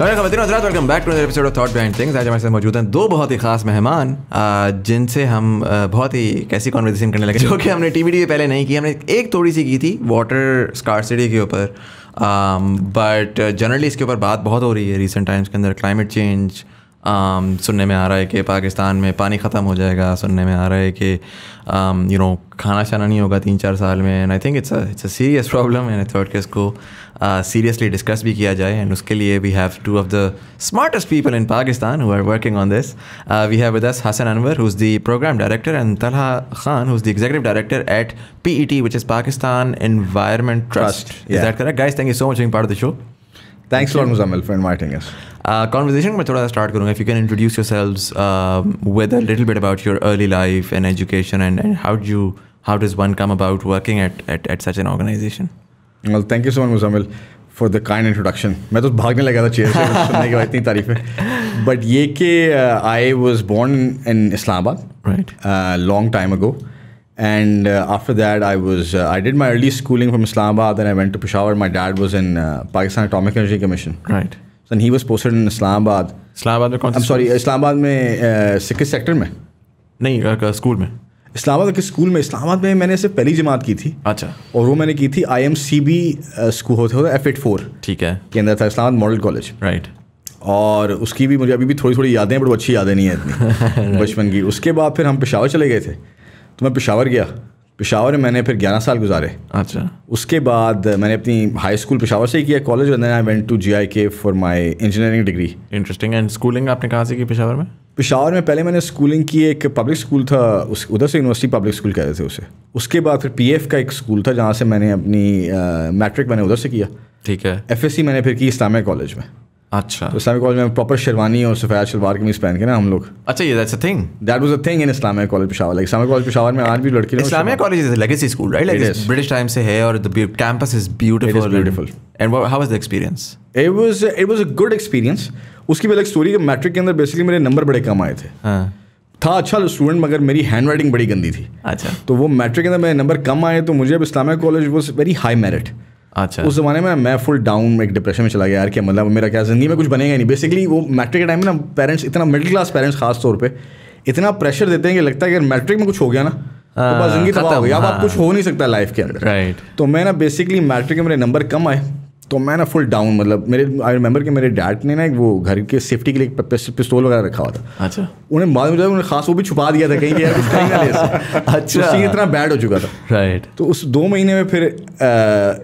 Welcome back to episode of thought behind things आज हमारे साथ मौजूद हैं दो बहुत ही खास मेहमान जिनसे हम बहुत ही कैसी कॉन्वर्जेशन करने लगे जो कि हमने टी वी पहले नहीं की हमने एक थोड़ी सी की थी वाटर स्कार्सिटी के ऊपर बट um, जनरली इसके ऊपर बात बहुत हो रही है रिसेंट टाइम्स के अंदर क्लाइमेट चेंज um, सुनने में आ रहा है कि पाकिस्तान में पानी ख़त्म हो जाएगा सुनने में आ रहा है कि यू um, नो खाना शाना नहीं होगा तीन चार साल में and I think it's it's a serious problem and third के इसको सीरियसली uh, डिस्कस भी किया जाए एंड उसके लिए we have two of the smartest people in Pakistan who are working on this we have with Hasan Anwar who is the programme director and Talha Khan who is the executive director at P E T which is Pakistan Environment Trust is that correct thank you so much being part of the show Thanks a lot, Muzammil, for inviting us. Uh, conversation में थोड़ा start करूँगा. If you can introduce yourselves um, with a little bit about your early life and education, and, how do how does one come about working at, at, such an organization? Well, thank you so much, Muzammil, for the kind introduction. मैं तो भागने लगा था chair से इतनी तारीफें. But ये कि uh, I was born in Islamabad, a Uh, long time ago. And uh, after that, I was uh, I did my early schooling from Islamabad. Then I went to Peshawar. My dad was in uh, Pakistan Atomic Energy Commission. Right. So he was posted in Islamabad. में कौन I'm sorry, Islamabad में uh, किस sector में नहीं school uh, uh, में इस्लामाबाद के school में इस्लामाबाद में मैंने इसे पहली जमात की थी अच्छा और वो मैंने की थी I M C B school होते होते एफ एट फोर ठीक है के अंदर था इस्लामाबाद मॉडल कॉलेज राइट और उसकी भी मुझे अभी भी थोड़ी थोड़ी यादें बट वो अच्छी यादें नहीं है इतनी बचपन की उसके बाद फिर हम पेशावर चले गए थे तो मैं पेशावर गया पेशावर में मैंने फिर ग्यारह साल गुजारे अच्छा उसके बाद मैंने अपनी हाई स्कूल पेशावर से ही किया कॉलेज में आई went to G I K for my engineering degree interesting and schooling आपने कहाँ से की पेशावर में पेशावर में पहले मैंने स्कूलिंग की एक पब्लिक स्कूल था उस उधर से यूनिवर्सिटी पब्लिक स्कूल कहते थे उसे उसके बाद फिर पी का एक स्कूल था जहाँ से मैंने अपनी मैट्रिक मैंने उधर से किया ठीक है एफ मैंने फिर की इस्लामिया कॉलेज में अच्छा तो इस्लामिक कॉलेज में प्रॉपर शेरवानी और सफ़ेद शलवार कमीज पहन के ना हम लोग अच्छा ये that's a thing that was a thing in Islamic college Peshawar like Islamic college Peshawar में आज भी लड़के Islamic college is a legacy school right like British time से है और the campus is beautiful it is beautiful and how was the experience it was it was a good experience उसकी भी अलग स्टोरी है मैट्रिक के अंदर basically मेरे नंबर बड़े कम आए थे हां था अच्छा स्टूडेंट मगर मेरी हैंड राइटिंग बड़ी गंदी थी अच्छा तो वो मैट्रिक के अंदर मेरे नंबर कम आए तो मुझे अब Islamic college was very high merit अच्छा उस जमाने में मैं फुल डाउन एक डिप्रेशन में चला गया यार क्या मतलब मेरा क्या ज़िंदगी में कुछ बनेगा नहीं बेसिकली वो मैट्रिक के टाइम में ना पेरेंट्स इतना मिडिल क्लास पेरेंट्स खास तौर पे इतना प्रेशर देते हैं कि लगता है कि मैट्रिक में कुछ हो गया ना तो बस हाँ, जिंदगी तबाह हो गई अब आप हाँ। कुछ हो नहीं सकता लाइफ के अंदर राइट तो मैं ना बेसिकली मैट्रिक में मेरे नंबर कम आए तो मैं ना फुल डाउन मतलब मेरे आई रिमेंबर कि मेरे डैड ने ना एक वो घर के सेफ्टी के लिए पिस्तौल वगैरह रखा हुआ था अच्छा उन्हें बाद में उन्हें खास वो भी छुपा दिया था कहीं यार कहीं ना ले अच्छा तो इतना बैड हो चुका था राइट तो उस दो महीने में फिर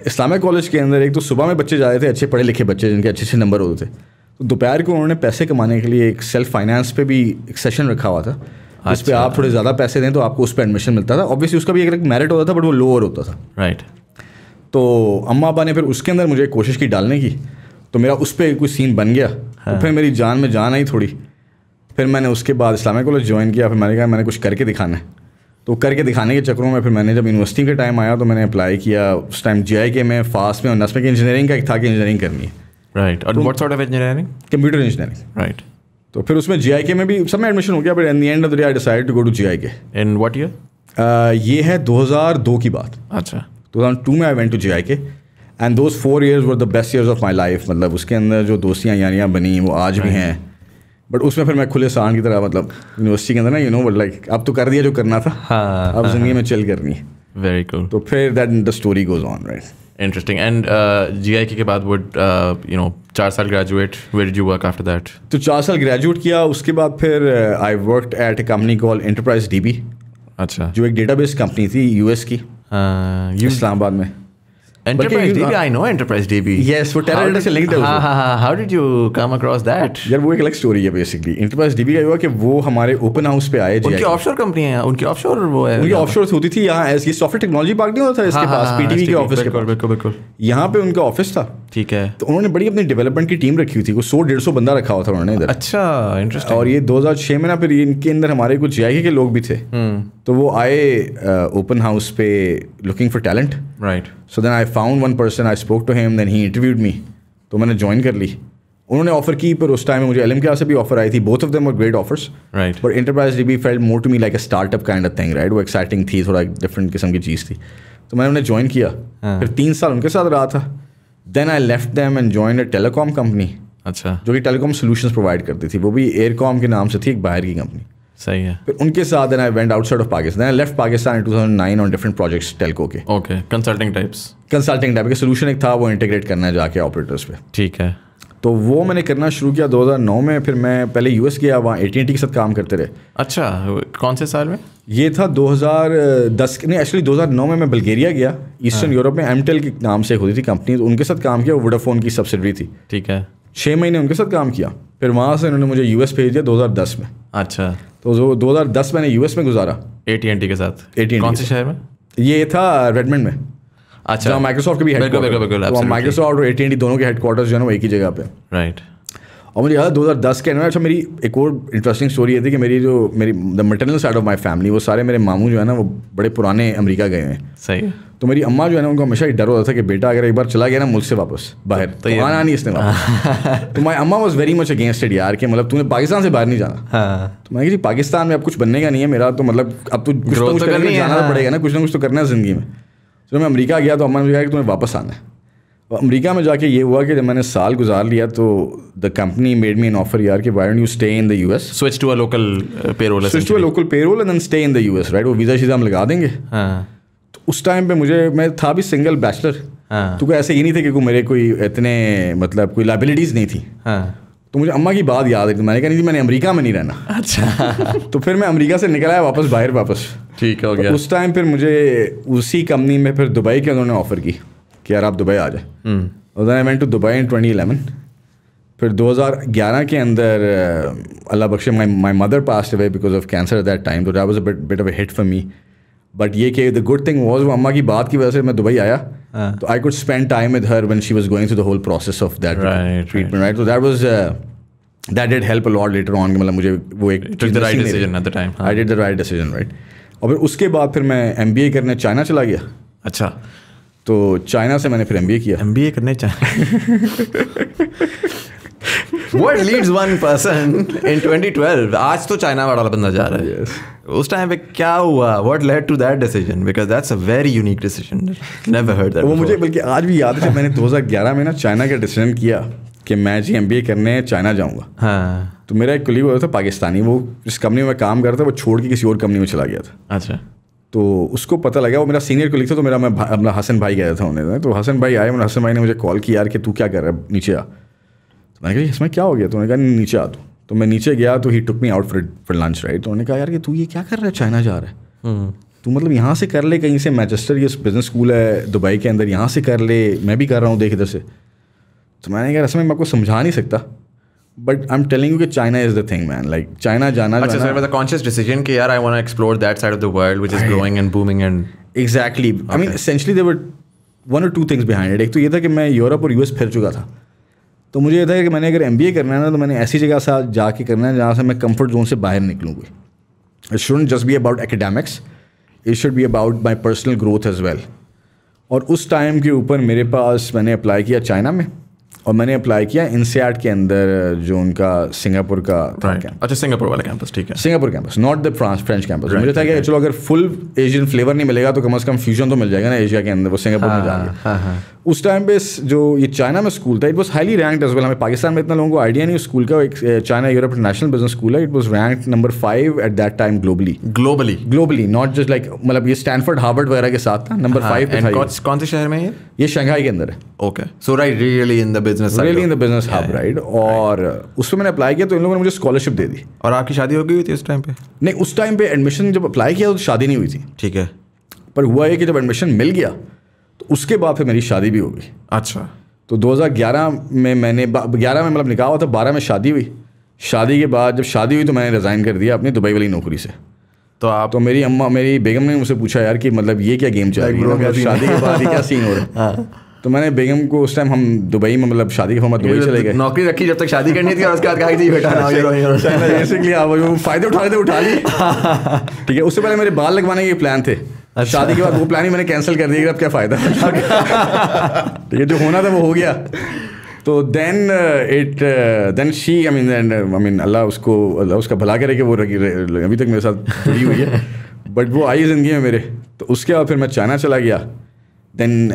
इस्लामिक कॉलेज के अंदर एक तो सुबह में बच्चे जा रहे थे अच्छे पढ़े लिखे बच्चे जिनके अच्छे अच्छे नंबर होते थे तो दोपहर को उन्होंने पैसे कमाने के लिए एक सेल्फ फाइनेंस पे भी एक सेशन रखा हुआ था उस पर अच्छा। आप थोड़े ज़्यादा पैसे दें तो आपको उस पर एडमिशन मिलता था ऑब्वियसली उसका भी एक मेरिट होता था बट वो लोअर होता था राइट तो अम्मा अबा ने फिर उसके अंदर मुझे कोशिश की डालने की तो मेरा उस पर कुछ सीन बन गया तो हाँ। तो फिर मेरी जान में जान आई थोड़ी फिर मैंने उसके बाद इस्लामिक कॉलेज ज्वाइन किया फिर मैंने कहा मैंने कुछ करके दिखाना है तो करके दिखाने के चक्करों में फिर मैंने जब यूनिवर्सिटी के टाइम आया तो मैंने अप्लाई किया उस टाइम जे के में फास्ट में और नस्म की इंजीनियरिंग का एक था कि इंजीनियरिंग करनी है राइट और what sort of engineering computer engineering right तो फिर उसमें जे के में भी सब में एडमिशन हो गया but in the end of the day I decide to go to G K in what year ये है 2002 की बात अच्छा टू में आई went to G I K and those four years were the best years of my life मतलब उसके अंदर जो दोस्तियाँ यानियाँ बनी वो आज भी हैं बट उसमें फिर मैं खुले सांड की तरह मतलब यूनिवर्सिटी के अंदर ना यू नो बट लाइक अब तो कर दिया जो करना था हाँ, अब हाँ, जिंदगी हाँ। में चल करनी है वेरी गुड तो फिर that the story goes on right interesting and G I K बाद वुड यू नो चार साल graduate where you work after that तो चार साल ग्रेजुएट किया उसके बाद फिर I work at a company call Enterprise D B अच्छा जो एक डेटाबेस कंपनी थी यू एस की हाँ, इस्लामाबाद में Enterprise DB, I know Enterprise DB. Yes, वो टेरर से हाँ हाँ यार वो एक अलग स्टोरी है Enterprise DB हुआ कि वो हमारे ओपन हाउस पे आए उनकी ऑफशोर कंपनी है उनकी ऑफशोर वो है उनकी ऑफशोर होती थी यहाँ सॉफ्टवेयर टेक्नोलॉजी पार्क नहीं होता था इसके हाँ, हाँ, पास हाँ, के ऑफिस के बिल्कुल बिल्कुल यहाँ पे उनका ऑफिस था ठीक है तो उन्होंने बड़ी अपनी डेवलपमेंट की टीम रखी हुई थी वो सौ डेढ़ सौ बंदा रखा हुआ था उन्होंने इधर अच्छा इंटरेस्टिंग और ये दो हजार में ना फिर इनके अंदर हमारे कुछ जे के लोग भी थे हम्म। तो वो आए ओपन हाउस पे looking for talent right so then I found one person I spoke to him then he interviewed me तो मैंने ज्वाइन कर ली उन्होंने ऑफर की पर उस टाइम में मुझे एल से भी ऑफर आई थी बोथ ऑफ देम और ग्रेट ऑफर्स राइट पर enterprise D B felt more to me like a startup kind of thing right वो एक्साइटिंग थी थोड़ा डिफरेंट किस्म की चीज़ थी तो मैंने उन्हें ज्वाइन किया हाँ। फिर तीन साल उनके साथ रहा था then I left them and join a telecom company अच्छा जो कि टेलीकॉम सोल्यूशन प्रोवाइड करती थी वो भी एयरकॉम के नाम से थी एक बाहर की कंपनी सही है फिर उनके साथ then I went outside of Pakistan I left Pakistan in 2009 on different projects telco के okay consulting types consulting type का सोल्यूशन एक था वो इंटीग्रेट करना है जाके ऑपरेटर्स पे ठीक है तो वो मैंने करना शुरू किया 2009 में फिर मैं पहले यूएस गया वहाँ ए टी के साथ काम करते रहे अच्छा कौन से साल में ये था 2010 नहीं एक्चुअली 2009 में मैं बल्गेरिया गया ईस्टर्न हाँ। यूरोप में एमटेल के नाम से होती थी कंपनी तो उनके साथ काम किया वोडाफोन की सब्सिडरी थी ठीक है छः महीने उनके साथ काम किया फिर वहाँ से उन्होंने मुझे यूएस भेज दिया 2010 में अच्छा तो जो 2010 मैंने यूएस में गुजारा ए के साथ ए कौन से शहर में ये था रेडमंड में अच्छा माइक्रोसॉफ्ट के भी माइक्रोसॉफ्ट तो और ए दोनों के हेडक्वार्टर जो है वो एक ही जगह पे राइट और मुझे याद है दस के अच्छा मेरी एक और इंटरेस्टिंग स्टोरी ये थी कि मेरी जो मेरी the maternal side of my family वो सारे मेरे मामू जो है ना वो बड़े पुराने अमरीका गए हैं सही तो मेरी अम्मा जो है ना उनको हमेशा ही डर होता था कि बेटा अगर एक बार चला गया ना मुल्क से वापस बाहर तो, तो आना नहीं इसने वापस तो my amma was very much against it यार के मतलब तूने पाकिस्तान से बाहर नहीं जाना हाँ। तो मैंने कहा पाकिस्तान में अब कुछ बनने का नहीं है मेरा तो मतलब अब तो कुछ तो जाना तो हाँ। पड़ेगा ना कुछ ना कुछ तो करना है ज़िंदगी में जब तो मैं अमरीका गया तो अम्मा ने कहा कि तुम्हें वापस आना है अमेरिका में जाके ये हुआ कि जब मैंने साल गुजार लिया तो the company made me an offer यार कि why you stay in the US switch to a local payroll switch to a local payroll and then stay in the US right वो वीज़ा शीज़ा हम लगा देंगे हाँ तो उस टाइम पे मुझे मैं था भी सिंगल बैचलर हाँ तो कोई ऐसे ही नहीं थे कि को मेरे कोई इतने मतलब कोई लाइबिलिटीज़ नहीं थी हाँ तो मुझे अम्मा की बात याद आई तो मैंने कहा नहीं थी मैंने अमरीका में नहीं रहना अच्छा तो फिर मैं अमरीका से निकल आया वापस बाहर वापस ठीक हो तो गया उस टाइम फिर मुझे उसी कंपनी में फिर दुबई के उन्होंने ऑफ़र की कि यार आप दुबई आ जाए I went to Dubai in twenty 2011 फिर 2011 के अंदर अल्लाह बख्शे my my mother passed away because of cancer at that time तो that was a bit of hit for me but ये कि द गुड थिंग वॉज वो अम्मा की बात की वजह से मैं दुबई आया हाँ। तो I could spend time with her one she was going through the whole process of that treatment right तो that was that did help lot later on मतलब मुझे वो एक I did the right decision right और फिर उसके बाद फिर मैं एम करने चाइना चला गया अच्छा तो चाइना से मैंने फिर एम किया एम करने चाहिए what leads one person in 2012 आज तो चाइना वाला बंदा जा रहा है yes. उस टाइम पे क्या हुआ what led to that decision because that's a very unique decision never heard that वो before. मुझे बल्कि आज भी याद है मैंने 2011 में ना चाइना का डिसीजन किया कि मैं जी एम करने चाइना जाऊँगा हाँ तो मेरा एक कुलीग हुआ था पाकिस्तानी वो जिस कंपनी में काम करता था वो छोड़ के किसी और कंपनी में चला गया था अच्छा तो उसको पता लगा वो मेरा सीनियर को लिखता तो मेरा मैं अपना हसन भाई गया था उन्हें तो हसन भाई आए मैंने हसन भाई ने मुझे कॉल किया यार कि तू क्या कर रहा है नीचे आ तो मैंने कहा इसमें क्या हो गया तो उन्होंने कहा नीचे आ तू तो मैं नीचे गया तो he took me out for for lunch right तो उन्होंने कहा यार कि तू ये क्या कर रहा है चाइना जा रहा है हम्म। तू मतलब यहाँ से कर ले कहीं से मैचेस्टर ये बिजनेस स्कूल है दुबई के अंदर यहाँ से कर ले मैं भी कर रहा हूँ देख इधर से तो मैंने कहा रस्म मैं आपको समझा नहीं सकता but I am telling you कि China is the thing man like China जाना अच्छा सर मतलब कॉन्शियस डिसीजन कि यार I want to explore that side of the world which is growing and booming and exactly I mean essentially there were one or two things behind it एक तो ये था कि मैं यूरोप और यूएस फिर चुका था तो मुझे ये था कि मैंने अगर एम करना है ना तो मैंने ऐसी जगह से जाके करना है जहाँ से मैं कम्फर्ट जोन से बाहर निकलूँ कोई it should just be about academics it should be about my personal growth as well और उस टाइम के ऊपर मेरे पास मैंने अप्लाई किया चाइना में और मैंने अप्लाई किया इन के अंदर जो उनका सिंगापुर का right. अच्छा सिंगापुर वाला कैंपस ठीक है Singapore campus not the France French campus right, मुझे था कि चलो अगर फुल एशियन फ्लेवर नहीं मिलेगा तो कम से कम फ्यूजन तो मिल जाएगा ना एशिया के अंदर वो सिंगापुर में हाँ, जाएंगे हाँ, हाँ। उस टाइम पे जो ये चाइना में स्कूल था it was highly rank as well हमें पाकिस्तान में इतना लोगों को आइडिया नहीं स्कूल का एक China Europe International Business School है it was rank number five at that time globally globally globally not just like मतलब ये स्टैनफर्ड हार्वर्ड वगैरह के साथ था नंबर फाइव कौन से शहर में ये शंघाई के अंदर है okay so right really in the business really in the business hub right और उसमें मैंने अप्लाई किया तो इन लोगों ने मुझे स्कॉलरशिप दे दी और आपकी शादी हो गई हुई थी उस टाइम पे नहीं उस टाइम पे एडमिशन जब अप्लाई किया तो शादी नहीं हुई थी ठीक है पर हुआ है कि जब एडमिशन मिल गया तो उसके बाद फिर मेरी शादी भी हो गई अच्छा तो 2011 में मैंने 11 में मतलब निकाह हुआ था बारह में शादी हुई शादी के बाद जब शादी हुई तो मैंने रिज़ाइन कर दिया अपनी दुबई वाली नौकरी से तो आप तो मेरी अम्मा मेरी बेगम ने मुझसे पूछा यार कि मतलब ये क्या गेम चल रही है मतलब शादी के बाद क्या सीन हो रहा है हाँ। तो मैंने बेगम को उस टाइम हम दुबई में मतलब शादी के हमारे दुबई तो चले गए नौकरी रखी जब तक शादी करनी थी और उसके बाद कहा कि बेटा बेसिकली हाँ, वो फायदे उठा रहे थे उठा ली ठीक है उससे पहले मेरे बाल लगवाने के प्लान थे अच्छा। शादी के बाद वो प्लान ही मैंने कैंसिल कर दिया अब क्या फ़ायदा ठीक है जो होना था वो हो गया तो then it then she I mean then I mean Allah उसको अल्लाह उसका भला करे कि वो अभी तक मेरे साथ जुड़ी हुई है बट वो आई ज़िंदगी में मेरे तो उसके बाद फिर मैं चाइना चला गया देन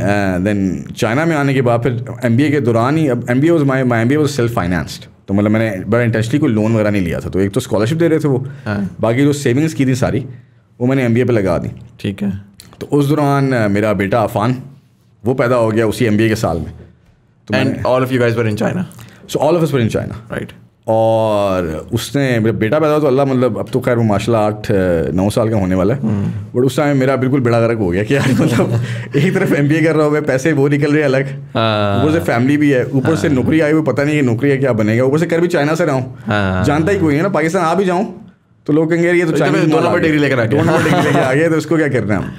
देन चाइना में आने के बाद फिर एम के दौरान ही अब M B A my my M B was self financed तो मतलब मैंने बड़ा इंटरेस्टली कोई लोन वगैरह नहीं लिया था तो एक तो स्कॉलरशिप दे रहे थे वो हाँ। बाकी जो सेविंग्स की थी सारी वो मैंने एम बी ए पर लगा दी ठीक है तो उस दौरान uh, मेरा बेटा अफान वो पैदा हो गया उसी एम बी ए के साल में तो all of you guys were in China so all of us were in China right और उसने मेरा बेटा पैदा तो अल्लाह मतलब अब तो खैर वो माशा आठ नौ साल का होने वाला है हम्म। बट उस टाइम मेरा बिल्कुल बेड़ा गर्क हो गया कि यार मतलब एक तरफ एम कर रहा हूँ मैं पैसे वो निकल रहे अलग हाँ। ऊपर से फैमिली भी है ऊपर से हाँ। नौकरी आई हुई पता नहीं है नौकरी है क्या बनेगा ऊपर से कर भी चाइना से रहा हूँ हाँ। जानता ही कोई है ना पाकिस्तान आ भी जाऊँ तो लोग कहेंगे ये तो, तो चाइनीज दोनों पर डिग्री लेकर आ गया दोनों डिग्री लेकर आ गया तो उसको क्या करना है हम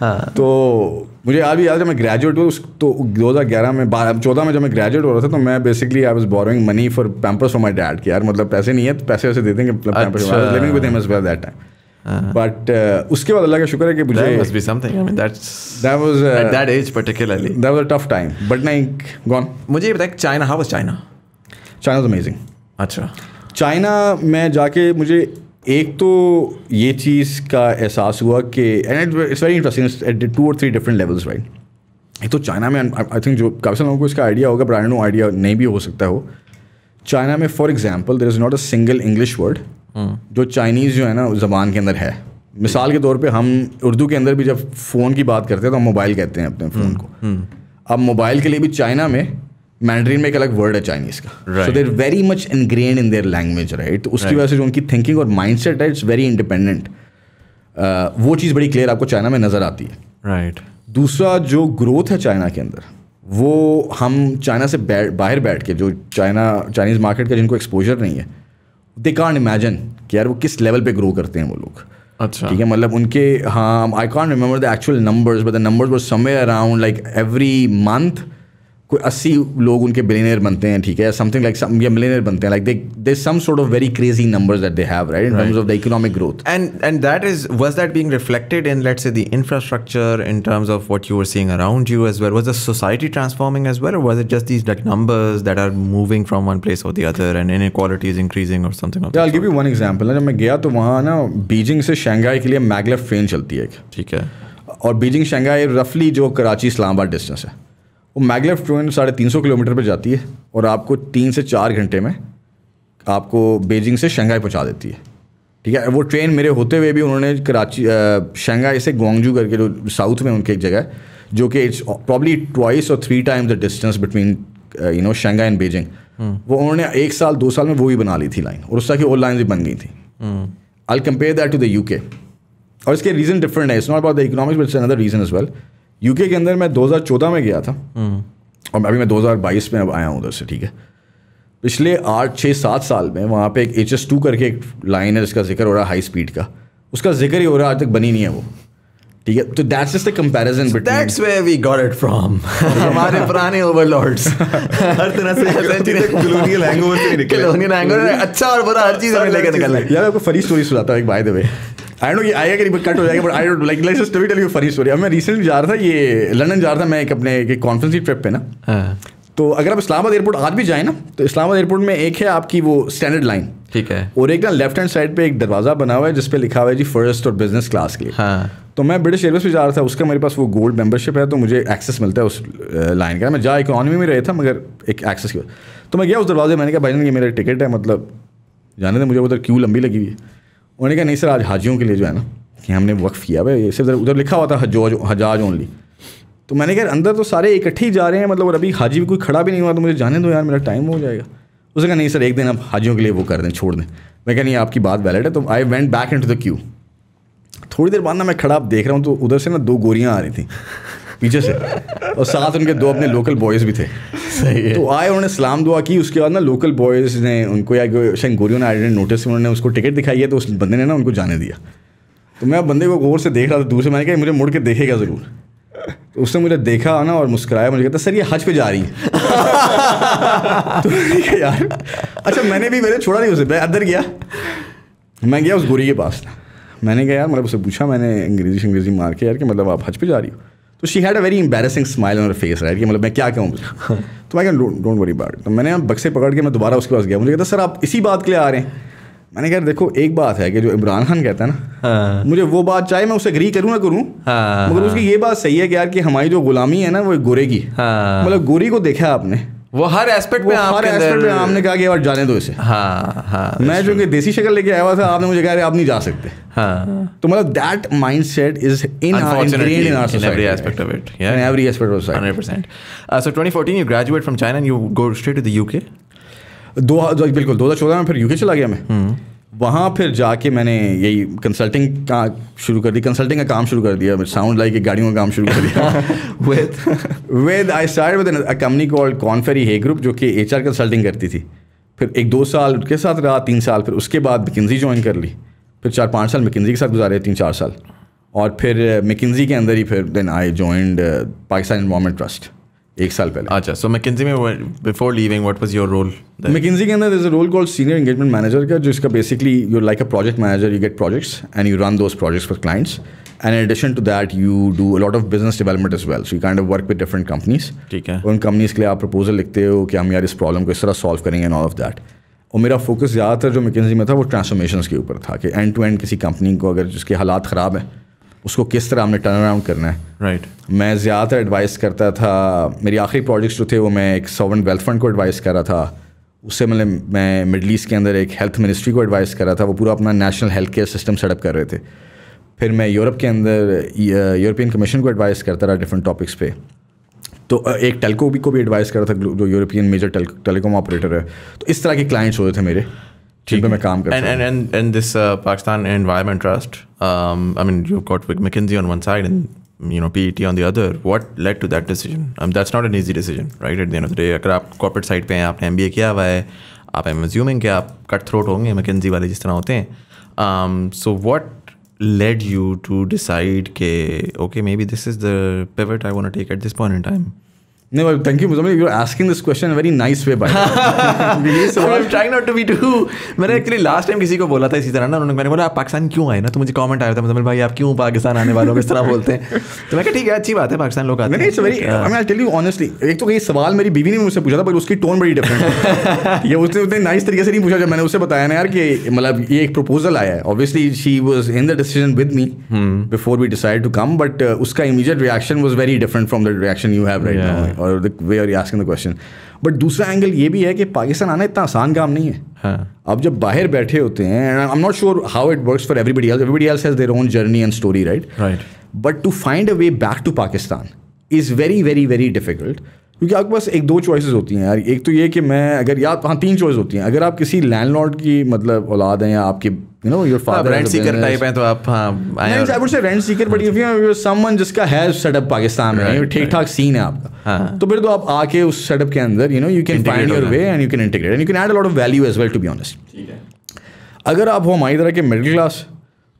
हाँ। तो मुझे आज भी याद है मैं ग्रेजुएट हुआ उस तो दो हज़ार ग्यारह में बारह चौदह में जब मैं ग्रेजुएट हो रहा था तो मैं basically I was borrowing money for Pampers for my dad की यार मतलब पैसे नहीं है तो पैसे वैसे दे देंगे living with as that time but उसके बाद अल्लाह का शुक्र है कि मुझे must be something I mean that's that was uh, at that age particularly that was a tough नहीं gone मुझे ये बताया China how was China China was amazing अच्छा चाइना में जाके मुझे एक तो ये चीज़ का एहसास हुआ कि and it's very interesting two और थ्री डिफरेंट लेवल्स राइट एक तो चाइना में आई थिंक जो काफ़ी लोगों को इसका आइडिया होगा बट आई नो आइडिया नहीं भी हो सकता हो चाइना में for example there is not a single English word जो चाइनीज़ जो है ना ज़बान के अंदर है मिसाल के तौर पे हम उर्दू के अंदर भी जब फ़ोन की बात करते हैं तो हम मोबाइल कहते हैं अपने फ़ोन hmm. को hmm. अब मोबाइल के लिए भी चाइना में मैंड्रीन में एक अलग वर्ड है चाइनीज का so they're very much ingrained in their language right उसकी वजह से जो उनकी थिंकिंग और सेट है इट्स वेरी इंडिपेंडेंट वो चीज़ बड़ी क्लियर आपको चाइना में नज़र आती है राइट right. दूसरा जो ग्रोथ है चाइना के अंदर वो हम चाइना से बाहर बैठ के जो चाइना चाइनीज़ मार्केट का जिनको एक्सपोजर नहीं है दे कॉन्ट इमेजन कि यार वो किस लेवल पे ग्रो करते हैं वो लोग अच्छा ठीक है मतलब उनके हाँ I can't remember the actual numbers but the numbers वो समय अराउंड लाइक एवरी मंथ कोई अस्सी लोग उनके बिलेनियर बनते हैं ठीक है समथिंग लाइक सम या मिलेनियर बनते हैं like they they some sort of very crazy numbers that they have right in terms of the economic growth and and that is was that being reflected in let's say the infrastructure in terms of what you were seeing around you as well was the society transforming as well or was it just these like numbers that are moving from one place or the other and inequality is increasing और something I will give you one example जब मैं गया तो वहां ना Beijing से Shanghai के लिए मैगलेफ ट्रेन चलती है ठीक है और बीजिंग शंघाई रफली जो कराची इस्लामाबाद डिस्टेंस है वो मैगलेफ ट्रेन साढ़े तीन सौ किलोमीटर पर जाती है और आपको तीन से चार घंटे में आपको बेजिंग से शंघाई पहुँचा देती है ठीक है वो ट्रेन मेरे होते हुए भी उन्होंने कराची शंघाई से गोंगजू करके जो साउथ में उनकी एक जगह है जो कि it's probably twice or three times the distance between you know Shanghai and Beijing hmm. वो उन्होंने एक साल दो साल में वो भी बना ली थी लाइन और उसका की और लाइन भी बन गई थी I compare that to the you और इसके रीज़न डिफरेंट है it's not about the economics but it's another reason as well UK के अंदर मैं 2014 में गया था हम्म। और अभी मैं 2022 में अब आया हूँ उधर से ठीक है पिछले आठ छः सात साल में वहाँ पे एक एच एस टू करके एक लाइन है जिसका जिक्र हो रहा है हाई स्पीड का उसका जिक्र ही हो रहा है आज तक बनी नहीं है वो ठीक है तो that's is the comparison that's where we got it from हमारे पुराने ओवरलॉर्ड्स हर तरह से कॉलोनियल हैंगओवर से निकले कॉलोनियल हैंगओवर अच्छा और बुरा हर चीज हमें लेकर निकल यार आपको फनी स्टोरी सुनाता हूं एक by the way I know ये आएगा कट हो जाएगा but I don't like let's just tell you funny story अब मैं रिसेंटली जा रहा था ये लंदन जा रहा था मैं एक अपने एक कॉन्फ्रेंस की ट्रिप पे ना हाँ। तो अगर आप इस्लामाबाद एयरपोर्ट आज भी जाए ना तो इस्लामाबाद एयरपोर्ट में एक है आपकी वो स्टैंडर्ड लाइन ठीक है और एक ना लेफ्ट हैंड साइड पे एक दरवाजा बना हुआ है जिसपे लिखा हुआ है जी फर्स्ट और बिजनेस क्लास के लिए हाँ। तो मैं ब्रिटिश एयरवेज पे जा रहा था उसका मेरे पास वो गोल्ड मेंबरशिप है तो मुझे एक्सेस मिलता है उस लाइन का मैं जा इकोनॉमी में रहे था मगर एक एक्सेस की तो मैं गया उस दरवाजे मैंने कहा भाई ये मेरा टिकट है मतलब जाने दें मुझे उधर क्यों लंबी लगी हुई है उन्होंने कहा नहीं सर आज हाजियों के लिए जो है ना कि हमने वक्फ़ किया भाई सिर्फ उधर लिखा हुआ था हजो हजाज ओनली तो मैंने कहा अंदर तो सारे इकट्ठे ही जा रहे हैं मतलब और अभी हाजी भी कोई खड़ा भी नहीं हुआ तो मुझे जाने दो यार मेरा टाइम हो जाएगा उसने कहा नहीं सर एक दिन आप हाजियों के लिए वो कर दें छोड़ दें मैं कहा नहीं आपकी बात वैलिड है तो I went back into the queue थोड़ी देर बाद ना मैं खड़ा आप देख रहा हूँ तो उधर से ना दो गोरियाँ आ रही थी पीछे से और साथ उनके दो अपने लोकल बॉयज़ भी थे सही है तो आए उन्होंने सलाम दुआ की उसके बाद ना लोकल बॉयज़ ने उनको या शंगोरियो ने आई नोटिस उन्होंने उसको टिकट दिखाई है तो उस बंदे ने ना उनको जाने दिया तो मैं बंदे को गौर से देख रहा था दूर से मैंने कहा मुझे मुड़ के देखेगा ज़रूर तो उसने मुझे देखा ना और मुस्कुराया मुझे कहता सर ये हज पे जा रही है तो यार अच्छा मैंने भी मैंने छोड़ा नहीं उसे मैं अंदर गया मैं गया उस गोरी के पास मैंने कहा यार मतलब उसे पूछा मैंने अंग्रेजी शंग्रेजी मार के यार कि मतलब आप हज पे जा रही हो तो she had a very embarrassing smile on face right कि मतलब मैं क्या कहूँ तो मैं डोंट वरी अबाउट तो मैंने बक्से पकड़ के मैं दोबारा उसके पास गया मुझे कहता सर आप इसी बात के लिए आ रहे हैं मैंने कहा देखो एक बात है कि जो इमरान खान कहता है ना हाँ। मुझे वो बात चाहे मैं उसे अग्री करूँ ना करूँ हाँ, मगर उसकी ये बात सही है कि यार कि हमारी जो गुलामी है ना वो गोरे की हाँ। मतलब गोरी को देखा आपने वो हर एस्पेक्ट में हर एस्पेक्ट में आपने कहा कि यार जाने दो इसे हाँ हाँ मैं चूंकि देसी शक्ल लेके आया हुआ था आपने मुझे कहा आप नहीं जा सकते हाँ तो मतलब that mind set is in in every aspect of it in every aspect of hundred percent so twenty fourteen you graduate from China and you go straight to the UK दो बिल्कुल दो हज़ार चौदह में फिर यूके चला गया मैं हम्म। वहाँ फिर जाके मैंने यही कंसल्टिंग का शुरू कर दी कंसल्टिंग का काम शुरू कर दिया साउंड लाइक गाड़ियों का काम शुरू कर दिया with with I start with a company called Korn Ferry Hay Group जो कि एच आर कंसल्टिंग करती थी फिर एक दो साल उसके साथ रहा तीन साल फिर उसके बाद मिकिन्जी ज्वाइन कर ली फिर चार पाँच साल मिकिन्जी के साथ गुजारे तीन चार साल और फिर मिकिन्जी uh, के अंदर ही फिर देन आई ज्वाइंड पाकिस्तान इन्वामेंट ट्रस्ट एक साल पहले अच्छा सो मैकेंजी में before leaving what was your role McKinsey के अंदर is a role called senior engagement manager का जिसका basically you like a project manager you get projects and you run those projects for clients and in addition to that you do lot of business development is well so you kind of work with different companies ठीक है उन companies के लिए आप proposal लिखते हो कि हम यार इस प्रॉब्लम को इस तरह सॉल्व करेंगे एंड ऑल ऑफ दैट और मेरा फोकस ज़्यादातर जो मैकेजी में था वो ट्रांसफॉर्मेशन के ऊपर था कि एंड टू एंड किसी कंपनी को अगर जिसके हालात ख़राब हैं उसको किस तरह हमने टर्न अराउंड करना है राइट right. मैं ज़्यादातर एडवाइस करता था मेरी आखिरी प्रोजेक्ट्स जो थे वो मैं एक सॉवन वेल्थ फंड को एडवाइस कर रहा था उससे मतलब मैं मिडल ईस्ट के अंदर एक हेल्थ मिनिस्ट्री को एडवाइस कर रहा था वो पूरा अपना national health care system setup कर रहे थे फिर मैं यूरोप के अंदर यूरोपियन कमीशन को एडवाइस करता रहा डिफरेंट टॉपिक्स पे तो एक टेलको भी को भी एडवाइस कर रहा था जो यूरोपियन मेजर टेलीकॉम ऑपरेटर है तो इस तरह के क्लाइंट्स होते थे मेरे जिन मैं काम करता and, and, and, this uh, Pakistan Environment Trust, um, I mean, you've got Vic McKinsey on one side and you know PET on the other. What led to that decision? I mean, that's not an easy decision, right? At the end of the day, अगर आप corporate side पे हैं आपने MBA किया हुआ है आप I am assuming कि आप कट थ्रोट होंगे मैकेजी वाले जिस तरह होते हैं so what led you to decide के okay maybe this is the pivot I want take at this point in time No, well, thank you, Muzamil. You're asking this question in a very nice way, by the way. so I'm trying not to be too. मैंने actually last time किसी को बोला था इसी तरह ना उन्होंने मैंने बोला आप पाकिस्तान क्यों आए ना तो मुझे कमेंट आया था मुजम्मिल भाई आप क्यों पाकिस्तान आने वालों को इस तरह बोलते हैं तो मैं ठीक है अच्छी बात है पाकिस्तान लोग आते हैं it's very I mean tell you honestly एक तो ये सवाल मेरी बीवी ने मुझसे पूछा था पर उसकी टोन बड़ी डिफरेंट ये उसने उतने नाइस तरीके से नहीं पूछा जब मैंने उसे बताया ना यार कि मतलब ये एक प्रपोजल आया है obviously she was in the decision with me before we decide to come but उसका immediate reaction was very different from the reaction you have right now और the way are asking the question but दूसरा angle ये भी है कि पाकिस्तान आना इतना आसान काम नहीं है हाँ. अब जब बाहर बैठे होते हैं and I am not sure how it work for everybody else everybody else has their own journey and story right right but to find a way back to Pakistan is very very very difficult क्योंकि आपके पास एक दो choices होती हैं यार एक तो ये कि मैं अगर या तो हाँ तीन चॉइस होती हैं अगर आप किसी लैंडलॉर्ड की मतलब औलाद हैं या आपके you know your father rent seeker type हैं तो आप हाँ I would say rent seeker but if you are someone जिसका है सेटअप पाकिस्तान में ठीक ठाक सीन है आपका हाँ। तो फिर तो आप आके उस सेटअप के अंदर you know you can find your way and you can integrate and you can add a lot of value as well to be honest अगर आप हो हमारी तरह के मिडिल क्लास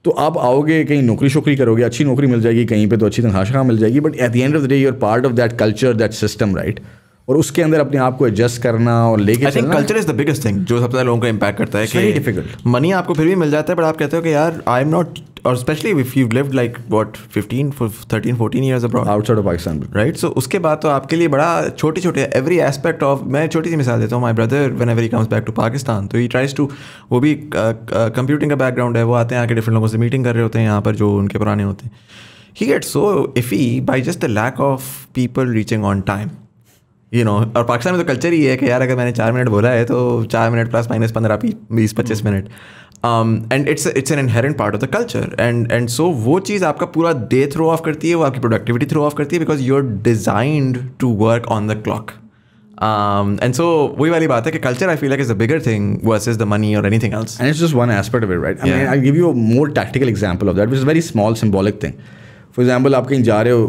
तो आप आओगे कहीं नौकरी शोकरी करोगे अच्छी नौकरी मिल जाएगी कहीं पे तो अच्छी तनख्वाह मिल जाएगी but at the end of the day you are part of that culture that system right और उसके अंदर अपने आप को एडजस्ट करना और लेके I think culture is the biggest thing जो सबसे ज़्यादा लोगों को इम्पैक्ट करता है कि डिफिकल्ट मनी आपको फिर भी मिल जाता है बट आप कहते हो कि यार आई एम नॉट और specially if you live like what fifteen thirteen fourteen years abroad outside of Pakistan right so उसके बाद तो आपके लिए बड़ा छोटे छोटे एवरी एस्पेक्ट ऑफ मैं छोटी सी मिसाल देता हूँ my brother whenever he comes back to Pakistan तो ही ट्राइज टू वो भी कंप्यूटिंग uh, uh, का बैकग्राउंड है वो आते हैं आके डिफरेंट लोगों से मीटिंग कर रहे होते हैं यहाँ पर जो उनके पुराने होते हैं he get so if he by just the lack of people reaching on time you know और पाकिस्तान में तो कल्चर ही है कि यार अगर मैंने चार मिनट बोला है तो चार मिनट प्लस माइनस पंद्रह बीस पच्चीस minute and it's it's an inherent part of the culture and and so वो चीज़ आपका पूरा डे थ्रो ऑफ करती है वो आपकी प्रोडक्टिविटी थ्रो ऑफ करती है because you are designed to work on the clock and so वही वाली बात है कि culture I feel like is a bigger thing is the money और anything else and it's just one aspect of it right I give you more tactical example of that is very small symbolic thing for example आप कहीं जा रहे हो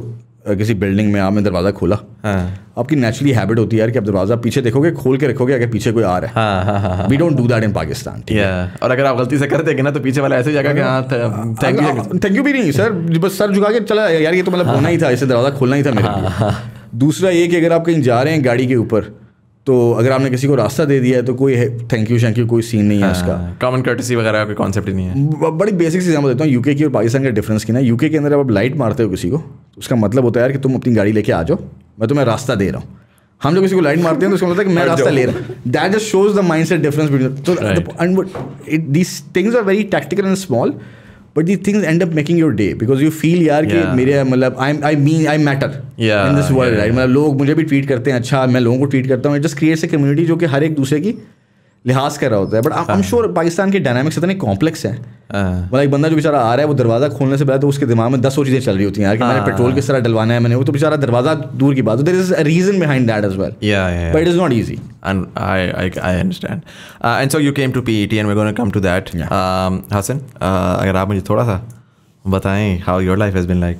किसी building में आपने दरवाज़ा खोला हाँ. आपकी नेचुरली हैबिट होती है यार कि आप दरवाज़ा पीछे देखोगे खोल के रखोगे अगर पीछे कोई आ रहा है we don't do that in Pakistan ठीक है और अगर आप गलती से कर देंगे ना तो पीछे वाला ऐसे जाएगा कि हाँ थैंक यू थैंक यू भी नहीं सर बस सर झुका के चला यार ये तो मतलब होना हाँ। ही था इसे दरवाज़ा खोलना ही था मेरे हाँ, हाँ। दूसरा ये कि अगर आप कहीं जा रहे हैं गाड़ी के ऊपर तो अगर आपने किसी को रास्ता दे दिया है तो कोई थैंक यू शैंक यू कोई सीन नहीं है हाँ, उसका कॉमन कर्टसी वगैरह का कॉन्सेप्ट ही नहीं है बड़ी बेसिक एग्जाम्पल देता हूँ यूके की और पाकिस्तान का डिफरेंस की ना यूके के अंदर आप लाइट मारते हो किसी को तो उसका मतलब होता है यार कि तुम अपनी गाड़ी लेके आ जाओ मैं तुम्हें रास्ता दे रहा हूँ हम लोग किसी को लाइट मारते हैं तो उसका मतलब मैं रास्ता ले रहा हूँ that just shows the mind set difference between this things are very tactical and small but the things end up making your day because you feel यार कि मेरे मतलब I I mean I matter in this world मतलब लोग मुझे भी tweet करते हैं अच्छा मैं लोगों को ट्वीट करता हूँ जस्ट क्रिएट्स ए कम्युनिटी जो कि हर एक दूसरे की लिहाज कर रहा होता है but I am sure Pakistan के डायनामिक्स इतने कॉम्प्लेक्स हैं मतलब एक बंदा जो बेचारा आ रहा है वो दरवाज़ा खोलने से पहले तो उसके दिमाग में दस और चीज़ें चल रही होती हैं यार कि मैंने हाँ। पेट्रोल किस तरह डलवाना है मैंने वो तो बेचारा दरवाज़ा दूर की बात there is a reason behind that as well but it is not easy And अगर आप मुझे थोड़ा सा बताएं how your life is been like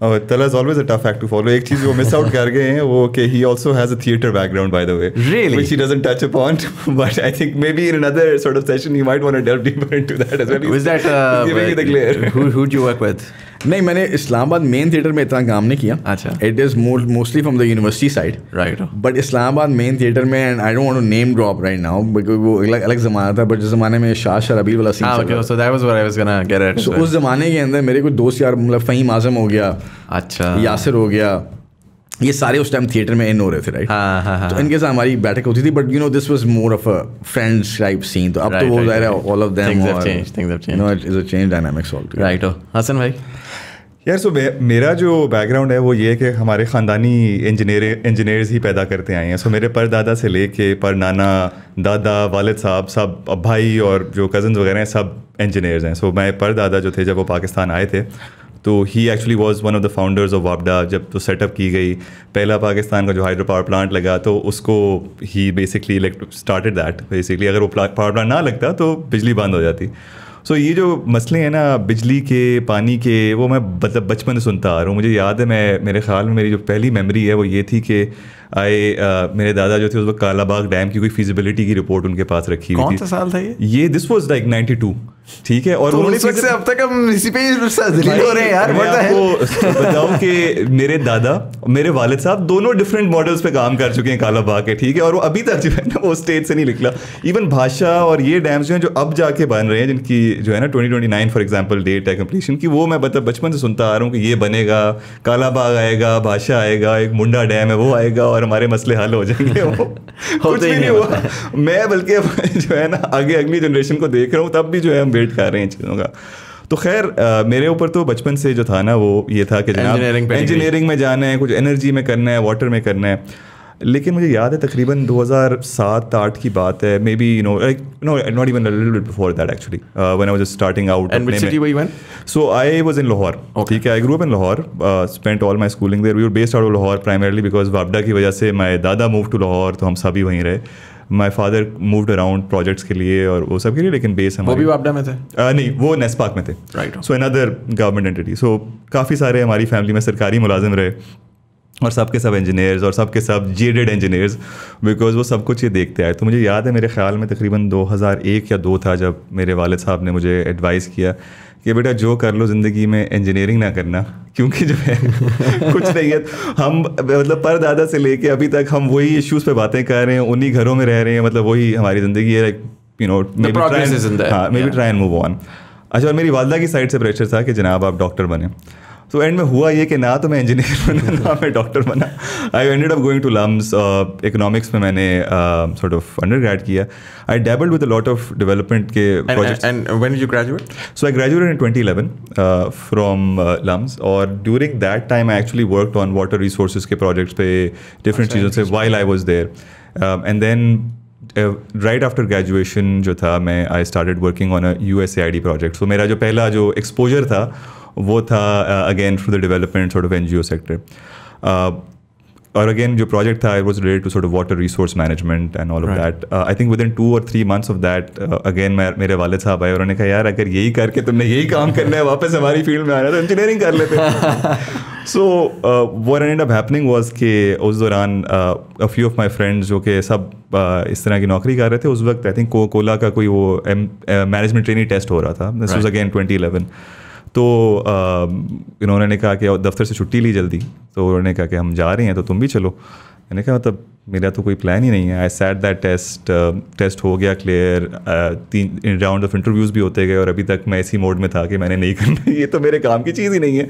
Oh, Tala is always a tough act to follow. एक चीज वो miss out कर गए he also has a theater background by the way, really, which he doesn't touch upon. But I think maybe in another sort of session you might want to delve deeper into that as well. He's, Was that giving uh, you the glare? Who who do you work with? नहीं मैंने Islamabad main theatre में इतना काम नहीं किया अच्छा it is mostly from the university side right but Islamabad main theatre में and I don't want name drop right now because वो अलग अलग जमाना था बट जिस जमाने में शाह शराबी वाला सीन हाँ, okay, so that was what I was gonna get at, तो so, उस जमाने के अंदर मेरे कुछ दोस्त यार मतलब फ़हीम आजम हो गया अच्छा यासिर हो गया ये सारे उस टाइम थिएटर में इन हो रहे थे राइट हाँ हाँ हाँ तो इनके साथ हमारी बैठक होती थी but you know this was more of a friends type scene तो अब तो वो जाहिर है all of them things have changed things have changed no it is a change dynamics all right हो हसन भाई यार सो मेरा जो बैकग्राउंड है वो ये कि हमारे ख़ानदानी इंजीनियर इंजीनियर्स ही पैदा करते आए हैं सो मेरे पर दादा से लेके पर नाना दादा वालद साहब सब भाई और जो कज़न वगैरह हैं सब इंजीनियर्स हैं सो मैं पर दादा जो थे जब वो पाकिस्तान आए थे तो he actually was one of the founders of वापडा जब तो सेटअप की गई पहला पाकिस्तान का जो हाइड्रो पावर प्लांट लगा तो उसको he basically started that basically अगर वो पावर प्लांट ना लगता तो बिजली बंद हो जाती सो so, ये जो मसले हैं ना बिजली के पानी के वो मैं मतलब बचपन से सुनता आ रहा हूँ मुझे याद है मैं मेरे ख्याल में मेरी जो पहली मेमोरी है वो ये थी कि आए मेरे दादा जो थे उस वक्त कालाबाग डैम की कोई फिजिबिलिटी की रिपोर्ट उनके पास रखी हुई थी साल था ये ये दिस वॉज लाइक टू ठीक है और तो उस से अब तक हम इसी पे ही हो रहे हैं यार मैं आपको बताऊं कि मेरे दादा मेरे वालिद साहब दोनों डिफरेंट मॉडल्स पे काम कर चुके हैं काला बाग के ठीक है और वो अभी तक जो है ना वो स्टेज से नहीं निकला इवन भाषा और ये डैम्स जो हैं जो अब जाके बन रहे हैं जिनकी जो है ना twenty twenty nine for example date है कम्पलीशन की वो मैं मतलब बचपन से सुनता आ रहा हूँ कि ये बनेगा काला बाग आएगा भाषा आएगा एक मुंडा डैम है वो आएगा और और हमारे मसले हल हो जाएंगे वो कुछ भी नहीं हुआ मतलब। मैं बल्कि जो है ना आगे अगली जनरेशन को देख रहा हूँ तब भी जो है हम वेट कर रहे हैं इन चीज़ों का तो खैर मेरे ऊपर तो बचपन से जो था ना वो ये था कि इंजीनियरिंग में जाना है कुछ एनर्जी में करना है वाटर में करना है लेकिन मुझे याद है तकरीबन 2007-8 की बात है maybe you know no not even little before that actually when I was starting out and which city were you in so I was in Lahore ठीक है I grew up in Lahore spent all my schooling there we were based out of Lahore primarily because वापडा की वजह से my दादा move to Lahore तो हम सभी वहीं रहे my father moved around projects के लिए और वो सब के लिए लेकिन बेस हमारे वो भी वापडा में थे आ, uh, नहीं वो नेस्पाक में थे right so another government entity so काफ़ी सारे हमारी फैमिली में सरकारी मुलाजिम रहे और सब के सब इंजीनियर्स और सब के सब जेडेड इंजीनियर्स बिकॉज वो सब कुछ ये देखते आए तो मुझे याद है मेरे ख्याल में तकरीबन 2001 या दो था जब मेरे वाल साहब ने मुझे एडवाइस किया कि बेटा जो कर लो ज़िंदगी में इंजीनियरिंग ना करना क्योंकि जो है कुछ नहीं है हम मतलब पर दादा से लेके अभी तक हम वही इश्यूज़ पे बातें कर रहे हैं उन्हीं घरों में रह रहे हैं मतलब वही हमारी ज़िंदगी है you know maybe try and move on अच्छा और मेरी वालदा की साइड से प्रेशर था कि जनाब आप डॉक्टर बने सो एंड में हुआ ये कि ना तो मैं इंजीनियर बना ना मैं डॉक्टर बना I ended up going to LUMS economics में मैंने सॉर्ट ऑफ अंडर ग्रेड किया I dabbled with lot of development के project and when you graduate so I graduated in twenty eleven from LUMS और during that time I actually work on water resource के projects पे different चीज़ों से while I was there and then right after graduation जो था मैं I started working on a U S A I D project so मेरा जो पहला जो एक्सपोजर था वो था again through the development of N G O sector और अगेन जो प्रोजेक्ट था was related to sort of water resource management and all of that I think within two और three months of that again मेरे वाले साहब आए उन्होंने कहा यार अगर यही करके तुमने यही काम करना है वापस हमारी फील्ड में आना तो इंजीनियरिंग कर लेते हैं so where end of happening was के उस दौरान a few of my friends जो कि सब uh, इस तरह की नौकरी कर रहे थे उस वक्त आई थिंक कोला का कोई वो मैनेजमेंट ट्रेनिंग टेस्ट हो रहा था this was again twenty eleven तो इन्होंने कहा कि दफ्तर से छुट्टी ली जल्दी तो उन्होंने कहा कि हम जा रहे हैं तो तुम भी चलो मैंने कहा मतलब मेरा तो कोई प्लान ही नहीं है I set that test test हो गया क्लियर तीन राउंड ऑफ इंटरव्यूज़ भी होते गए और अभी तक मैं इसी मोड में था कि मैंने नहीं करना ये तो मेरे काम की चीज़ ही नहीं है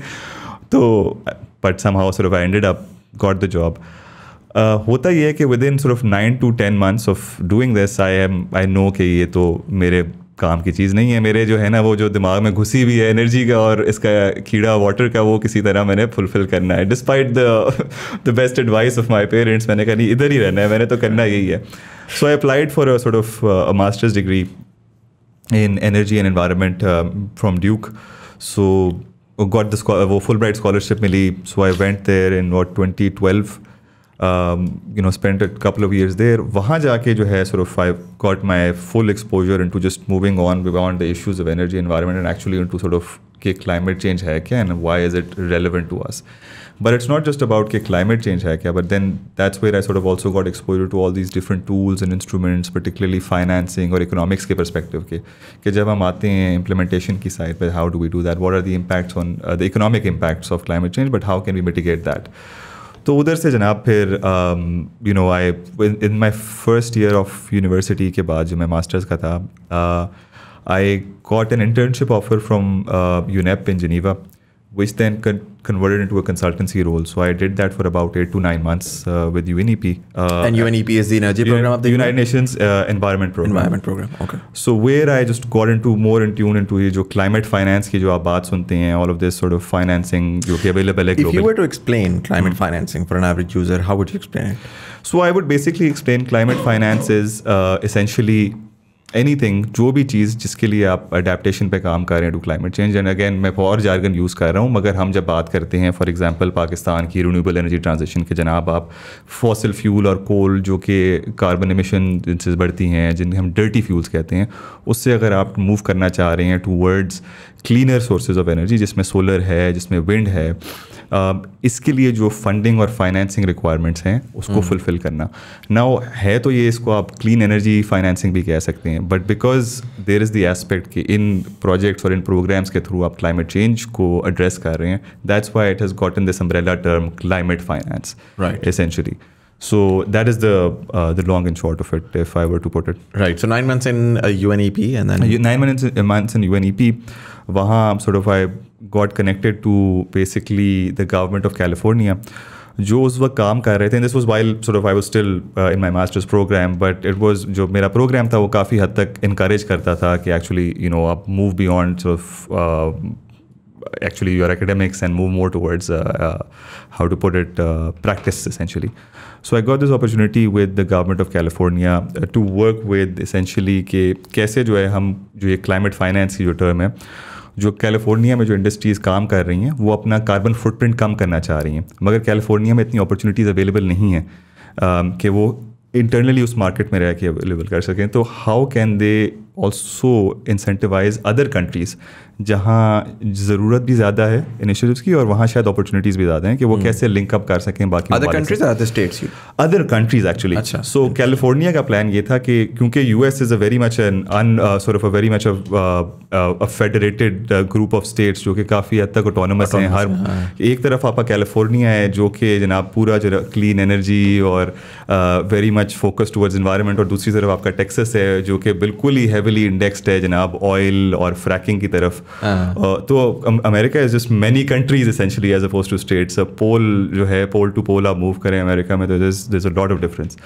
तो बट सम हाउ सिर्फ I ended up got the job होता ये है कि विद इन सिर्फ nine to ten months of doing this I am I know कि ये तो मेरे काम की चीज़ नहीं है मेरे जो है ना वो जो दिमाग में घुसी हुई है एनर्जी का और इसका कीड़ा वाटर का वो किसी तरह मैंने फुलफिल करना है despite the the best advice of my parents मैंने कहा नहीं इधर ही रहना है मैंने तो करना यही है so I applied for sort of masters degree in energy and environment from Duke so got the वो फुल ब्राइट स्कॉलरशिप मिली so I went there in what twenty twelve you know spent couple of years there वहाँ जाके जो है sort of I got my full exposure into just moving on beyond the issues of energy environment and actually into sort of कि climate change है क्या and why is it relevant to us but it's not just about कि climate change है क्या but then that's where I sort of also got exposure to all these different tools and instruments particularly financing और economics के perspective के कि जब हम आते हैं इंप्लीमेंटेशन की साइड पर how do we do that what are the impacts on the economic impacts of climate change but how can we mitigate that तो उधर से जनाब फिर you know I in my first year of university के बाद जो मैं masters का था I got an internship offer from UNEP in Geneva which then con- converted into a consultancy role. So I did that for about eight to nine months uh, with UNEP. Uh, and UNEP is the energy UN- program of the United UN- Nations uh, Environment Program. Environment Program. Okay. So where I just got into more in tune into ये climate finance की जो आप बात सुनते all of this sort of financing जो कि available globally. If you were to explain climate mm-hmm. financing for an average user, how would you explain it? So I would basically explain climate finance is uh, essentially anything जो भी चीज़ जिसके लिए आप adaptation पे काम कर रहे हैं to climate change and again मैं और जारगन यूज़ कर रहा हूँ मगर हम जब बात करते हैं फॉर एग्ज़ाम्पल पाकिस्तान की रिन्यूएबल एनर्जी ट्रांजिशन के जनाब आप फॉसिल फ्यूल और कोल जो कि कार्बन एमिशन जिनसे बढ़ती हैं जिन्हें हम डर्टी फ्यूल्स कहते हैं उससे अगर आप मूव करना चाह रहे हैं towards cleaner sources of energy जिसमें सोलर है जिसमें विंड है uh, इसके लिए जो फंडिंग और फाइनेंसिंग रिक्वायरमेंट्स हैं उसको फुलफ़िल हम्म। करना ना है तो ये इसको आप क्लीन एनर्जी फाइनेंसिंग भी कह सकते हैं हैं but because there is the aspect कि इन प्रोजेक्ट्स और इन प्रोग्राम्स के थ्रू आप क्लाइमेट चेंज को एड्रेस कर रहे हैं that's why it has got in this umbrella term climate finance right essentially So that is the uh, the long and short of it, if I were to put it. Right. So nine months in uh, UNEP, and then uh, nine months in, months in UNEP. Waha sort of I got connected to basically the government of California. Uh, जो उस वक्त काम कर रहे थे this was while sort I was still in my masters programme but it was जो मेरा programme था वो काफ़ी हद तक इंकरेज करता था कि एक्चुअली यू नो आप move beyond of actually your academics and move more towards how to put it practice essentially so I got this opportunity with the government of California to work with essentially के कैसे जो है हम जो ये climate finance की जो term है जो कैलिफोर्निया में जो इंडस्ट्रीज़ काम कर रही हैं वो अपना कार्बन फुटप्रिंट कम करना चाह रही हैं मगर कैलिफोर्निया में इतनी अपॉर्चुनिटीज़ अवेलेबल नहीं हैं कि वो इंटरनली उस मार्केट में रह के अवेलेबल कर सकें तो how can they also incentivise other countries जहाँ ज़रूरत भी ज़्यादा है इनिशिएटिव्स की और वहाँ शायद अपॉर्चुनिटीज़ भी ज़्यादा हैं कि वो हम्म। कैसे लिंक अप कर सकें बाकी other countries other states other countries actually so California का प्लान ये था कि क्योंकि U S is a very much an un sorry a very much a federated group of states जो कि काफ़ी हद तक ऑटोनमस हैं हर हाँ। एक तरफ आपका कैलिफोर्निया है जो कि जनाब पूरा जो क्लीन एनर्जी और very much focus towards environment और दूसरी तरफ आपका टेक्सस है जो कि बिल्कुल ही हैविली इंडेक्सड है जनाब ऑयल और फ्रैकिंग की तरफ हाँ। तो America is just many countries essentially as oppose to states पोल जो है पोल टू पोल आप मूव करें अमेरिका में तो इज तो अ लॉट ऑफ डिफरेंस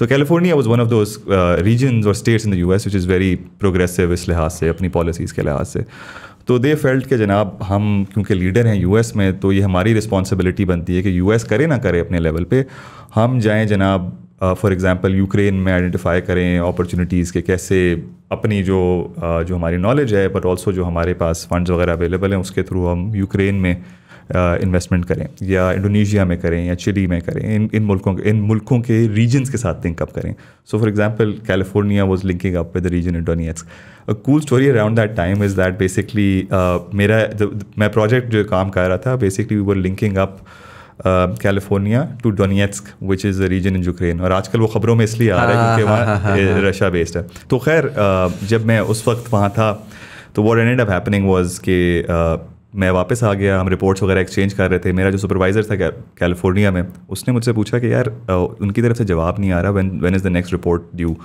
तो California was one of those region और states in the U S which is very progressive इस लिहाज से अपनी पॉलिसीज़ के लिहाज से तो दे फेल्ट के जनाब हम क्योंकि लीडर हैं यूएस में तो ये हमारी रिस्पॉन्सिबिलिटी बनती है कि यूएस करे ना करे अपने लेवल पे हम जाएं जनाब फॉर एग्ज़ाम्पल यूक्रेन में आइडेंटिफाई करें अपॉर्चुनिटीज़ के कैसे अपनी जो uh, जो हमारी नॉलेज है बट ऑल्सो जो हमारे पास फंड्स वगैरह अवेलेबल हैं उसके थ्रू हम यूक्रेन में इन्वेस्टमेंट uh, करें या इंडोनेशिया में करें या चिली में करें इन इन मुल्कों के इन मुल्कों के रीजन्स के साथ लिंकअप करें so for example California was linking up with the region in Donetsk cool story around that time is that basically मेरा मैं प्रोजेक्ट जो काम कर रहा था basically we were linking up California to Donetsk which is a region in Ukraine और आजकल वो ख़बरों में इसलिए आ रहा है हाँ, क्योंकि हाँ, वहाँ रशिया हाँ, बेस्ड है तो खैर जब मैं उस वक्त वहाँ था तो what end up happening was के मैं वापस आ गया हम रिपोर्ट्स वगैरह एक्सचेंज कर रहे थे मेरा जो सुपरवाइज़र था कैलिफोर्निया में उसने मुझसे पूछा कि यार उनकी तरफ से जवाब नहीं आ रहा when when is the next report due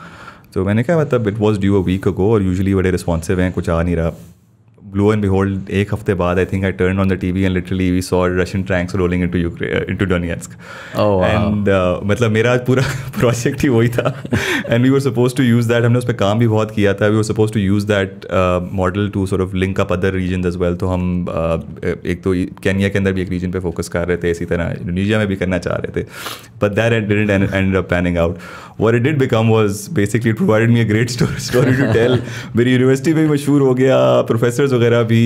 तो मैंने कहा मतलब it was due a week ago और यूजली बड़े रिस्पॉन्सिव हैं कुछ आ नहीं रहा lo and behold, ek hafte baad, I think I turned on the TV and literally we saw Russian tanks rolling into Ukraine, uh, into Donetsk. Oh, wow. And uh, मतलब मेरा आज पूरा project ही वही था and we were supposed to use that हमने उस पर काम भी बहुत किया था we were supposed to use that model to sort of link up other region as well तो हम uh, एक तो कैनिया के अंदर भी एक रीजन पर फोकस कर रहे थे इसी तरह इंडोनेशिया में भी करना चाह रहे थे but that it didn't end up panning out what it did become was basically provided me a great story to tell मेरी यूनिवर्सिटी में भी मशहूर हो गया प्रोफेसर वगैरह भी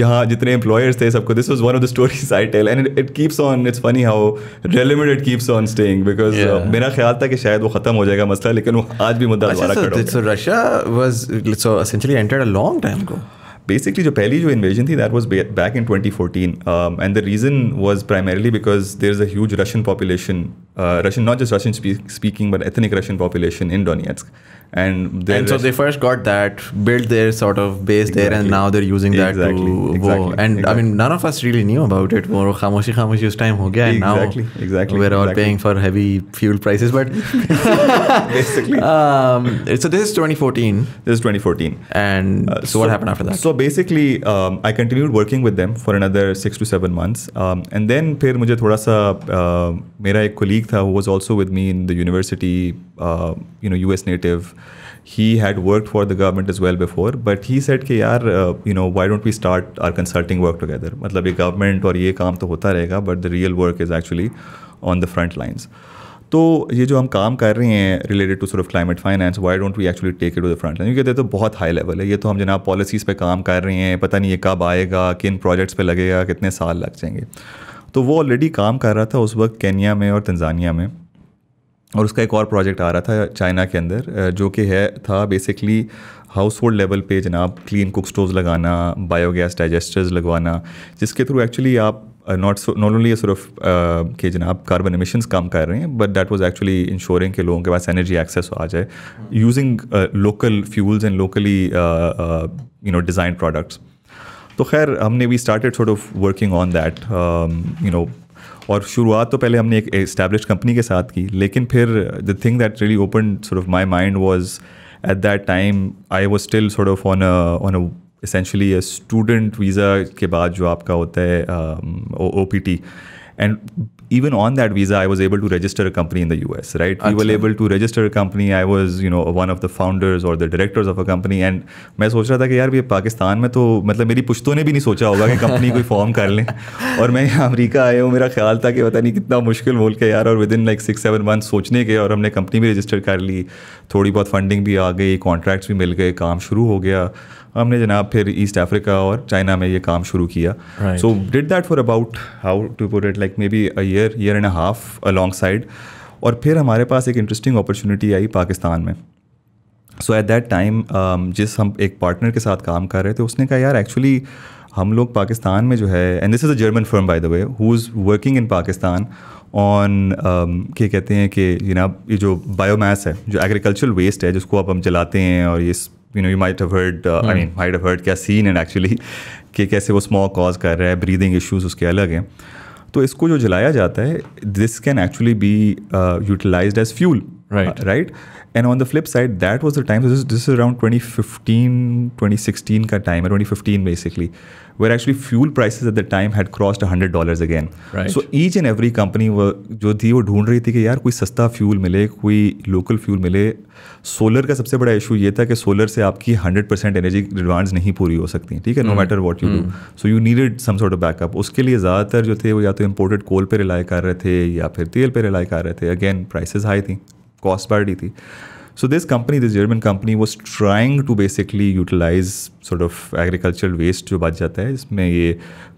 जहाँ जितने एम्प्लॉयर्स थे सबको this was one of the story I tell and it keeps on it's funny how relevant it keeps on staying because मेरा ख्याल था कि शायद वो खत्म हो जाएगा मसला लेकिन वो आज भी मुद्दा अच्छा, दोबारा Russia was so essentially entered a long time go basically जो पहली जो इन्वेजन थी that was back in twenty fourteen and the reason was primarily because there is a huge Russian population uh, Russian, not just Russian spe speaking, but ethnic Russian population in Donetsk. And, and so Russian they first got that, built their sort of base exactly. there, and now they're using exactly. that to exactly. Wo. And I mean, none of us really knew about it. More khamoshi khamoshi us time ho gaya, and exactly. now exactly. we're all paying for heavy fuel prices. But basically, um, so this is 2014. This is 2014. And uh, so, so, what happened after that? So basically, um, I continued working with them for another six to seven months, um, and then फिर मुझे थोड़ा सा uh, मेरा एक colleague colleague tha who was also with me in the university, uh, you know, US native. He had worked for the government as well before, but he said कि यार, uh, you know, why don't we start our consulting work together? मतलब ये government और ये काम तो होता रहेगा, but the real work is actually on the front lines. तो ये जो हम काम कर रहे हैं related to sort of climate finance why don't we actually take it to the front line क्योंकि तो बहुत हाई लेवल है ये तो हम जनाब पॉलिसीज़ पे काम कर रहे हैं पता नहीं ये कब आएगा किन प्रोजेक्ट्स पे लगेगा कितने साल लग जाएंगे तो वो ऑलरेडी काम कर रहा था उस वक्त कैनिया में और तंजानिया में और उसका एक और प्रोजेक्ट आ रहा था चाइना के अंदर जो कि है था बेसिकली हाउस होल्ड लेवल पे जनाब क्लीन कुक स्टोव लगाना बायोगैस डाइजेस्टर्स लगवाना जिसके थ्रू एक्चुअली आप नॉट नॉट ओनली सिर्फ कि जनाब कार्बन एमिशंस कम कर रहे हैं but that was actually ensuring के लोगों के पास एनर्जी एक्सेस आ जाए using local fuels and locally you know design products तो खैर हमने we started sort of working on that you know और शुरुआत तो पहले हमने एक इस्टेब्लिश कंपनी के साथ की लेकिन फिर the thing that really open sort of my mind was at that time I was still sort of on on essentially student visa के बाद जो आपका होता है O P T and even on that visa, I was able to register a company in the US, right? Achha. We were able to register a company. I was, you know, one of the founders or the directors of a company. And मैं सोच रहा था कि यार ये पाकिस्तान में तो मतलब मेरी पुश्तों ने भी नहीं सोचा होगा कि कंपनी कोई फॉर्म कर लें और मैं यहाँ अमेरिका आया हूँ मेरा ख्याल था कि पता नहीं कितना मुश्किल बोल के यार और within like six seven month सोचने के और हमने कंपनी भी रजिस्टर कर ली थोड़ी बहुत फंडिंग भी आ गई कॉन्ट्रैक्ट्स भी मिल गए काम शुरू हो गया हमने जनाब फिर ईस्ट अफ्रीका और चाइना में ये काम शुरू किया so did that for about how to put it like maybe a year year and and half alongside और फिर हमारे पास एक इंटरेस्टिंग अपॉर्चुनिटी आई पाकिस्तान में सो एट दैट टाइम जिस हम एक पार्टनर के साथ काम कर रहे थे उसने कहा यार एक्चुअली हम लोग पाकिस्तान में जो है and this is a German firm by the way who is working in Pakistan on क्या कहते हैं कि जनाब ये जो बायोमास है जो एग्रीकल्चरल वेस्ट है जिसको अब हम जलाते हैं और ये you know you might have heard I mean might have heard क्या सीन एंड एक्चुअली कि कैसे वो स्मॉक कॉज कर रहा है ब्रीदिंग इश्यूज उसके अलग हैं तो इसको जो जलाया जाता है this can actually be utilize as fuel right right and on the flip side that was the time so this, is, this is around 2015 2016 ka time 2015 basically where actually fuel prices at the time had crossed hundred dollars again so each and every company जो थी वो ढूंढ रही थी कि यार कोई सस्ता फ्यूल मिले कोई लोकल फ्यूल मिले सोलर का सबसे बड़ा इशू ये था कि सोलर से आपकी हंड्रेड परसेंट एनर्जी डिमांड्स नहीं पूरी हो सकती ठीक है no matter what you do so you needed some sort of backup उसके लिए ज़्यादातर जो थे वो या तो इम्पोर्टेड कोल पर रिलाई कर रहे थे या फिर तेल पर रिलाई कर रहे थे अगेन प्राइसेज हाई थी कॉस्ट बढ़ रही थी So this company, this German company, was trying to basically utilize sort of agricultural waste जो बच जाता है इसमें ये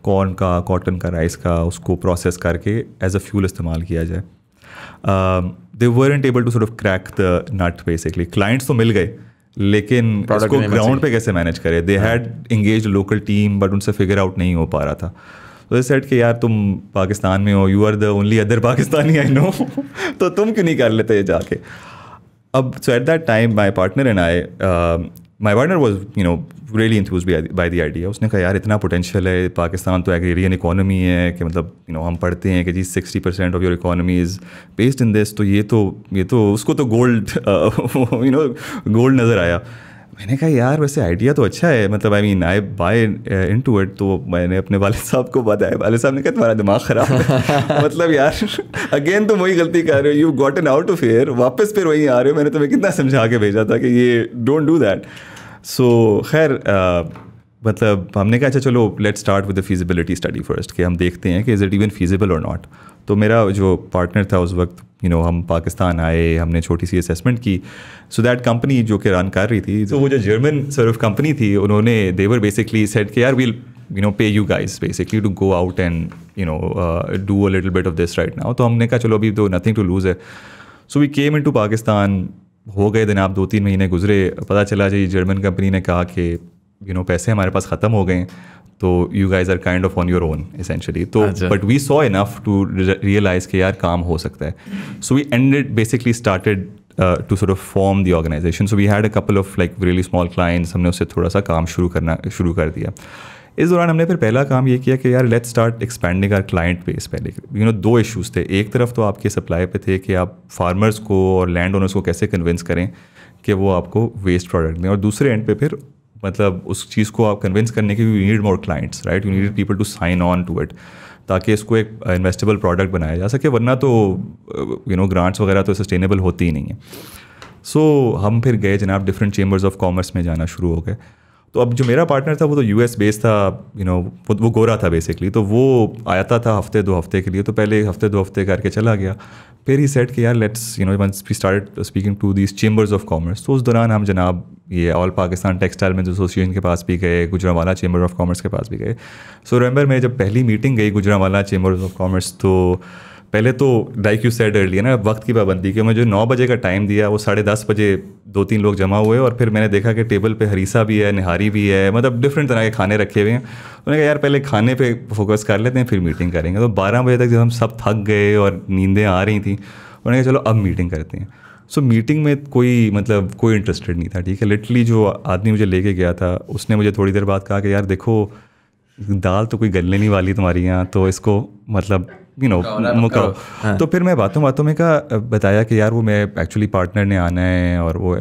कॉर्न का कॉटन का राइस का उसको प्रोसेस करके एज अ फ्यूल इस्तेमाल किया जाए they weren't able to sort of crack the nut basically clients तो मिल गए लेकिन इसको ग्राउंड पे कैसे मैनेज करे they had engage local team but उनसे फिगर आउट नहीं हो पा रहा था तो दे सेट कि यार तुम पाकिस्तान में हो you are the only other Pakistani I know तो तुम क्यों नहीं कर लेते जाके अब so at that time my partner and I my partner was you know really enthused enthused by, by उसने कहा यार इतना पोटेंशियल है पाकिस्तान तो एग्रेरियन इकोनॉमी है कि मतलब यू नो हम पढ़ते हैं कि जी sixty percent of your economy is based in this तो ये तो ये तो उसको तो गोल्ड यू नो गोल्ड नज़र आया मैंने कहा यार वैसे आइडिया तो अच्छा है मतलब I mean I buy into it तो मैंने अपने वाले साहब को बताया वाले साहब ने कहा तुम्हारा दिमाग ख़राब है मतलब यार अगेन तुम वही गलती कर रहे हो you got an out of air वापस फिर वहीं आ रहे हो मैंने तुम्हें कितना समझा के भेजा था कि ये डोंट डू दैट सो खैर uh, मतलब हमने कहा अच्छा चलो let start with the feasibility study first कि हम देखते हैं कि इज़ इट इवन फीजिबल और नॉट तो मेरा जो पार्टनर था उस वक्त यू you नो know, हम पाकिस्तान आए हमने छोटी सी असेसमेंट की सो दैट कंपनी जो कि रन कर रही थी तो so, वो जो जर्मन सर्व कंपनी थी उन्होंने देवर बेसिकली सेट के यार we'll you know pay you guys basically to go out and you know do a little bit of this right now तो हमने कहा चलो अभी दो नथिंग टू लूज़ है so we came into Pakistan हो गए दिन आप दो तीन महीने गुजरे पता चला जी जर्मन कंपनी ने कहा कि यू नो पैसे हमारे पास ख़त्म हो गए तो you guys are kind of on your own essentially तो but we saw enough to realize कि यार काम हो सकता है so we ended basically started to sort of form the organization so we had a couple of like really small clients हमने उससे थोड़ा सा काम शुरू करना शुरू कर दिया इस दौरान हमने फिर पहला काम ये किया कि यार let's start expending our client base पहले यू नो दो इश्यूज थे एक तरफ तो आपके सप्लाई पे थे कि आप फार्मर्स को और लैंड ओनर्स को कैसे कन्विंस करें कि वो आपको वेस्ट प्रोडक्ट दें और दूसरे एंड पे फिर मतलब उस चीज़ को आप कन्विंस करने के you need more clients right you need people to sign on to it ताकि इसको एक इन्वेस्टेबल uh, प्रोडक्ट बनाया जा सके वरना तो यू नो ग्रांट्स वगैरह तो सस्टेनेबल होती ही नहीं है सो so, हम फिर गए जनाब डिफरेंट चेम्बर्स ऑफ कॉमर्स में जाना शुरू हो गए तो अब जो मेरा पार्टनर था वो तो यूएस बेस्ड था यू नो वो गोरा था बेसिकली तो वो आया था हफ्ते दो हफ्ते के लिए तो पहले हफ्ते दो हफ्ते करके चला गया फिर ही सेट कि यार let's you know once we start speaking to this chambers of commerce तो उस दौरान हम जनाब ये ऑल पाकिस्तान टेक्सटाइल में एसोसिएशन के पास भी गए गुजरावाला चेंबर ऑफ कॉमर्स के पास भी गए सो so, रिमेंबर में जब पहली मीटिंग गई गुजरावाला चेम्बर्स ऑफ कॉमर्स तो पहले तो लाइक यू सेड है ना वक्त की पाबंदी की मुझे नौ बजे का टाइम दिया वो साढ़े दस बजे दो तीन लोग जमा हुए और फिर मैंने देखा कि टेबल पे हरीसा भी है निहारी भी है मतलब डिफरेंट तरह के खाने रखे हुए हैं उन्होंने कहा यार पहले खाने पे फोकस कर लेते हैं फिर मीटिंग करेंगे तो बारह बजे तक जब हम सब थक गए और नींदें आ रही थी उन्होंने कहा चलो अब मीटिंग करते हैं सो so, मीटिंग में कोई मतलब कोई इंटरेस्टेड नहीं था ठीक है लिटली जो आदमी मुझे लेके गया था उसने मुझे थोड़ी देर बाद कहा कि यार देखो दाल तो कोई गलने नहीं वाली तुम्हारी यहाँ तो इसको मतलब यू नो मुकाओ तो फिर मैं बातों बातों में कहा बताया कि यार वो मैं एक्चुअली पार्टनर ने आना है और वो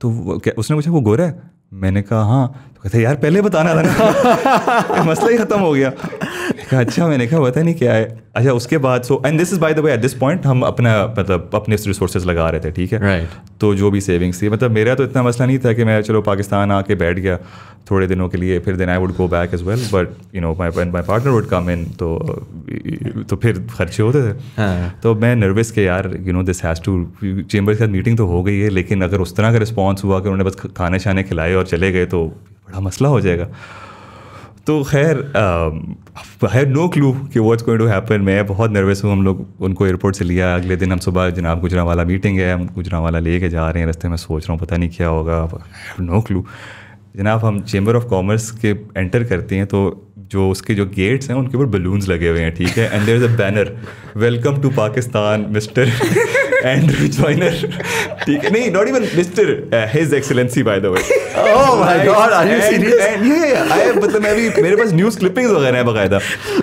तो उसने पूछा वो गोरा है मैंने कहा हाँ कहते यार पहले बताना था ना मसला ही ख़त्म हो गया कहा अच्छा मैंने कहा पता नहीं क्या है अच्छा उसके बाद so and this is by the way at this point हम अपना मतलब अपने रिसोर्सेज लगा रहे थे ठीक है right. तो जो भी सेविंग्स थी मतलब मेरा तो इतना मसला नहीं था कि मैं चलो पाकिस्तान आके बैठ गया थोड़े दिनों के लिए फिर then I would go back as well but you know my my partner would come in तो तो फिर खर्चे होते थे हाँ। तो मैं नर्वस के यार you know this has to chamber के साथ मीटिंग तो हो गई है लेकिन अगर उस तरह का रिस्पॉन्स हुआ कि उन्होंने बस खाने शाने खिलाए और चले गए तो बड़ा हाँ, मसला हो जाएगा तो खैर आई हैव नो क्लू कि वॉट गोइंग टू हैपन मैं बहुत नर्वस हूँ हम लोग उनको एयरपोर्ट से लिया अगले दिन हम सुबह जनाब गुजरा वाला मीटिंग है हम गुजरा वाला लेके जा रहे हैं रास्ते में सोच रहा हूँ पता नहीं क्या होगा आई हैव नो क्लू जनाब हम चेंबर ऑफ कॉमर्स के एंटर करते हैं तो जो उसके जो गेट्स हैं उनके ऊपर बलून्स लगे हुए हैं ठीक है and there is a banner welcome to Pakistan mister Andrew Joiner ठीक है नहीं not even mister his excellency by the way oh my god are you serious ये आई मतलब मैं भी मेरे पास न्यूज़ क्लिपिंग्स वगैरह है बकायदा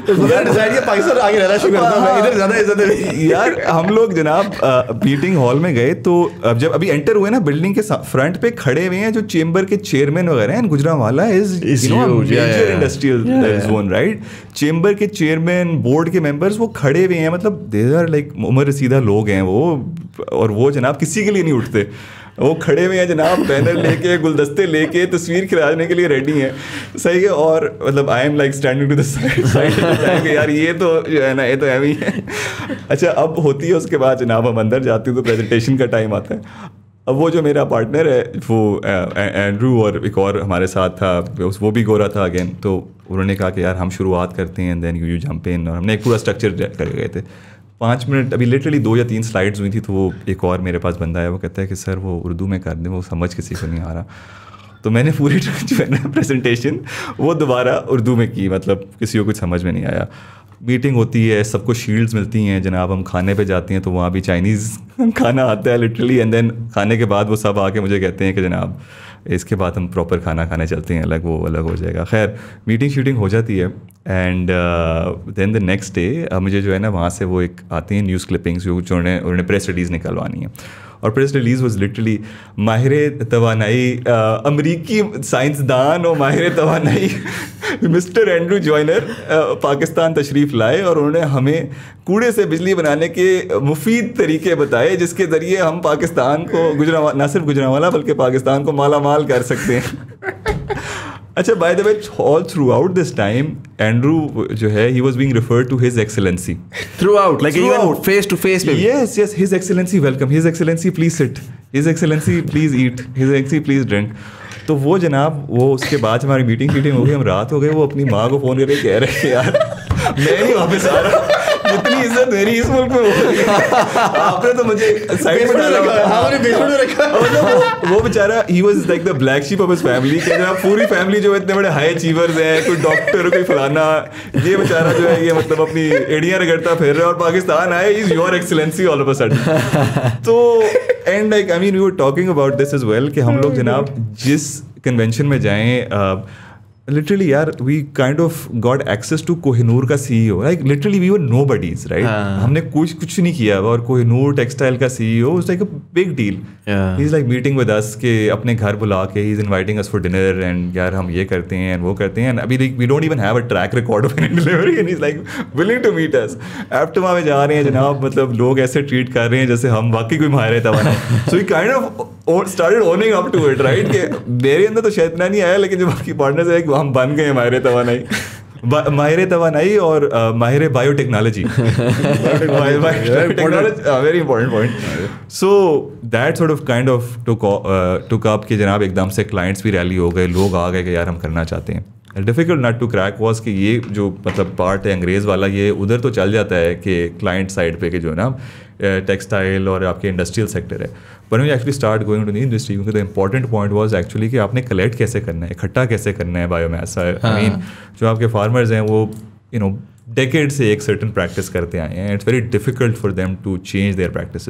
मेरा डिजायर ये पाकिस्तान आगे रहना शुरू करता मैं इधर ज्यादा इज्जत यार हम लोग जनाब मीटिंग हॉल में गए तो जब अभी एंटर हुए ना बिल्डिंग के फ्रंट पे खड़े हुए हैं जो चेंबर के चेयरमैन वगैरह हैं Gujranwala is you know major industrial zone right chamber के चेयरमैन बोर्ड के मेंबर्स वो खड़े हुए हैं मतलब दे आर लाइक उम्र सीधा लोग हैं वो और वो जनाब किसी के लिए नहीं उठते वो खड़े हुए हैं जनाब बैनर लेके गुलदस्ते लेके तस्वीर खिलाने के लिए रेडी हैं सही है और मतलब I am like standing to the side यार ये तो जो है ना ये तो एम ही है अच्छा अब होती है उसके बाद जनाब हम अंदर जाते हैं तो प्रेजेंटेशन का टाइम आता है अब वो जो मेरा पार्टनर है वो एंड्रू और एक और हमारे साथ था वो भी गोरा था अगेन तो उन्होंने कहा कि यार हम शुरुआत करते हैं then you you jump in और हमने एक पूरा स्ट्रक्चर कर गए थे पाँच मिनट अभी लिटरली दो या तीन स्लाइड्स हुई थी तो वो एक और मेरे पास बंदा है वो कहता है कि सर वो उर्दू में कर दें वो समझ किसी को नहीं आ रहा तो मैंने पूरी जो है ना प्रेजेंटेशन वो दोबारा उर्दू में की मतलब किसी को कुछ समझ में नहीं आया मीटिंग होती है सबको शील्ड्स मिलती हैं जनाब हम खाने पे जाते हैं तो वहाँ भी चाइनीज़ खाना आता है लिटरली एंड देन खाने के बाद वो सब आके मुझे कहते हैं कि जनाब इसके बाद हम प्रॉपर खाना खाने चलते हैं अलग वो अलग हो जाएगा खैर मीटिंग शूटिंग हो जाती है and then the next day मुझे जो है ना वहाँ से वो एक आती हैं न्यूज़ क्लिपिंग्स जो उन्होंने उन्होंने प्रेस रिलीज़ निकलवानी है और प्रेस रिलीज वॉज लिटरली माहिर तोानाई अमरीकी साइंसदान और माहिर तोानाई मिस्टर एंड्रू जॉइनर पाकिस्तान तशरीफ़ लाए और उन्होंने हमें कूड़े से बिजली बनाने के मुफीद तरीके बताए जिसके ज़रिए हम पाकिस्तान को गुजरा ना सिर्फ गुजरावाला बल्कि पाकिस्तान को माला माल कर सकते हैं अच्छा by the way all throughout this time Andrew जो है he was being referred to his excellency throughout like even face to face yes yes his excellency welcome his excellency please sit his excellency please eat his एक्सी please drink तो वो जनाब वो उसके बाद हमारी मीटिंग मीटिंग हो गई हम रात हो गए वो अपनी माँ को फोन करके कह रहे हैं यार मैं नहीं वापस आ रहा दे रही है इस मुल्क में आपने तो मुझे साइड में डाला आपने बेसमेंट में हाँ। रखा मतलब वो बेचारा ही was like the black sheep of his family के जरा पूरी फैमिली जो इतने बड़े हाई अचीवर्स हैं कोई डॉक्टर कोई फलाना ये बेचारा जो है ये मतलब अपनी एड़ियां रगड़ता फिर रहा है और पाकिस्तान आए is your excellency all of a sudden तो and like I mean we were talking about this as well कि हम लोग हम्म। जनाब जिस कन्वेंशन में जाएं uh, literally यार we kind of got access to Kohinoor का CEO like literally we were nobodies right हाँ. हमने कुछ कुछ नहीं किया और कोहिनूर टेक्सटाइल का CEO was like a big deal yeah. he's like meeting with us के अपने घर बुला के he's inviting us for dinner and यार हम ये करते हैं and वो करते हैं and अभी like we don't even have a track record of any delivery and he's like willing to meet us एप्टमा में जा रहे हैं जनाब मतलब लोग ऐसे ट्रीट कर रहे हैं जैसे हम वाकई कोई मारे था so he kind of started owning up to it, right? कि मेरे अंदर तो शैतना नहीं आया लेकिन जब बाकी पार्टनर से हम बन गए माहिर नहीं माहिर तवानाई और माहिर biotechnology very important point so that sort of kind of to cup के जनाब एकदम से क्लाइंट्स भी रैली हो गए लोग आ गए कि यार हम करना चाहते हैं difficult not to crack was कि ये जो मतलब पार्ट है अंग्रेज़ वाला ये उधर तो चल जाता है कि क्लाइंट साइड पे के जो है ना टेक्सटाइल और आपके इंडस्ट्रियल सेक्टर है पर we actually start going to the industry क्योंकि the important point was actually कि आपने कलेक्ट कैसे करना है इकट्ठा कैसे करना है बायोमैस आई मीन जो आपके फार्मर्स हैं वो यू नो डेकेड से एक सर्टन प्रैक्टिस करते आए हैं it's very difficult for them to change their practice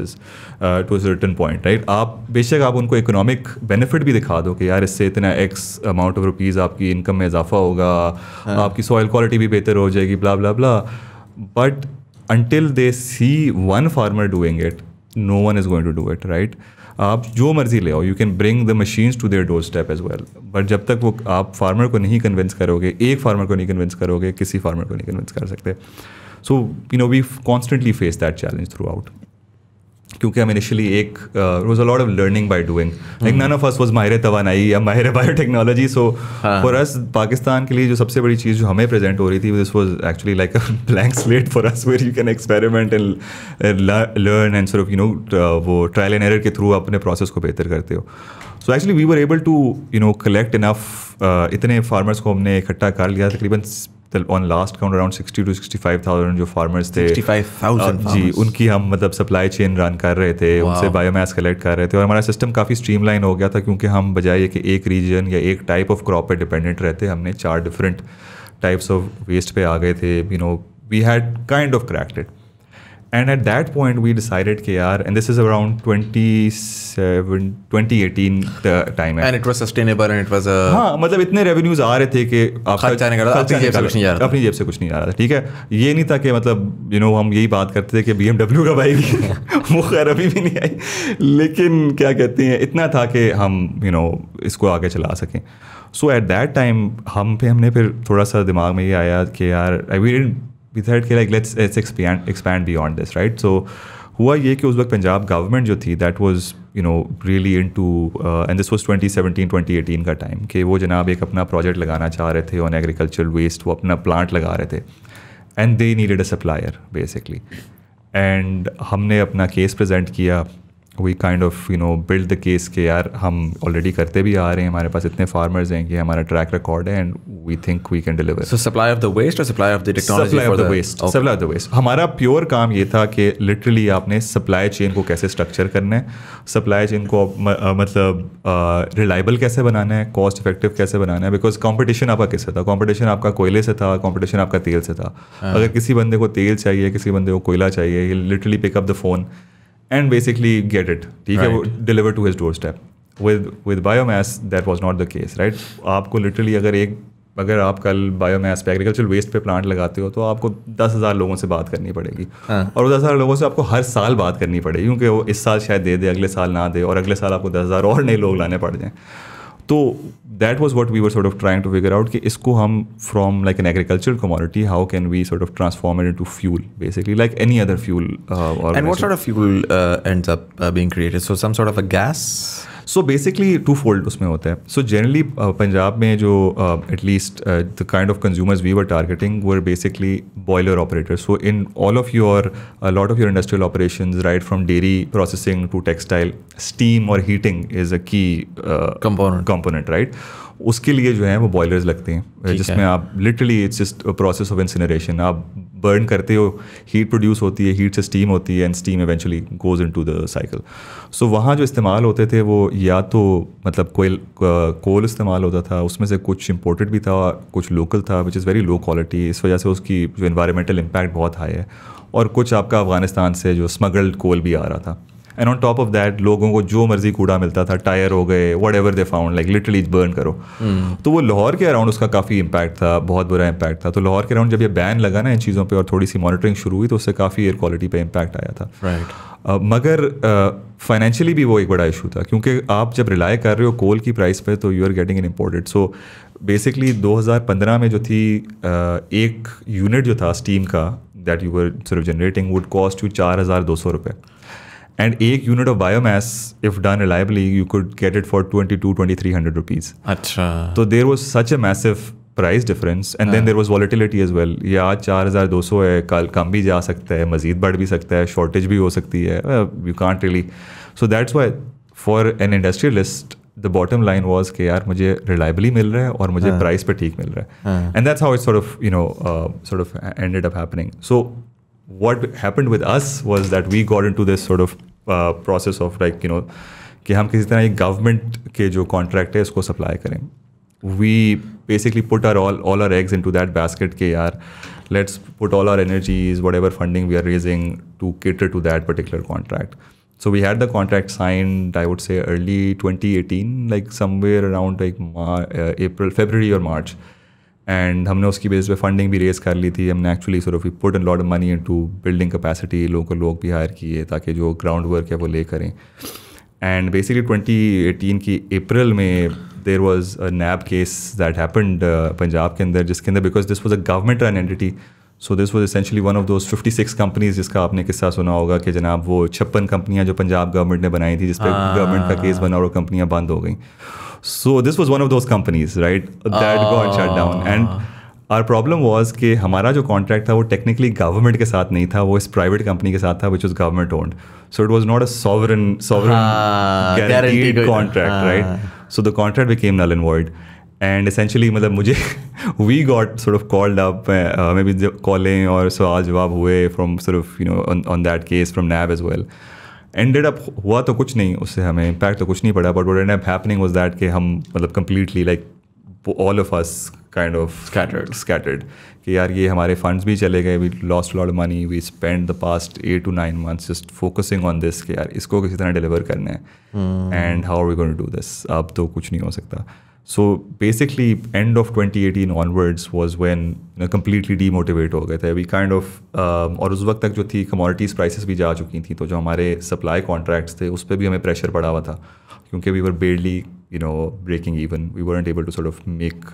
to certain point right आप बेशक आप उनको इकोनॉमिक बेनिफिट भी दिखा दो कि यार इससे इतना एक्स अमाउंट ऑफ रुपीज़ आपकी इनकम में इजाफा होगा हाँ. आपकी सॉयल क्वालिटी भी बेहतर हो जाएगी blah blah blah but until they see one farmer doing it no one is going to do it right आप जो मर्ज़ी ले आओ you can bring the machines to their doorstep as well but जब तक वो आप farmer को नहीं कन्विंस करोगे एक फार्मर को नहीं कन्विंस करोगे किसी फार्मर को नहीं कन्विंस कर सकते so you know we constantly face that challenge throughout क्योंकि हम इनिशियली एक was a lot of learning by doing like none of us was माहिर तोानाई या माहिर biotechnology so for us Pakistan के लिए जो सबसे बड़ी चीज़ जो हमें प्रेजेंट हो रही थी this was actually like a blank slate for us where you can experiment and learn and sir you know वो ट्रायल एंड एरर के थ्रू अपने प्रोसेस को बेहतर करते हो so actually we were able to you know collect enough इतने farmers को हमने इकट्ठा कर लिया तकरीबन last count around sixty two sixty five thousand जो फार्मर्स थे जी उनकी हम मतलब सप्लाई चेन रन कर रहे थे उनसे बायोमास कलेक्ट कर रहे थे और हमारा सिस्टम काफ़ी स्ट्रीमलाइन हो गया था क्योंकि हम बजाय कि एक रीजन या एक टाइप ऑफ क्रॉप पर डिपेंडेंट रहते हमने चार डिफरेंट टाइप्स ऑफ वेस्ट पे आ गए थे you know we had kind of cracked And at that point, we decided KR, and this is around 27, 2018 the time And it was sustainable and it was a. हाँ, मतलब इतने revenues आ रहे थे कि खर्चा नहीं कर रहा अपनी जेब से कुछ नहीं आ रहा अपनी जेब से कुछ नहीं आ रहा था ठीक है ये नहीं था कि मतलब यू नो हम यही बात करते थे कि बी का बाइक वो खैर अभी भी नहीं आई लेकिन क्या कहते हैं इतना था कि हम यू नो इसको आगे चला सकें सो एट दैट टाइम हम पे हमने फिर थोड़ा सा दिमाग में ये आया कि यार आई वी थर्ड के like let's let's expand expand beyond this right so हुआ ये कि उस वक्त पंजाब गवर्नमेंट जो थी that was you know really into and this was twenty seventeen twenty eighteen का टाइम कि वो जनाब एक अपना प्रोजेक्ट लगाना चाह रहे थे ऑन एग्रीकल्चरल वेस्ट वो अपना प्लांट लगा रहे थे and they needed a supplier basically and हमने अपना केस प्रजेंट किया we kind of you know build the case के यार हम ऑलरेडी करते भी आ रहे हैं हमारे पास इतने फार्मर्स हैं कि हमारा ट्रैक रिकॉर्ड है and we think we can deliver so supply of the waste और supply of the technology supply of the waste supply of the waste हमारा प्योर काम ये था कि लिटरली आपने सप्लाई चेन को कैसे स्ट्रक्चर करना है सप्लाई चेन को मतलब रिलायबल कैसे बनाना है कॉस्ट इफेक्टिव कैसे बनाना है बिकॉज कॉम्पिटिशन आपका किससे था कॉम्पिटिशन आपका कोयले से था कॉम्पिटिशन आपका तेल से था हाँ। अगर किसी बंदे को तेल चाहिए किसी बंदे को कोयला चाहिए literally pick up the phone and basically get it ठीक है वो deliver to his doorstep with with biomass that was not the case right आपको लिटरली अगर एक अगर आप कल बायोमैस पे एग्रीकल्चर वेस्ट पे प्लांट लगाते हो तो आपको दस हज़ार लोगों से बात करनी पड़ेगी हाँ. और दस हज़ार लोगों से आपको हर साल बात करनी पड़ेगी क्योंकि वो इस साल शायद दे दे अगले साल ना दे और अगले साल आपको दस हज़ार और नए लोग लाने पड़ जाएँ तो that was what we were sort of trying to figure out कि इसको हम from like an agricultural commodity how can we sort of transform it into fuel basically like any other fuel uh, and what sort of fuel uh, ends up uh, being created so some sort of a gas so basically two fold उसमें होता है so generally uh, Punjab में जो at least the kind of consumers we were targeting were basically boiler operator so in all of your lot of your industrial operation right from dairy processing to textile steam और heating is a key component right उसके लिए जो है वो boilers लगते हैं जिसमें आप literally it's just process of incineration आप बर्न करते हो हीट प्रोड्यूस होती है हीट से स्टीम होती है and steam eventually goes into the cycle so वहाँ जो इस्तेमाल होते थे वो या तो मतलब कोयल कोल इस्तेमाल होता था उसमें से कुछ इंपोर्टेड भी था कुछ लोकल था which is very low quality इस वजह से उसकी जो इन्वायरमेंटल इम्पैक्ट बहुत हाई है और कुछ आपका अफ़गानिस्तान से जो स्मगल्ड कोल भी आ रहा था and on top of that लोगों को जो मर्जी कूड़ा मिलता था टायर हो गए whatever they found like literally burn करो hmm. तो वो लाहौर के अराउंड उसका काफ़ी इम्पैक्ट था बहुत बुरा इम्पैक्ट था तो लाहौर के अराउंड जब ये बैन लगा ना इन चीज़ों पर और थोड़ी सी मॉनिटरिंग शुरू हुई तो उससे काफ़ी एयर क्वालिटी पर इम्पैक्ट आया था राइट Uh, मगर फाइनेंशियली uh, भी वो एक बड़ा इशू था क्योंकि आप जब रिलाय कर रहे हो कोल की प्राइस पे तो you are getting in imported so basically 2015 में जो थी uh, एक यूनिट जो था स्टीम का दैट यू वर सिर्फ जनरेटिंग वुड कॉस्ट यू चार हज़ार दो सौ रुपये एंड एक unit of biomass if done reliably you could get it for twenty two twenty three hundred rupees अच्छा तो there was such a massive price difference and then there was volatility as well ये आज चार हज़ार दो सौ है कल कम भी जा सकता है मजीद बढ़ भी सकता है शॉर्टेज भी हो सकती है you can't really so that's why for an industrialist the bottom line was के यार मुझे रिलायबली मिल रहा है और मुझे प्राइस हाँ। पर ठीक मिल रहा है and that's how it's sort of you know sort of ended so what happened with us was that we got into this sort of uh, process of like you know कि हम किसी तरह ये गवर्नमेंट के जो contract है उसको supply करें we basically put our all all our eggs into that basket के यार let's put all our energies whatever funding we are raising to cater to that particular contract So we had the contract signed, I would say early 2018, like somewhere around like uh, April, February or March. And हमने उसकी base पे funding भी raise कर ली थी हमने actually sort of put and lot of money into building capacity लोगों को लोग भी हायर किए ताकि जो ग्राउंड वर्क है वो ले करें एंड बेसिकली ट्वेंटी एटीन की अप्रैल में there was a NAB case that happened Punjab के अंदर जिसके अंदर because this was a government run entity so this was essentially one of those six companies जिसका आपने किस्सा सुना होगा कि जनाब वो छप्पन कंपनियां जो पंजाब गवर्नमेंट ने बनाई थी जिस पर गवर्नमेंट का केस बना और कंपनियाँ बंद हो गई So this was one of those companies, right? That ah. got shut down. And our problem was कि हमारा जो कॉन्ट्रैक्ट था वो टेक्निकली गवर्नमेंट के साथ नहीं था वो इस प्राइवेट कंपनी के साथ था which is government owned so it was not a sovereign sovereign guaranteed contract right so the contract became null and void and essentially मतलब मुझे we got sort of called up maybe calling और सवाल जवाब हुए from sort of you know on that case from NAB as well ended up हुआ तो कुछ नहीं उससे हमें इम्पैक्ट तो कुछ नहीं पड़ा but what and happening was that कि हम मतलब completely like all of us kind of scattered scattered कि यार ये हमारे फंड्स भी चले गए we lost lot money we spend the past eight to nine months just focusing on this कि यार इसको किसी तरह डिलीवर करना है and how we going to do this अब तो कुछ नहीं हो सकता so basically end of twenty eighteen onwards was when completely demotivate हो गए थे वी काइंड ऑफ और उस वक्त तक जो थी कमोडिटीज़ प्राइसेस भी जा चुकी थी तो जो हमारे सप्लाई कॉन्ट्रैक्ट्स थे उस पर भी हमें प्रेशर पड़ा हुआ था क्योंकि we were badly you know breaking even we were able to sort of make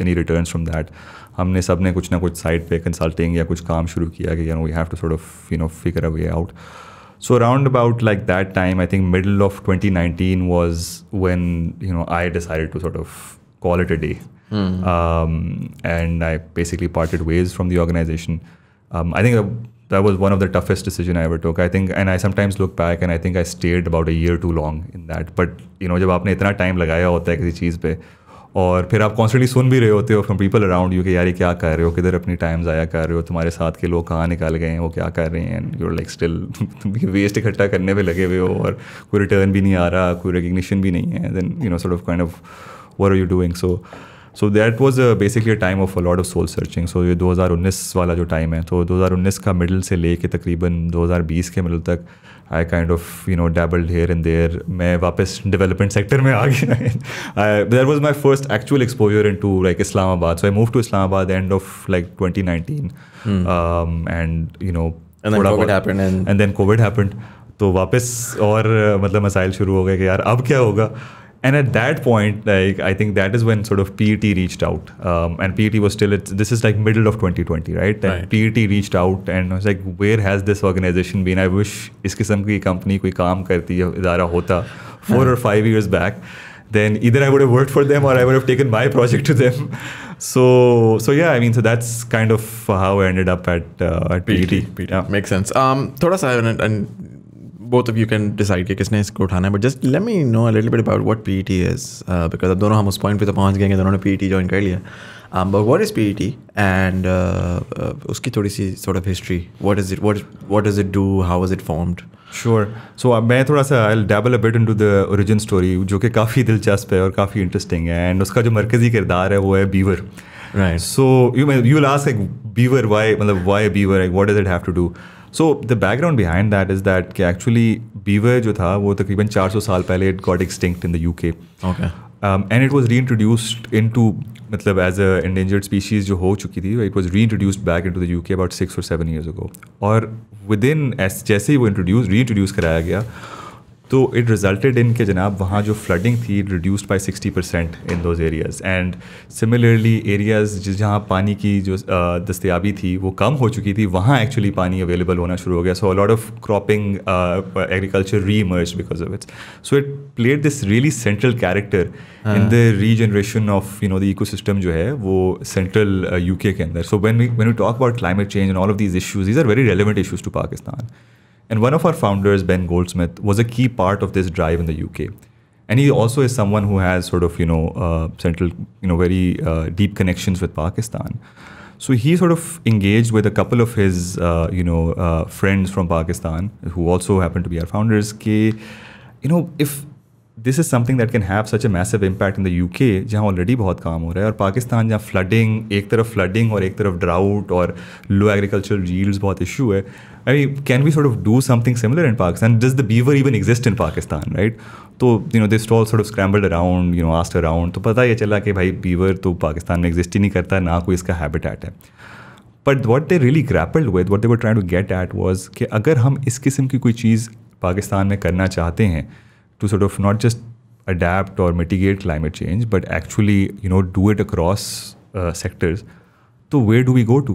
any return from that हमने सब ने कुछ ना कुछ साइड पे कंसल्टिंग या कुछ काम शुरू किया कि you know we have to sort of you know figure a way out So around about like that time, I think middle of 2019 was when you know I decided to sort of call it a day, mm. um, and I basically parted ways from the organization. Um, I think that, that was one of the toughest decision I ever took. I think, and I sometimes look back and I think I stayed about a year too long in that. But you know, जब आपने इतना time लगाया होता है किसी चीज़ पे और फिर आप कॉन्स्टेंटली सुन भी रहे होते हो फ्रॉम पीपल अराउंड यू कि यार ये क्या कर रहे हो किधर अपनी टाइम ज़ाया कर रहे हो तुम्हारे साथ के लोग कहाँ निकाल गए हैं वो क्या कर रहे हैं and you're like still waste इकट्ठा करने पे लगे हुए हो और कोई रिटर्न भी नहीं आ रहा कोई रिकग्निशन भी नहीं है then you know sort of kind of what are you doing so so that was basically time of lot of soul searching so ये 2019 वाला जो टाइम है तो 2019 का मिडल से ले तकरीबन 2020 के मिडल तक I kind of you know dabbled here in there मैं वापस डेवलपमेंट सेक्टर में आ गया there was my first actual exposure into like Islamabad so I move to Islamabad end of like twenty nineteen and you know and then COVID तो वापस और मतलब मसाइल शुरू हो गए कि यार अब क्या होगा and at that point, like I think that is when sort of PET reached out, um, and PET was still it's, this is like middle of 2020, right? And right. PET reached out and I was like, where has this organization been? I wish इस ki company koi kaam काम करती है four or five years back. Then either I would have worked for them or I would have taken my project to them. So so yeah, I mean, so that's kind of how I ended up at uh, at PET. PET. Yeah. Makes sense. Um, थोड़ा सा and, and both of you can decide कि किसने इसको उठाना है but just let me know little bit about what PET is because अब दोनों हम उस पॉइंट पे तो पहुंच गए हैं दोनों ने पीईटी ज्वाइन e कर लिया but what is PET and उसकी थोड़ी सी sort of history what is it what what does it do how was it formed sure so मैं थोड़ा सा I delve bit into the origin story जो कि काफ़ी दिलचस्प है और काफ़ी इंटरेस्टिंग है एंड उसका जो मरकजी किरदार है वो है beaver so you you last ask like beaver why मतलब why beaver like is it have to do so the background behind that is that कि एक्चुअली बीवर जो था वो तकरीबन 400 साल पहले it got extinct in the K and it was reintroduced into मतलब as a endangered species जो हो चुकी थी it was reintroduced back into the you के अबाउट सिक्स और सेवन ईयर्स को और विद इन जैसे ही वो इंट्रोड्यूस री इंट्रोड्यूस कराया गया तो इट रिजल्टेड इन के जनाब वहाँ जो फ्लडिंग थी reduced by sixty percent in those areas and similarly areas जहाँ पानी की जो uh, दस्तियाबी थी वो कम हो चुकी थी वहाँ एक्चुअली पानी अवेलेबल होना शुरू हो गया so lot of cropping agriculture reemerge because of its so it played this really central character in the regeneration of you know the ecosystem जो है वो सेंट्रल यू uh, के अंदर so when when you talk about climate change and all of these issues these are very relevant issues to Pakistan And one of our founders, Ben Goldsmith, was a key part of this drive in the UK. And he also is someone who has sort of, you know, uh, central, you know, very uh, deep connections with Pakistan. So he sort of engaged with a couple of his, uh, you know, uh, friends from Pakistan who also happen to be our founders. K, you know, if this is something that can have such a massive impact in the you UK जहाँ already बहुत काम हो रहा है और पाकिस्तान जहाँ flooding एक तरफ फ्लडिंग और एक तरफ ड्राउट और लो एग्रीकल्चर रील्स बहुत इशू है I can we sort of do something similar in Pakistan does the beaver even exist in Pakistan right तो you know this all sort of scrambled around you know asked around तो पता ये चला कि भाई beaver तो पाकिस्तान में एग्जिस्ट ही नहीं करता ना कोई इसका हैबिटेट है but what they really grappled with what they वो try to get at was कि अगर हम इस किस्म की कोई चीज़ पाकिस्तान में करना चाहते हैं to sort of not just adapt or mitigate climate change, but actually you know do it across uh, sectors. तो where do we go to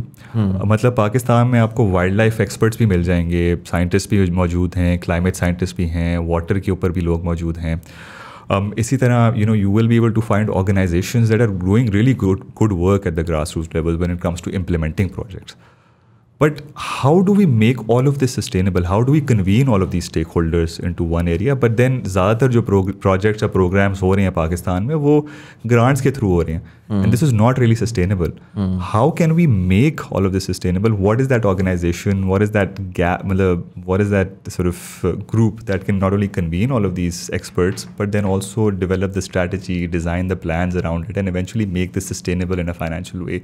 मतलब पाकिस्तान में आपको वाइल्ड लाइफ एक्सपर्ट्स भी मिल जाएंगे साइंटिस्ट भी मौजूद हैं क्लाइमेट साइंटिस्ट भी हैं वाटर के ऊपर भी लोग मौजूद हैं um, इसी तरह you know you will be able to find organisation that are doing really good good work at the grass root level when it comes to implementing projects but how do we make all of this sustainable? How do we convene all of these stakeholders into one area? But then ज़्यादातर जो projects or programs हो रहे Pakistan Pakistan में grants के through हो रहे hmm. and this is not really sustainable. Hmm. How can we make all of this sustainable? What is that organization? What is that gap? what is that sort of uh, group that can not only convene all of these experts but then also develop the strategy, design the plans around it and eventually make this sustainable in a financial way.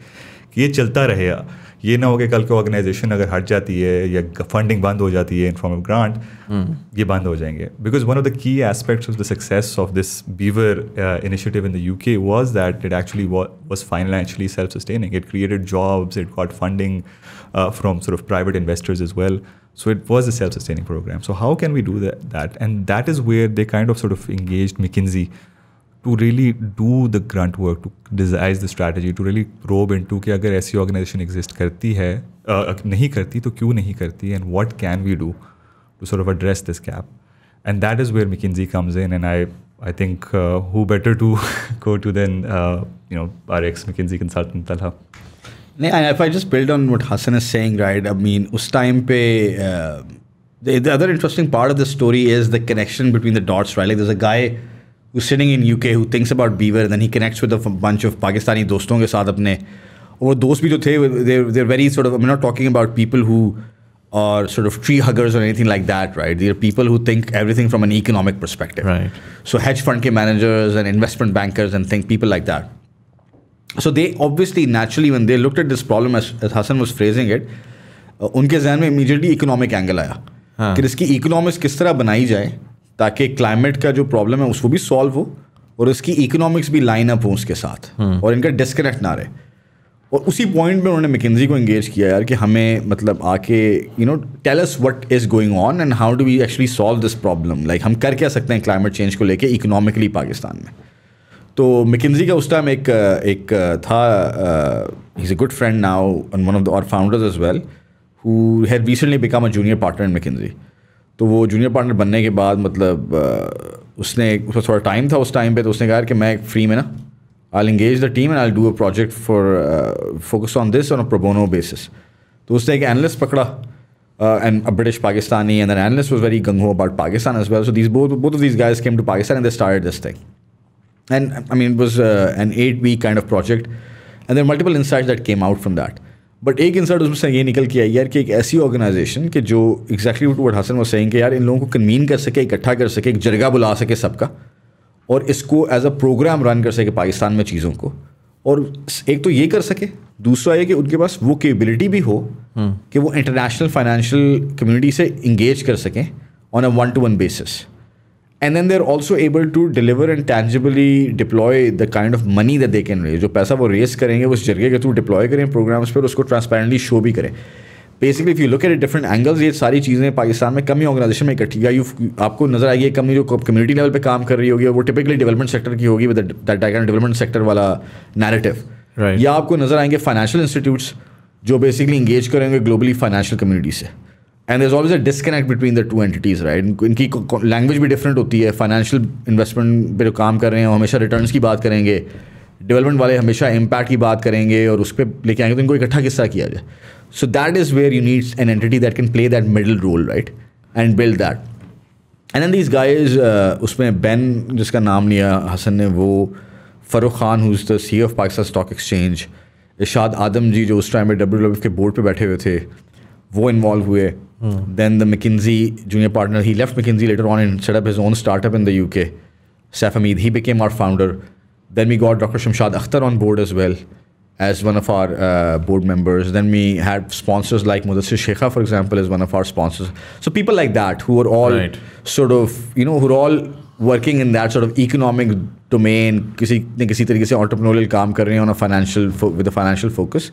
कि ये चलता रहेगा ये ना हो कि कल के ऑर्गेनाइजेशन अगर हट जाती है या फंडिंग बंद हो जाती है इन फॉर्म ऑफ ग्रांट ये बंद हो जाएंगे because one of the key aspects of the success of this beaver initiative in the you K was that it actually was financially self sustaining it created jobs it got funding from sort of private investors as well so it was a self sustaining programme so how can we do that and that is where they kind of of of engage McKinsey do the grunt work, to devise the strategy, to really probe into, into कि अगर ऐसी organisation exist करती है नहीं करती तो क्यों नहीं And what can we do to sort of address this gap? and that is where McKinsey comes in. And I, I think uh, who better to go to than uh, you know our ex McKinsey consultant Talha. And if I just build on what Hassan is saying, right? I mean, us time pe, uh, the, the other interesting part of the story is the connection between the dots, right? Like there's a guy who's sitting in UK who thinks about Beaver and then he connects with a bunch of Pakistani doston ke saath apne people दोस्त they they're, they're very sort of I'm not talking about people who are sort of tree huggers or anything like that, right? They're people who think everything from an economic perspective. Right. So hedge fund managers and investment bankers and think people like that. So they obviously naturally when they looked at this problem as, as Hassan was phrasing it, uh, उनके जहन में immediately economic angle आया हाँ. कि इसकी economics किस तरह बनाई जाए ताकि क्लाइमेट का जो प्रॉब्लम है उसको भी सॉल्व हो और उसकी इकोनॉमिक्स भी लाइन अप हो उसके साथ हम्म। और इनका डिस्कनेक्ट ना रहे और उसी पॉइंट में उन्होंने मैकेजी को इंगेज किया यार कि हमें मतलब आके you know tell us what is going on and how do we actually solve this problem like हम कर क्या सकते हैं क्लाइमेट चेंज को लेके इकोनॉमिकली पाकिस्तान में तो मैकेजी का उस टाइम एक एक था is a good friend now one of the और founders as well who had recently become a junior partner in McKinsey तो वो जूनियर पार्टनर बनने के बाद मतलब उसने उस थोड़ा टाइम था उस टाइम पे तो उसने कहा कि मैं फ्री में ना I engage the team and I do a project for focus on this on pro bono basis तो उसने एक एनालिस्ट पकड़ा and a British Pakistani and an was very gung ho about Pakistan and I mean was an at we kind of project and there multiple insight that came out from that but एक insight उसमें से ये निकल के आई यार कि एक ऐसी ऑर्गेनाइजेशन के जो एग्जैक्टली वट हसन वो के यार इन लोगों को कन्वीन कर सके इकट्ठा कर सके एक जरगा बुला सके सबका और इसको एज अ प्रोग्राम रन कर सके पाकिस्तान में चीज़ों को और एक तो ये कर सके दूसरा ये कि उनके पास वो केबिलिटी भी हो हम्म। कि वो इंटरनेशनल फाइनेंशियल कम्युनिटी से इंगेज कर सकें on a one to one basis and then there also able to deliver and tangibly deploy the kind of money that they can raise जो पैसा वो रेस करेंगे उस जरिए के थ्रू डिप्लॉय करें प्रोग्राम्स पर उसको ट्रांसपेरेंटली शो भी करें basically if you look at different angles ये सारी चीज़ें पाकिस्तान में कमी ऑर्गेनाइजेशन में इकट्ठी यू आपको नजर आएगी कमी जो कम्युनिटी लेवल पे काम कर रही होगी वो टिपिकली डेवलपमेंट सेक्टर की होगी विद डेवलपमेंट सेक्टर वाला नैरेटिव right. या आपको नजर आएंगे फाइनेंशियल इंस्टीट्यूट्स जो बेसिकली इंगेज करेंगे ग्लोबली फाइनेंशियल कम्युनिटी से and is always a disconnect between the two entities right इनकी लैंग्वेज भी डिफरेंट होती है फाइनेंशियल इन्वेस्टमेंट पे जो काम कर रहे हैं हमेशा रिटर्न की बात करेंगे डेवलपमेंट वाले हमेशा इम्पैक्ट की बात करेंगे और उस पर लेके आएंगे तो इनको इकट्ठा किस्सा किया जाए so that is where you needs an entity that can play that middle role right and build that and and these guys उसमें बैन जिसका नाम लिया हसन ने वो Farrukh Khan who is the C of Pakistan stock exchange Irshad Adam ji जो उस टाइम में W W के बोर्ड पर बैठे हुए थे वो इन्वॉल्व हुए Then the McKinsey junior partner, he left McKinsey later on and set up his own startup in the UK, Saif Hamid. He became our founder. Then we got Dr. Shamshad Akhtar on board as well as one of our uh, board members. Then we had sponsors like Mudassir Sheikha, for example, is one of our sponsors. So people like that who are all right. sort of, you know, who are all working in that sort of economic domain, किसी ने किसी तरीके से entrepreneurial काम कर रहे हैं on a financial with a financial focus.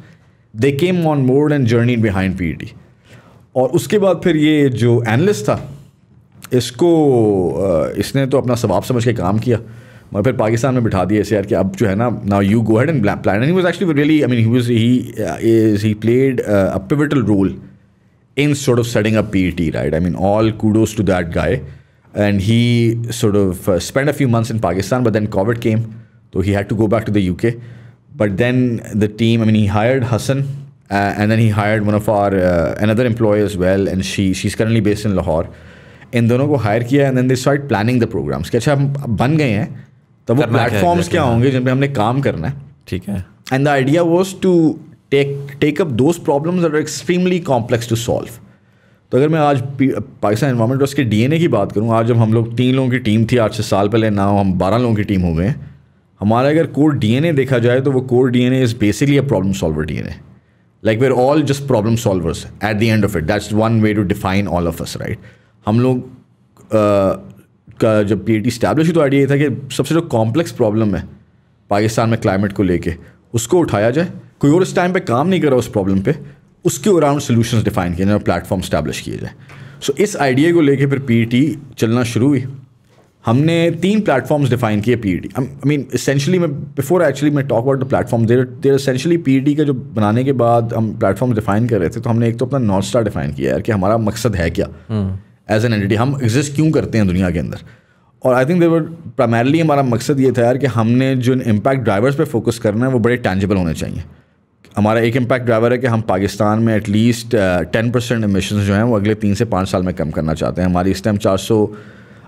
They came on board and journeyed behind PET. और उसके बाद फिर ये जो एनालिस्ट था इसको इसने तो अपना सवाब समझ के काम किया मगर फिर पाकिस्तान में बिठा दिया ऐसे यार कि अब जो है ना now you go had and plan and was actually really I mean he he is he played a pivotal role in sort of setting a P T right I mean all kudos to that guy and he sort of spend a few months in Pakistan but then Covid came तो he had to go back to the you K but then the team I mean he hired Hasan Uh, and then he hired one of our uh, another employee as well and she she's currently based in Lahore इन दोनों को hire किया and then they start planning the programmes कि अच्छा हम बन गए हैं तो वो प्लेटफॉर्म्स क्या होंगे जिन पे हमने काम करना है ठीक है and the idea was to take take up those problems are extremely complex to solve तो अगर मैं आज पाकिस्तान इन्वायरमेंट उसके डीएनए की बात करूँ आज जब हम लोग तीन लोगों की टीम थी आज से साल पहले ना हम बारह लोगों की टीम हो गए हमारा अगर कोर डीएनए देखा जाए तो वो core D N is basically a problem solver D N A like we're all just problem solvers at the end of it that's one way to define all of us right हम लोग का जब P eighty establish हुई तो idea ये था कि सबसे जो कॉम्प्लेक्स प्रॉब्लम है पाकिस्तान में क्लाइमेट को लेके उसको उठाया जाए कोई और इस टाइम पे काम नहीं कर रहा उस प्रॉब्लम पे उसके अराउंड सोल्यूशन डिफाइन किए जाए प्लेटफॉर्म स्टैब्लिश किए जाए सो so, इस आइडिया को लेके फिर पी चलना शुरू हुई हमने तीन प्लेटफॉर्म्स डिफाइन किए पी आई मीन इसेंशली मैं बिफोर एक्चुअली मैं talk about the platform there there essentially P का जो बनाने के बाद हम प्लेटफॉर्म डिफाइन कर रहे थे तो हमने एक तो अपना नॉर्थ स्टार डिफाइन किया यार कि हमारा मकसद है क्या एज एन एंटिटी हम एग्जिस्ट क्यों करते हैं दुनिया के अंदर और आई थिंक देवर प्राइमरली हमारा मकसद ये था यार कि हमने जो इम्पैक्ट ड्राइवर्स पर फोकस करना है वो बड़े टैंजिबल होने चाहिए हमारा एक इम्पैक्ट ड्राइवर है कि हम पाकिस्तान में एटलीस्ट टेन परसेंट एमिशन जो हैं वो अगले तीन से पाँच साल में कम करना चाहते हैं हमारी इस टाइम चार सौ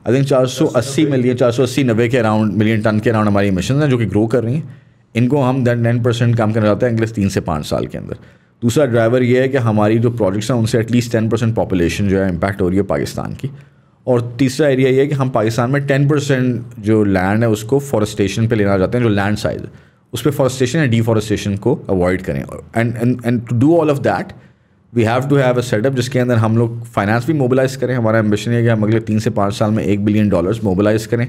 आई थिंक 480 मिलियन 480 नब्बे के अराउंड मिलियन टन के अराउंड हमारी मिशन हैं जो कि ग्रो कर रही हैं इनको हम दैन टेन परसेंट काम करना चाहते हैं अगले तीन से पाँच साल के अंदर दूसरा ड्राइवर ये है कि हमारी जो प्रोजेक्ट्स हैं उनसे एटलीस्ट टेन परसेंट पॉपुलेशन जो है इम्पैक्ट हो रही है पाकिस्तान की और तीसरा एरिया ये है कि हम पाकिस्तान में टेन परसेंट जो लैंड है उसको फॉरेस्टेशन पर लेना चाहते हैं जो लैंड साइज उस पर फॉरेस्टेशन या डिफॉरेस्टेशन को अवॉइड करें and and to do all of that we have to have a setup जिसके अंदर हम लोग फाइनेंस भी मोबिलाइज करें हमारा एम्बिशन है कि हम अगले तीन से पाँच साल में एक बिलियन डॉलर्स मोबिलाइज करें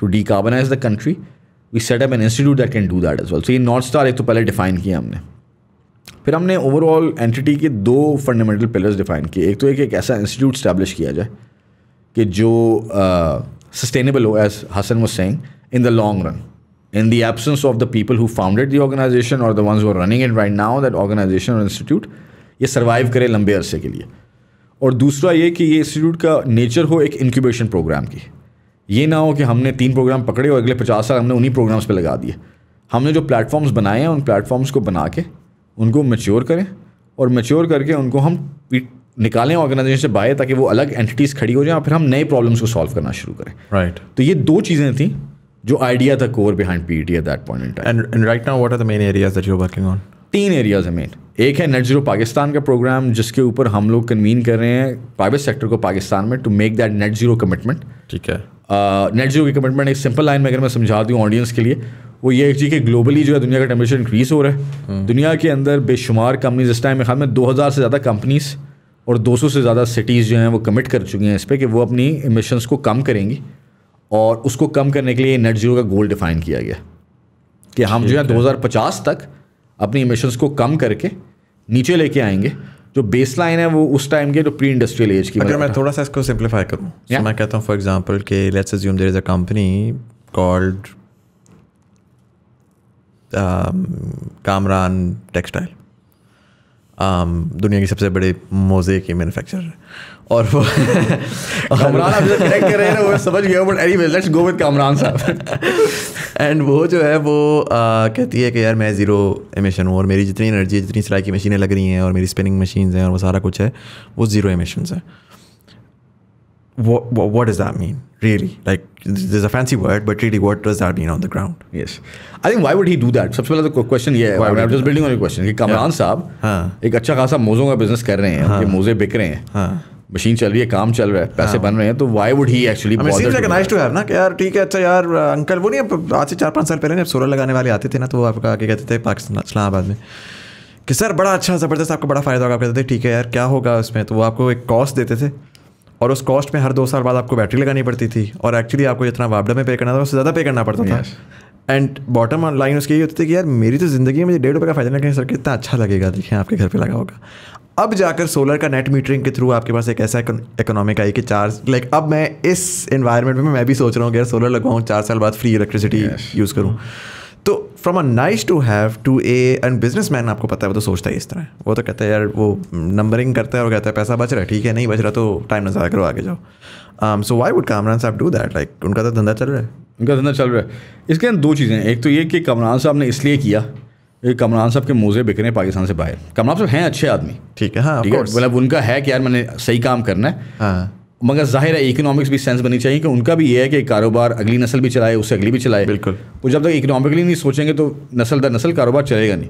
to decarbonise the country we set up an institute that can do that as well so ये नॉर्थ स्टार एक तो पहले डिफाइन किया हमने फिर हमने ओवरऑल एंटिटी के दो फंडामेंटल पिलर्स डिफाइन किए एक तो एक, एक ऐसा इंस्टीट्यूट स्टैब्लिश किया जाए कि जो सस्टेनेबल हो as Hasan was saying in the long run in the absence of the people who founded the organisation और the ones who are running it right now, that organization or ये survive करें लंबे अरसे के लिए और दूसरा ये कि ये इंस्टीट्यूट का नेचर हो एक इंक्यूबेशन प्रोग्राम की ये ना हो कि हमने तीन प्रोग्राम पकड़े और अगले पचास साल हमने उन्हीं प्रोग्राम्स पर लगा दिए हमने जो प्लेटफॉर्म्स बनाए हैं उन प्लेटफॉर्म्स को बना के उनको मेच्योर करें और मेच्योर करके उनको हम निकालें ऑर्गेनाइजेशन से बाहर ताकि वो अलग एंटिटीज़ खड़ी हो जाएं और फिर हम नए प्रॉब्लम्स को सॉल्व करना शुरू करें राइट right. तो ये दो चीज़ें थी जो आइडिया था core behind P at that point and right now what are the main areas that you working on तीन एरियाज है मेन एक है नेट जीरो पाकिस्तान का प्रोग्राम जिसके ऊपर हम लोग कन्वीन कर रहे हैं प्राइवेट सेक्टर को पाकिस्तान में to make that net zero commitment ठीक है नेट uh, जीरो की कमिटमेंट एक सिंपल लाइन में अगर मैं समझा दूँ ऑडियंस के लिए वो ये एक चीज कि ग्लोबली जो है दुनिया का टेम्परेचर इंक्रीज हो रहा है हम्म. दुनिया के अंदर बेशुमार कंपनीज इस टाइम में ख्याल में दो हज़ार से ज़्यादा कंपनीज और 200 से ज़्यादा सिटीज़ जो हैं वो कमिट कर चुकी हैं इस पर कि वो अपनी इमिशंस को कम करेंगी और उसको कम करने के लिए नेट जीरो का गोल डिफाइन किया गया कि हम जो है पचास तक अपनी इमिशंस को कम करके नीचे लेके आएंगे जो बेस लाइन है वो उस टाइम के जो प्री इंडस्ट्रियल एज की अगर मैं थोड़ा सा इसको सिंप्लीफाई करूँ yeah? so, मैं कहता हूँ फॉर एग्जाम्पल के let's assume there is a company called Kamran textile Um, दुनिया के सबसे बड़े मोजे के मैनुफैक्चर और वो तो कर रहे हैं वो समझ गया but any let's go with Kamran साहब एंड वो जो है वो आ, कहती है कि यार मैं ज़ीरो एमिशन हूँ और मेरी जितनी एनर्जी जितनी सिलाई की मशीनें लग रही हैं और मेरी स्पिनिंग मशीन हैं और वो सारा कुछ है वो ज़ीरो एमिशन है what, what, what does that mean? Really, like there's a fancy word, but really, what does that mean on the ground? Yes, I think why would he do that? सबसे पहले तो question ये है I am just building on your question कि कमरान साहब हाँ. एक अच्छा खासा मोज़ों का बिजनेस कर रहे हैं हाँ. मोज़े बिक रहे हैं हाँ. मशीन चल रही है काम चल रहा है पैसे हाँ। बन रहे हैं तो व्हाई वुड ही एक्चुअली ना कि यार ठीक है अच्छा यार अंकल वो नहीं आज से चार पाँच साल पहले ना सोलर लगाने वाले आते थे ना तो आपका आके कहते थे पाकिस्तान इस्लामाबाद में कि सर बड़ा अच्छा ज़बरदस्त आपको बड़ा फ़ायदा होगा आप कहते थे ठीक है यार क्या होगा उसमें तो वो आपको एक कॉस्ट देते थे और उस कॉस्ट में हर दो साल बाद आपको बैटरी लगानी पड़ती थी और एक्चुअली आपको जितना वापडा में पे करना था उससे ज़्यादा पे करना पड़ता था एंड बॉटम लाइन उसकी यही होती थी कि यार मेरी तो ज़िंदगी में मुझे डेढ़ रुपये का फ़ायदा नहीं सर कितना अच्छा लगेगा देखिए आपके घर पर लगा होगा अब जाकर सोलर का नेट मीटरिंग के थ्रू आपके पास एक ऐसा इकोनॉमिक आई कि चार्ज लाइक अब मैं इस इन्वायरमेंट में मैं भी सोच रहा हूँ कि यार सोलर लगवाऊँ चार साल बाद फ्री इलेक्ट्रिसिटी यूज़ करूँ तो from a nice to have to a and business man आपको पता है वो तो सोचता है इस तरह वो तो कहता है यार वो नंबरिंग करता है और कहता है पैसा बच रहा है ठीक है नहीं बच रहा तो टाइम नजर करो आगे जाओ सो वाई वुड कामरान साहब डू दैट लाइक उनका तो धंधा चल रहा है उनका धंधा चल रहा है इसके अंदर दो चीज़ें एक तो ये कि कमरान साहब ने इसलिए किया कमरान साहब के मोजे बिक रहे हैं पाकिस्तान से बाहर कमरान साहब हैं अच्छे आदमी ठीक है हाँ मतलब उनका है कि यार मैंने सही काम करना है हाँ मगर जाहिर है इकोनॉमिक्स भी सेंस बननी चाहिए कि उनका भी ये है कि कारोबार अगली नस्ल भी चलाए उससे अगली भी चलाए बिल्कुल वो जब तक इकोनॉमिकली नहीं सोचेंगे तो नस्ल दर नस्ल कारोबार चलेगा नहीं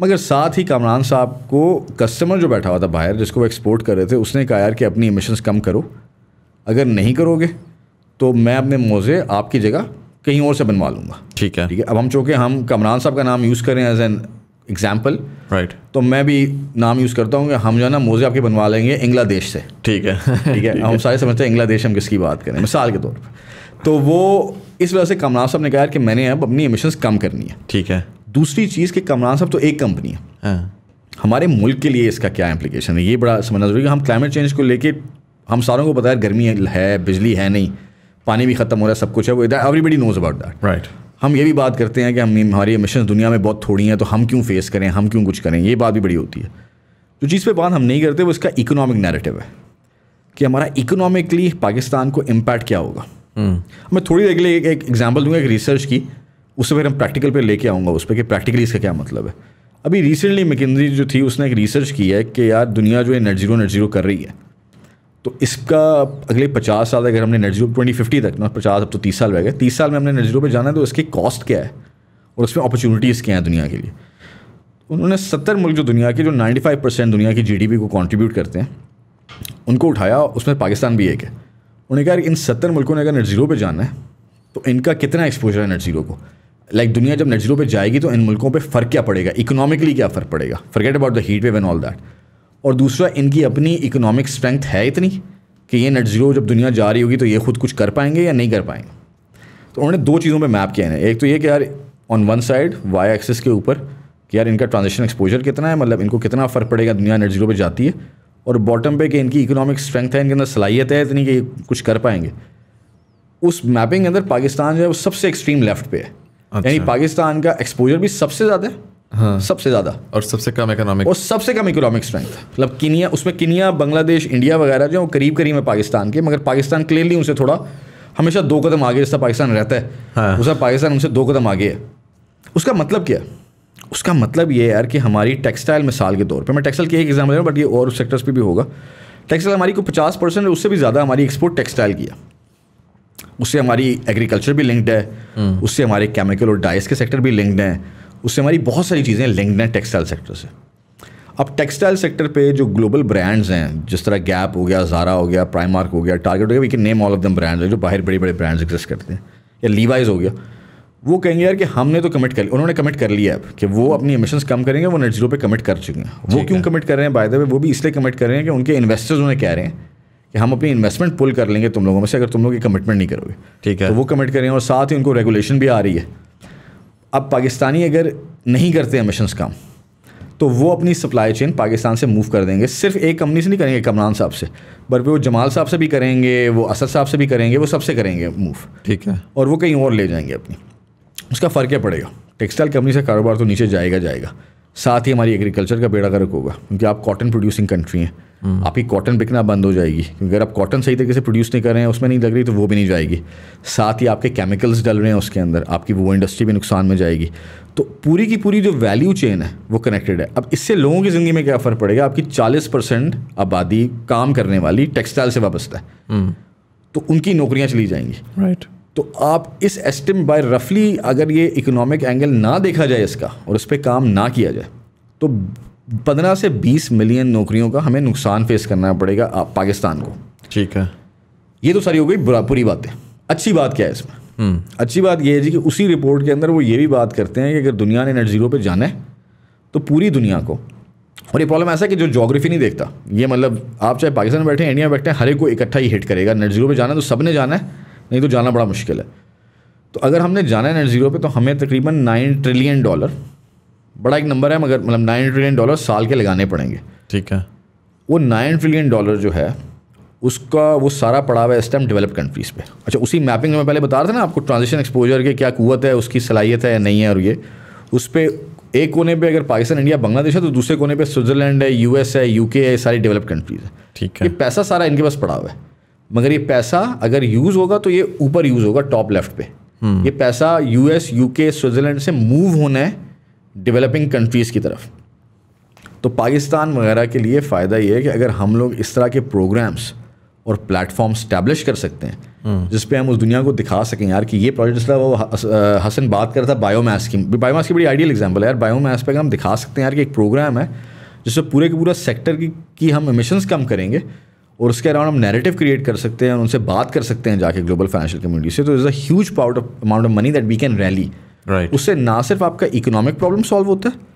मगर साथ ही कामरान साहब को कस्टमर जो बैठा हुआ था बाहर जिसको वो एक्सपोर्ट कर रहे थे उसने कहा यार कि अपनी इमिशन कम करो अगर नहीं करोगे तो मैं अपने मोज़े आपकी जगह कहीं और से बनवा लूँगा ठीक है ठीक है अब हम चूँकि हम कमरान साहब का नाम यूज़ करें एज एन एग्जाम्पल राइट तो मैं भी नाम यूज़ करता हूँ कि हम जो है ना मोज़े आपके बनवा लेंगे इंग्लादेश से ठीक है ठीक है हम सारे समझते हैं इंग्लादेश हम किसकी बात करें मिसाल के तौर पर तो वो इस वजह से कमरान साहब ने कहा कि मैंने अब अपनी एमिशंस कम करनी है ठीक है दूसरी चीज़ कि कमरान साहब तो एक कंपनी है हाँ। हमारे मुल्क के लिए इसका क्या एम्प्लीकेशन है ये बड़ा समझना जरूरी है हम क्लाइमेट चेंज को लेके हम सारों को पता है गर्मी है बिजली है नहीं पानी भी ख़त्म हो रहा है सब कुछ है वो everybody knows about that right हम ये भी बात करते हैं कि हम हमारी मिशन दुनिया में बहुत थोड़ी हैं तो हम क्यों फेस करें हम क्यों कुछ करें ये बात भी बड़ी होती है जो चीज़ पे बात हम नहीं करते वो इसका इकोनॉमिक नैरेटिव है कि हमारा इकोनॉमिकली पाकिस्तान को इम्पैक्ट क्या होगा हम्म। मैं थोड़ी देर के लिए एक एग्जाम्पल दूंगा एक रिसर्च की उससे फिर हम प्रैक्टिकल पे लेके आऊँगा उस पर कि प्रैक्टिकली इसका क्या मतलब है अभी रिसेंटली मैकिन्जी जो थी उसने एक रिसर्च की है कि यार दुनिया जो है नेट जीरो नेट जीरो कर रही है तो इसका अगले पचास साल अगर हमने नेट जीरो ट्वेंटी फिफ्टी तक ना पचास अब तो तीस साल रह गए तीस साल में हमने नेट जीरो पर जाना है तो इसकी कॉस्ट क्या है और उसमें अपॉर्चुनिटीज़ क्या हैं दुनिया के लिए उन्होंने सत्तर मुल्क जो दुनिया के जो नाइन्टी फाइव परसेंट दुनिया की पी को कॉन्ट्रीब्यूट करते हैं उनको उठाया उसमें पाकिस्तान भी एक है उन्होंने कहा कि इन सत्तर मुल्कों ने अगर नेट ज़ीरो पर जाना है तो इनका कितना एक्सपोजर है नेट ज़ीरो को लाइक दुनिया जब नेट ज़ीरो पर जाएगी तो इन मुल्कों पर फ़र्क क्या पड़ेगा इकोनॉमिकली क्या फ़र्क पड़ेगा forget about the heat wave and all that और दूसरा इनकी अपनी इकोनॉमिक स्ट्रेंथ है इतनी कि ये नेट ज़ीरो जब दुनिया जा रही होगी तो ये खुद कुछ कर पाएंगे या नहीं कर पाएंगे तो उन्होंने दो चीज़ों पर मैप किया है एक तो ये कि यार on one side Y axis के ऊपर कि यार इनका ट्रांजेक्शन एक्सपोजर कितना है मतलब इनको कितना फ़र्क पड़ेगा दुनिया नेट ज़ीरो पर जाती है और बॉटम पे कि इनकी इकोनॉमिक स्ट्रेंथ है इनके अंदर सलाहियत है इतनी कि कुछ कर पाएंगे उस मैपिंग के अंदर पाकिस्तान जो है वो सबसे एक्सट्रीम लेफ्ट पे है अच्छा। यानी पाकिस्तान का एक्सपोजर भी सबसे ज़्यादा है हाँ सबसे ज़्यादा और सबसे कम इकोनॉमिक और सबसे कम इकोनॉमिक स्ट्रेंथ मतलब किनिया उसमें किनिया बांग्लादेश इंडिया वगैरह जो करीब करीब है पाकिस्तान के मगर पाकिस्तान क्लियरली उनसे थोड़ा हमेशा दो कदम आगे जिसका पाकिस्तान रहता है हाँ। उसका पाकिस्तान उनसे दो कदम आगे है उसका मतलब क्या है उसका मतलब ये यार कि हमारी टेक्सटाइल मिसाल के तौर पर मैं टेक्सटाइल की एक एग्जाम्पल दे रहा हूँ बट ये और सेक्टर्स पर भी होगा टेक्सटाइल हमारी को पचास परसेंट उससे भी ज़्यादा हमारी एक्सपोर्ट टेक्सटाइल किया उससे हमारी एग्रीकल्चर भी लिंक्ड है हम्म। उससे हमारे केमिकल और डाइस के सेक्टर भी लिंक्ड हैं उससे हमारी बहुत सारी चीज़ें लिंक हैं टेक्सटाइल सेक्टर से अब टेक्सटाइल सेक्टर पे जो ग्लोबल ब्रांड्स हैं जिस तरह गैप हो गया जारा हो गया प्राइमार्क हो गया टारगेट हो गया we can name all of them brands जो बाहर बड़े बड़े ब्रांड्स एग्जिस्ट करते हैं या लीवाइज हो गया वो कहेंगे यार कि हमने तो कमिट कर लिया उन्होंने कमिट कर लिया अब कि वो अपनी एमिशंस कम करेंगे वो नेट जीरो पे कमिट कर चुके हैं वो क्यों कमिट कर रहे हैं बाय द वे वो भी इसलिए कमिट कर रहे हैं कि उनके इन्वेस्टर्स उन्हें कह रहे हैं कि हम अपनी इन्वेस्टमेंट पुल कर लेंगे तुम लोगों में से अगर तुम लोग ये कमिटमेंट नहीं करोगे ठीक है तो वो कमिट करें और साथ ही उनको रेगुलेशन भी आ रही है अब पाकिस्तानी अगर नहीं करते हैं मिशन काम तो वो अपनी सप्लाई चेन पाकिस्तान से मूव कर देंगे सिर्फ एक कंपनी से नहीं करेंगे कमरान साहब से बट वो जमाल साहब से भी करेंगे वो असद साहब से भी करेंगे वो सबसे करेंगे मूव ठीक है और वो कहीं और ले जाएंगे अपनी उसका फ़र्क क्या पड़ेगा टेक्सटाइल कंपनी से कारोबार तो नीचे जाएगा जाएगा साथ ही हमारी एग्रीकल्चर का बेड़ा गर्क होगा क्योंकि आप कॉटन प्रोड्यूसिंग कंट्री हैं आपकी कॉटन बिकना बंद हो जाएगी क्योंकि अगर आप कॉटन सही तरीके से प्रोड्यूस नहीं कर रहे हैं उसमें नहीं लग रही तो वो भी नहीं जाएगी साथ ही आपके केमिकल्स डल रहे हैं उसके अंदर आपकी वो इंडस्ट्री भी नुकसान में जाएगी तो पूरी की पूरी जो वैल्यू चेन है वो कनेक्टेड है अब इससे लोगों की ज़िंदगी में क्या फ़र्क पड़ेगा आपकी चालीस परसेंट आबादी काम करने वाली टेक्सटाइल से वाबस्ता है हम्म। तो उनकी नौकरियाँ चली जाएंगी राइट तो आप इस एस्टिम बाय रफली अगर ये इकोनॉमिक एंगल ना देखा जाए इसका और इस पर काम ना किया जाए तो पंद्रह से बीस मिलियन नौकरियों का हमें नुकसान फेस करना पड़ेगा पाकिस्तान को ठीक है ये तो सारी हो गई बुरा पूरी बातें अच्छी बात क्या है इसमें हम्म। अच्छी बात यह है जी कि उसी रिपोर्ट के अंदर वो ये भी बात करते हैं कि अगर दुनिया ने नेट ज़ीरो पर जाना है तो पूरी दुनिया को और ये प्रॉब्लम ऐसा है कि जो जोग्राफी नहीं देखता ये मतलब आप चाहे पाकिस्तान में बैठे हैं इंडिया में बैठे हैं हर एक को इकट्ठा ही हिट करेगा नेट ज़ीरो पर जाना है तो सब ने जाना है नहीं तो जाना बड़ा मुश्किल है तो अगर हमने जाना है नेट ज़ीरो पर तो हमें तकरीबन नाइन ट्रिलियन डॉलर बड़ा एक नंबर है मगर मतलब नाइन ट्रिलियन डॉलर साल के लगाने पड़ेंगे ठीक है वो नाइन ट्रिलियन डॉलर जो है उसका वो सारा पड़ा हुआ है इस टाइम डेवलप कंट्रीज़ पे अच्छा उसी मैपिंग में पहले बता रहा था ना आपको ट्रांजिशन एक्सपोजर के क्या कुत है उसकी सलाहियत है या नहीं है और ये उस पर एक कोने पे अगर पाकिस्तान इंडिया बांग्लादेश है तो दूसरे कोने पे स्विट्जरलैंड है यूएस है यूके है सारी डेवलप कंट्रीज़ है ठीक है ये पैसा सारा इनके पास पड़ा हुआ है मगर ये पैसा अगर यूज़ होगा तो ये ऊपर यूज़ होगा टॉप लेफ्ट पे हम्म। ये पैसा यूएस यूके स्विट्जरलैंड से मूव होना है डेवलपिंग कंट्रीज़ की तरफ तो पाकिस्तान वगैरह के लिए फ़ायदा ये है कि अगर हम लोग इस तरह के प्रोग्राम्स और प्लेटफॉर्म स्टैब्लिश कर सकते हैं हम्म। जिस पे हम उस दुनिया को दिखा सकें यार कि ये प्रोजेक्ट जिस वो हसन बात कर रहा था बायोमास की बायोमास की बड़ी आइडियल एग्जांपल है यार बायोमास पे अगर हम दिखा सकते हैं यार कि एक प्रोग्राम है जिससे पूरे के पूरा सेक्टर की, की हम एमिशंस कम करेंगे और उसके अराउंड हम नैरेटिव क्रिएट कर सकते हैं उनसे बात कर सकते हैं जाके ग्लोबल फाइनेंशियल कम्युनिटी से तो is a huge pout amount of money that we can rally right. उससे ना सिर्फ आपका इकोनॉमिक प्रॉब्लम सॉल्व होता है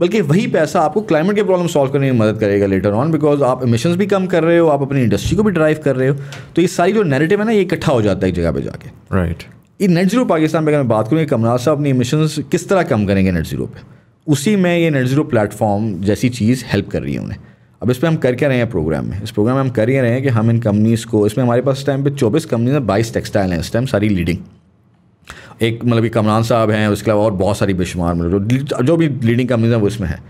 बल्कि वही पैसा आपको क्लाइमेट के प्रॉब्लम सॉल्व करने में मदद करेगा लेटर ऑन बिकॉज आप इमिशंस भी कम कर रहे हो आप अपनी इंडस्ट्री को भी ड्राइव कर रहे हो तो ये सारी जो नेगेटिव है ना ये इकट्ठा हो जाता है एक जगह पे जाके राइट ये नेट जीरो पाकिस्तान पर अगर मैं बात करूँ कमराज साहब अपनी इमिशंस किस तरह कम करेंगे नेट जीरो पे उसी में ये नेट जीरो प्लेटफॉर्म जैसी चीज़ हेल्प कर रही है उन्हें अब इस पर हम कर क्या रहे हैं प्रोग्राम में इस प्रोग्राम में हम कर ही रहे हैं कि हम इन कंपनीज़ को इसमें हमारे पास इस टाइम पे चौबीस कंपनीज हैं बाईस टेक्सटाइल हैं इस टाइम सारी लीडिंग एक मतलब कि कमरान साहब हैं उसके अलावा और बहुत सारी बेशुमार मतलब जो भी लीडिंग कंपनीज हैं वो इसमें हैं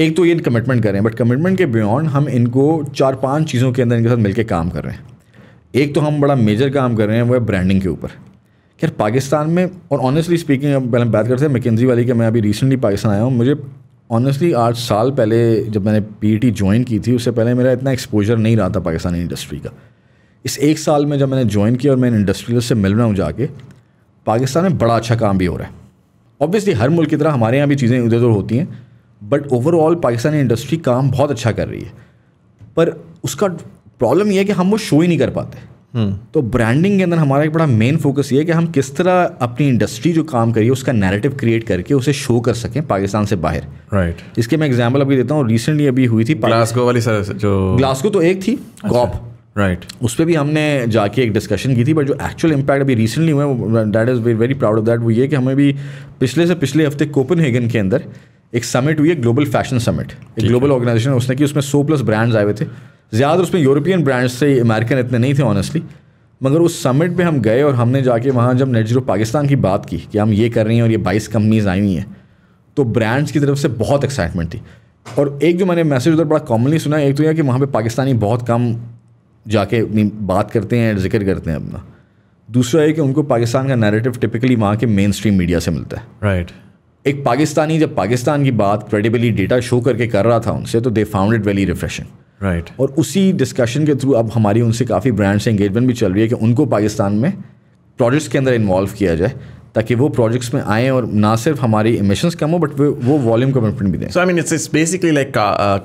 एक तो ये कमिटमेंट कर रहे हैं बट कमिटमेंट के बियॉन्ड हम इनको चार पांच चीज़ों के अंदर इनके साथ मिलकर काम कर रहे हैं एक तो हम बड़ा मेजर काम कर रहे हैं वो है ब्रांडिंग के ऊपर खैर पाकिस्तान में और ऑनेस्टली स्पीकिंग अब पहले बात करते हैं मैकेजी वाली के मैं अभी रिसेंटली पाकिस्तान आया हूँ मुझे ऑनेस्टली आठ साल पहले जब मैंने पी टी ज्वाइन की थी उससे पहले मेरा इतना एक्सपोजर नहीं रहा था पाकिस्तानी इंडस्ट्री का इस एक साल में जब मैंने ज्वाइन किया और मैं इंडस्ट्रियल से मिल रहा हूँ जाके पाकिस्तान में बड़ा अच्छा काम भी हो रहा है ऑब्वियसली हर मुल्क की तरह हमारे यहाँ भी चीज़ें इधर उधर होती हैं बट ओवरऑल पाकिस्तानी इंडस्ट्री काम बहुत अच्छा कर रही है पर उसका प्रॉब्लम यह है कि हम वो शो ही नहीं कर पाते हम्म। तो ब्रांडिंग के अंदर हमारा एक बड़ा मेन फोकस ये है कि हम किस तरह अपनी इंडस्ट्री जो काम करिए उसका नैरेटिव क्रिएट करके उसे शो कर सकें पाकिस्तान से बाहर राइट right. इसके मैं एग्जाम्पल अभी देता हूँ रिसेंटली अभी हुई थी ग्लास्को वाली सर जो ग्लास्को तो एक थी अच्छा। COP right right. उस पर भी हमने जाके एक डिस्कशन की थी बट जो एक्चुअल इम्पैक्ट अभी रिसेंटली हुआ है that is very very proud of that वो ये कि हमें भी पिछले से पिछले हफ्ते कोपन हेगन के अंदर एक समिट हुई है ग्लोबल फैशन समिट एक ग्लोबल ऑर्गेनाइजेशन उसने की उसमें सो प्लस ब्रांड्स आए हुए थे ज़्यादा उसमें यूरोपियन ब्रांड्स से अमेरिकन इतने नहीं थे ऑनेस्टली मगर उस समिट पर हम गए और हमने जाके वहाँ जब नेट जीरो पाकिस्तान की बात की कि हम ये कर रहे हैं और ये बाईस कंपनीज आई हुई हैं तो ब्रांड्स की तरफ से बहुत एक्साइटमेंट थी और एक जो मैंने मैसेज उधर बड़ा कॉमनली सुना एक तो यह कि वहाँ पे पाकिस्तानी बहुत कम जाके अपनी बात करते हैं जिक्र करते हैं अपना दूसरा है कि उनको पाकिस्तान का नैरेटिव टिपिकली वहाँ के मेन स्ट्रीम मीडिया से मिलता है राइट right. एक पाकिस्तानी जब पाकिस्तान की बात क्रेडिबली डेटा शो करके कर रहा था उनसे तो they found it really refreshing right और उसी डिस्कशन के थ्रू अब हमारी उनसे काफ़ी ब्रांड से एंगेजमेंट भी चल रही है कि उनको पाकिस्तान में प्रोजेक्ट्स के अंदर इन्वॉल्व किया जाए ताकि वो प्रोजेक्ट्स में आए और ना सिर्फ हमारी इमिशंस कम हो बट वो वॉल्यूम का बेनिफिट भी दें so I mean it's it's basically like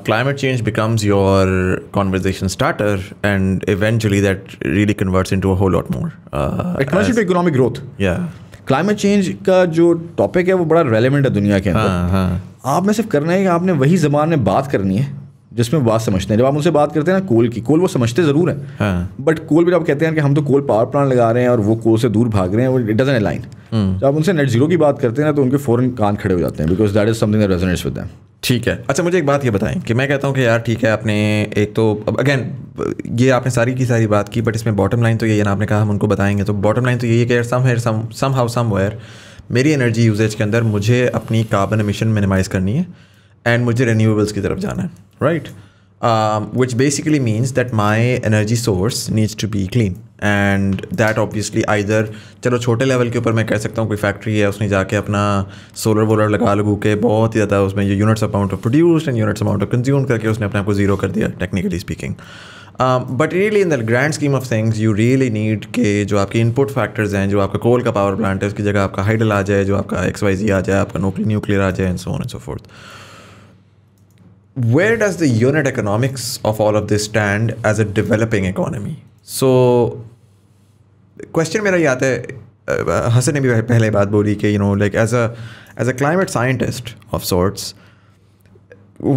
climate change becomes your conversation starter and eventually that really converts into a whole lot more it converts into economic growth या climate change का जो topic है वो बड़ा relevant है दुनिया के अंदर हाँ, हाँ. आप में सिर्फ करना है कि आपने वही जबान में बात करनी है जिसमें बात समझते हैं जब आप उनसे बात करते हैं ना कोल की कोल वो समझते ज़रूर है बट हाँ। कोल भी आप कहते हैं कि हम तो कोल पावर प्लांट लगा रहे हैं और वो कोल से दूर भाग रहे हैं इट डजन अलाइन जब आप उनसे नेट जीरो की बात करते हैं ना तो उनके फ़ौरन कान खड़े हो जाते हैं because that is something that resonates with ठीक है अच्छा मुझे एक बात ये बताएं कि मैं कहता हूँ कि यार ठीक है आपने एक तो अब अगेन ये आपने सारी की सारी बात की बट इसमें बॉटम लाइन तो यही है ना आपने कहा हम उनको बताएंगे तो बॉटम लाइन तो यही है कि यार somewhere somehow somewhere मेरी एनर्जी यूजेज के अंदर मुझे अपनी कार्बन एमिशन मिनिमाइज़ करनी है एंड मुझे रिन्यूएबल्स की तरफ जाना है right which basically means that my energy source needs to be clean and that obviously either चलो छोटे लेवल के ऊपर मैं कह सकता हूँ कोई फैक्ट्री है उसने जाके अपना सोलर वोलर लगा लगू के बहुत ही ज़्यादा उसमें units amount of produce and units amount of consume करके उसने अपने आपको जीरो कर दिया technically speaking but really in the grand scheme of things you really need के जो आपके इनपुट फैक्टर्स हैं जो आपका कोल का पावर प्लांट है उसकी जगह आपका हाइडल आ जाए जो आपका एक्स वाई जी आ जाए आपका न्यूक्लियर आ जाए and so on and so forth where does the unit economics of all of this stand as a developing economy? So, question मेरा ये आता है हसन ने भी पहले you know, like as a like as a as a climate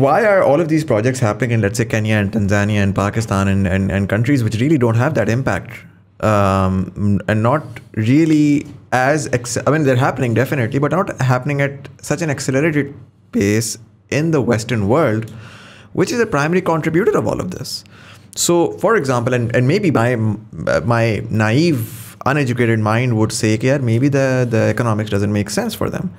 why are all of these projects happening in let's say Kenya and Tanzania and Pakistan and, and, and countries which really don't have that impact um, and not really as I mean they're happening definitely but not happening at such an accelerated pace in the Western world, which is a primary contributor of all of this. So, for example, and, and maybe my my naive, uneducated mind would say, yeah, maybe the, the economics doesn't make sense for them.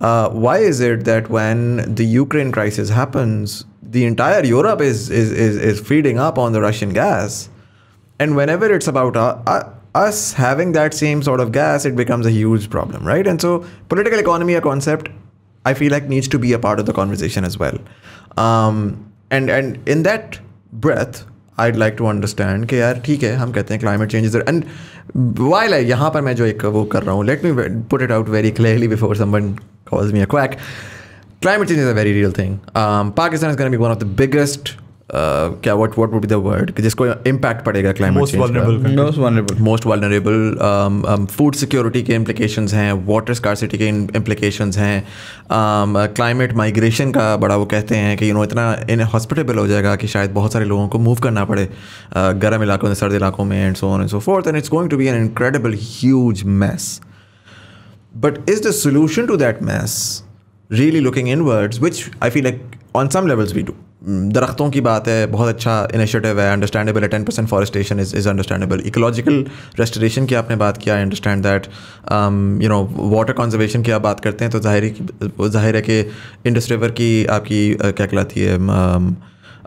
Uh, why is it that when the Ukraine crisis happens, the entire Europe is, is, is, is feeding up on the Russian gas? And whenever it's about uh, uh, us having that same sort of gas, it becomes a huge problem, right? And so, political economy, a concept I feel like needs to be a part of the conversation as well. Um, and and in that breath, I'd like to understand कि यार ठीक है हम कहते हैं climate change is and while I यहाँ पर मैं जो एक वो कर रहा हूँ let me put it out very clearly before someone calls me a quack. Climate change is a very real thing. Um, Pakistan is going to be one of the biggest Uh, क्या what what would be the word जिसको impact पड़ेगा climate change most vulnerable food security के implication हैं water scarcity के implication हैं climate um, migration uh, का बड़ा वो कहते हैं कि यू नो इतना इन हॉस्पिटेबल हो जाएगा कि शायद बहुत सारे लोगों को मूव करना पड़े uh, गर्म इलाकों में सर्द इलाकों में and so on and so forth and it's going to be an incredible huge mess but is the solution to that mess really looking in words which I feel like on some levels we do दरख्तों की बात है बहुत अच्छा initiative है understandable है ten percent forestation is is understandable ecological restoration की आपने बात किया I understand that you know water conservation की आप बात करते हैं तो ज़ाहिर जाहिर है कि इंडस रिवर की आपकी क्या कहलाती है um,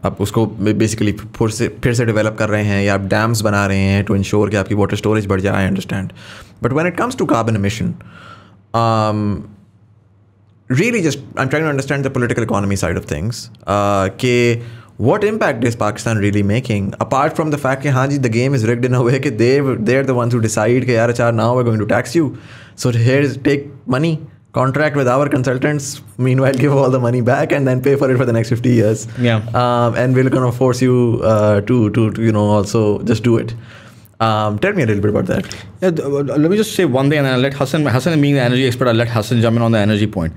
आप उसको बेसिकली फिर से फिर से डेवलप कर रहे हैं या आप डैम्स बना रहे हैं टू इंश्योर कि आपकी वाटर स्टोरेज बढ़ जाए I understand but when it comes to carbon mission really just I'm trying to understand the political economy side of things. Uh, ke, what impact is Pakistan really making apart from the fact that Hanji the game is rigged in a way that they they're the ones who decide ke, yaar, now we're going to tax you. So here's take money contract with our consultants meanwhile give all the money back and then pay for it for the next 50 years yeah um, and we're going to force you uh, to, to, to you know also just do it um, tell me a little bit about that. Yeah, th- uh, let me just say one thing, and I'll let Hassan, Hassan being the energy expert, I'll let Hassan jump in on the energy point.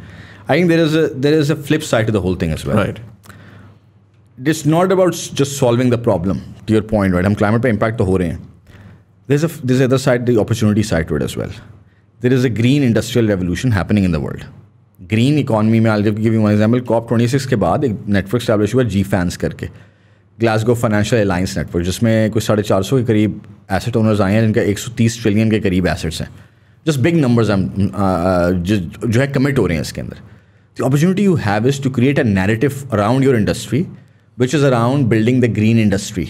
I think there is a there is a flip side to the whole thing as well. Right. It's not about just solving the problem. To your point, right? I'm climate impact to हो रहे There's a there's the other side, the opportunity side to it as well. There is a green industrial revolution happening in the world. Green economy i I'll give you one example. COP 26 ke baad एक network establish by G fans karke. Glasgow financial alliance network जिसमें कुछ साढ़े चार सौ के करीब asset owners आए हैं जिनका एक सौ तीस ट्रिलियन के करीब एसेट्स हैं जस्ट बिग नंबर्स जो है कमिट हो रहे हैं इसके अंदर the opportunity you have is to create a narrative around your industry which is around building the green industry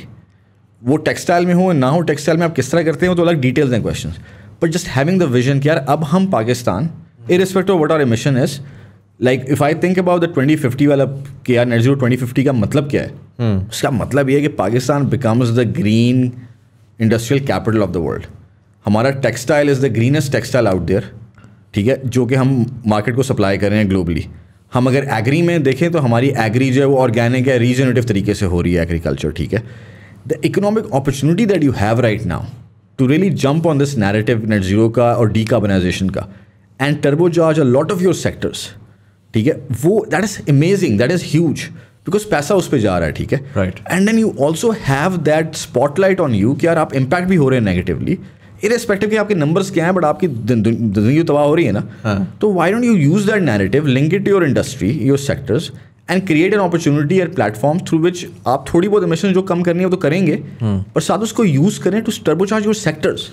वो टेक्सटाइल में हो ना हो टेक्सटाइल में आप किस तरह करते हो तो अलग डिटेल्स हैं question but just having the vision कि यार अब हम Pakistan respect of what our mission is like if I think about the twenty fifty वाला के आर नेट जीरो ट्वेंटी का मतलब क्या है hmm. उसका मतलब ये है कि Pakistan becomes the green industrial capital of the world हमारा textile is the greenest textile out there ठीक है जो कि हम मार्केट को सप्लाई कर रहे हैं ग्लोबली हम अगर एग्री में देखें तो हमारी एग्री जो है वो ऑर्गेनिक है रीजनेटिव तरीके से हो रही है एग्रीकल्चर ठीक है the economic opportunity that you have right now to really jump on this narrative net zero का और डी का and turbocharge a lot of your sectors ठीक है वो that is amazing that is huge because पैसा उस पर जा रहा है ठीक है right and then you also have that spotlight on you कि यार आप इम्पैक्ट भी हो रहे हैं नेगेटिवली इरेस्पेक्टिव कि आपके नंबर्स क्या हैं बट आपकी जिंदगी तबाह हो रही है ना हाँ. तो why don't you use that narrative link it your industry your sectors and create an opportunity और प्लेटफॉर्म थ्रू विच आप थोड़ी बहुत इमेशन जो कम करनी है वो तो करेंगे हम्म. और साथ उसको यूज करें to turbocharge your sectors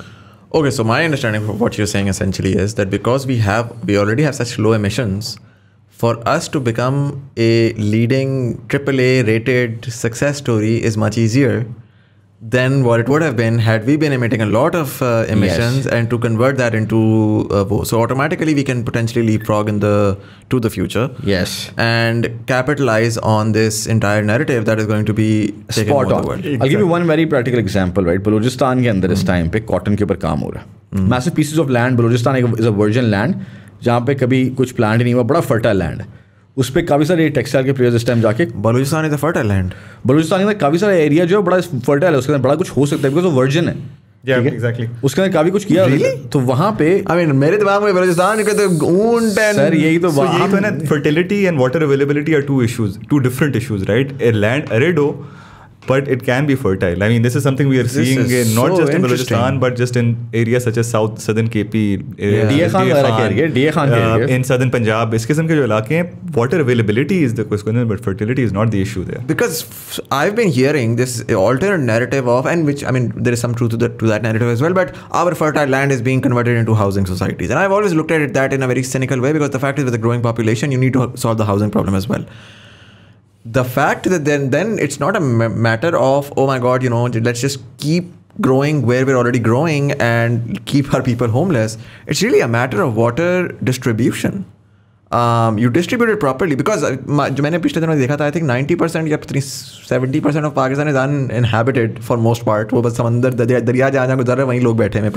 okay so my understanding what your saying saying essentially is that because have have we already for us to become a leading AAA rated success story is much easier than what it would have been had we been emitting a lot of uh, emissions yes. and to convert that into uh, So automatically we can potentially leapfrog in the to the future. Yes. And capitalize on this entire narrative that is going to be Spot on. Exactly. I'll give you one very practical example, right? Balochistan के अंदर इस time पे cotton के ऊपर काम हो रहा Massive pieces of land, Balochistan is a virgin land. जहाँ पे कभी कुछ प्लांट नहीं हुआ बड़ा फर्टाइल लैंड उस पर काफ़ी सारे टेक्सटाइल के प्लेयर्स इस टाइम जाके Balochistan is a fertile land Balochistan के काफ़ी सारा एरिया जो है बड़ा फर्टाइल है उसके अंदर बड़ा कुछ हो सकता है बिकॉज वो वर्जन है उसके अंदर काफी कुछ किया तो वहाँ पे आई मीन मेरे दिमाग में बलोचिस्तान के तो ऊंट सर यही तो so वहाँ यही तो ना fertility and water availability are two issues two different issues right a land arid but it can be fertile. I mean, this is something we are seeing in, not so just in Balochistan, but just in areas such as South Southern KP, uh, yeah. in Southern Punjab. इस किस्म water availability is the question, but fertility is not the issue there. Because I've been hearing this alternate narrative of, and which I mean, there is some truth to that to that narrative as well. But our fertile land is being converted into housing societies, and I've always looked at it that in a very cynical way because the fact is with a growing population, you need to solve the housing problem as well the fact that then then it's not a matter of oh my god you know let's just keep growing where we're already growing and keep our people homeless it's really a matter of water distribution um, you distribute it properly because जो मैंने पिछले दिनों देखा था I think 90 percent या seventy percent of Pakistan is uninhabited for most part. वो बस समंदर दरिया जहाँ वहीं लोग बैठे हैं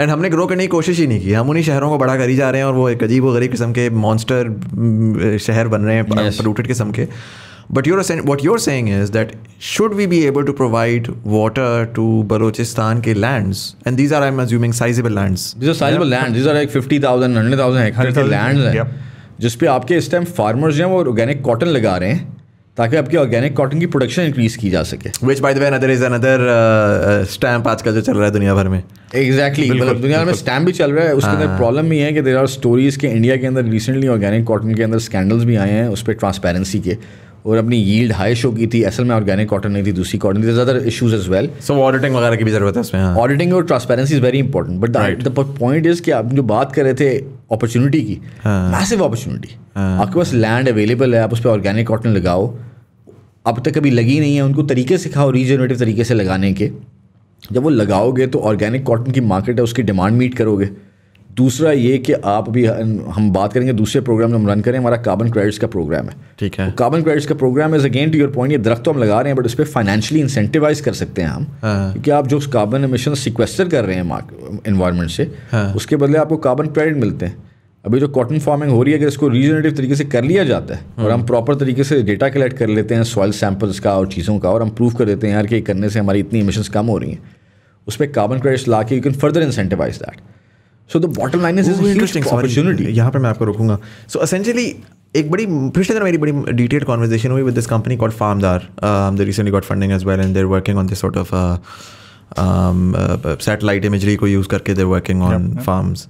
एंड हमने ग्रो करने की कोशिश ही नहीं की हम उन्हीं शहरों को बड़ा कर ही जा रहे हैं और वो एक अजीब व गरीब किस्म के मॉन्स्टर mm, शहर बन रहे हैं पोलूटेड किस्म के but you're what you're saying is that should we be able to provide water to Balochistan के lands and these are I am sizable lands sizable land thousand hundred thousand lands जिसपे आपके इस टाइम फार्मर्स हैं वो organic cotton लगा रहे हैं ताकि आपकी ऑर्गेनिक कॉटन की प्रोडक्शन इंक्रीज की जा सके which by the another is another stamp आज का जो चल रहा है दुनिया भर में एग्जैक्टली exactly. मतलब दुनिया में स्टैम्प भी चल रहा है उसके अंदर हाँ. प्रॉब्लम ये है कि देर आर स्टोरीज के इंडिया के अंदर रिसेंटली ऑर्गेनिक कॉटन के अंदर स्कैंडल्स भी आए हैं उस पर ट्रांसपेरेंसी के और अपनी यील्ड हाई शो की थी असल में ऑर्गेनिक कॉटन नहीं थी दूसरी कॉटन थी other issues as well so auditing वगैरह की भी जरूरत है उसमें ऑडिटिंग हाँ। और transparency is very important but the point is कि आप जो बात कर रहे थे अपॉर्चुनिटी की मैसिव हाँ। अपॉर्चुनिटी हाँ। आपके पास लैंड अवेलेबल है आप उस पर ऑर्गेनिक कॉटन लगाओ अब तक कभी लगी नहीं है उनको तरीके सिखाओ रीजनरेटिव तरीके से लगाने के जब वो लगाओगे तो ऑर्गेनिक कॉटन की मार्केट है उसकी डिमांड मीट करोगे दूसरा ये कि आप अभी हम बात करेंगे दूसरे प्रोग्राम जो हम रन करें हमारा कार्बन क्रेडिट्स का प्रोग्राम है ठीक है तो कार्बन क्रेडिट्स का program is again to your point ये दरख्त तो हम लगा रहे हैं बट उस पर फाइनेंशियली इंसेंटिवाइज कर सकते हैं हम हाँ। क्योंकि आप जो कार्बन एमिशन सिक्वेस्टर कर रहे हैं इन्वायरमेंट से हाँ। उसके बदले आपको कार्बन क्रेडिट मिलते हैं अभी जो कॉटन फार्मिंग हो रही है अगर इसको रीजनेटिव तरीके से कर लिया जाता है और हम प्रॉपर हम्म। तरीके से डेटा कलेक्ट कर लेते हैं सॉइल सैंपल्स का और चीज़ों का और हम प्रूव कर देते हैं यार कि करने से हमारी इतनी इमिशंस कम हो रही हैं उस पर कार्बन क्रेडिट्स ला के you can further incentivise that so the bottom line is interesting opportunity यहाँ पर मैं आपको रुकूंगा सो असेंशली एक बड़ी पिछले दिन मेरी बड़ी डिटेल कॉन्वर्जेशन हुई with this company called Farmdar they recently got funding as well and there working on this sort of satellite imagery को यूज़ करके there working on farms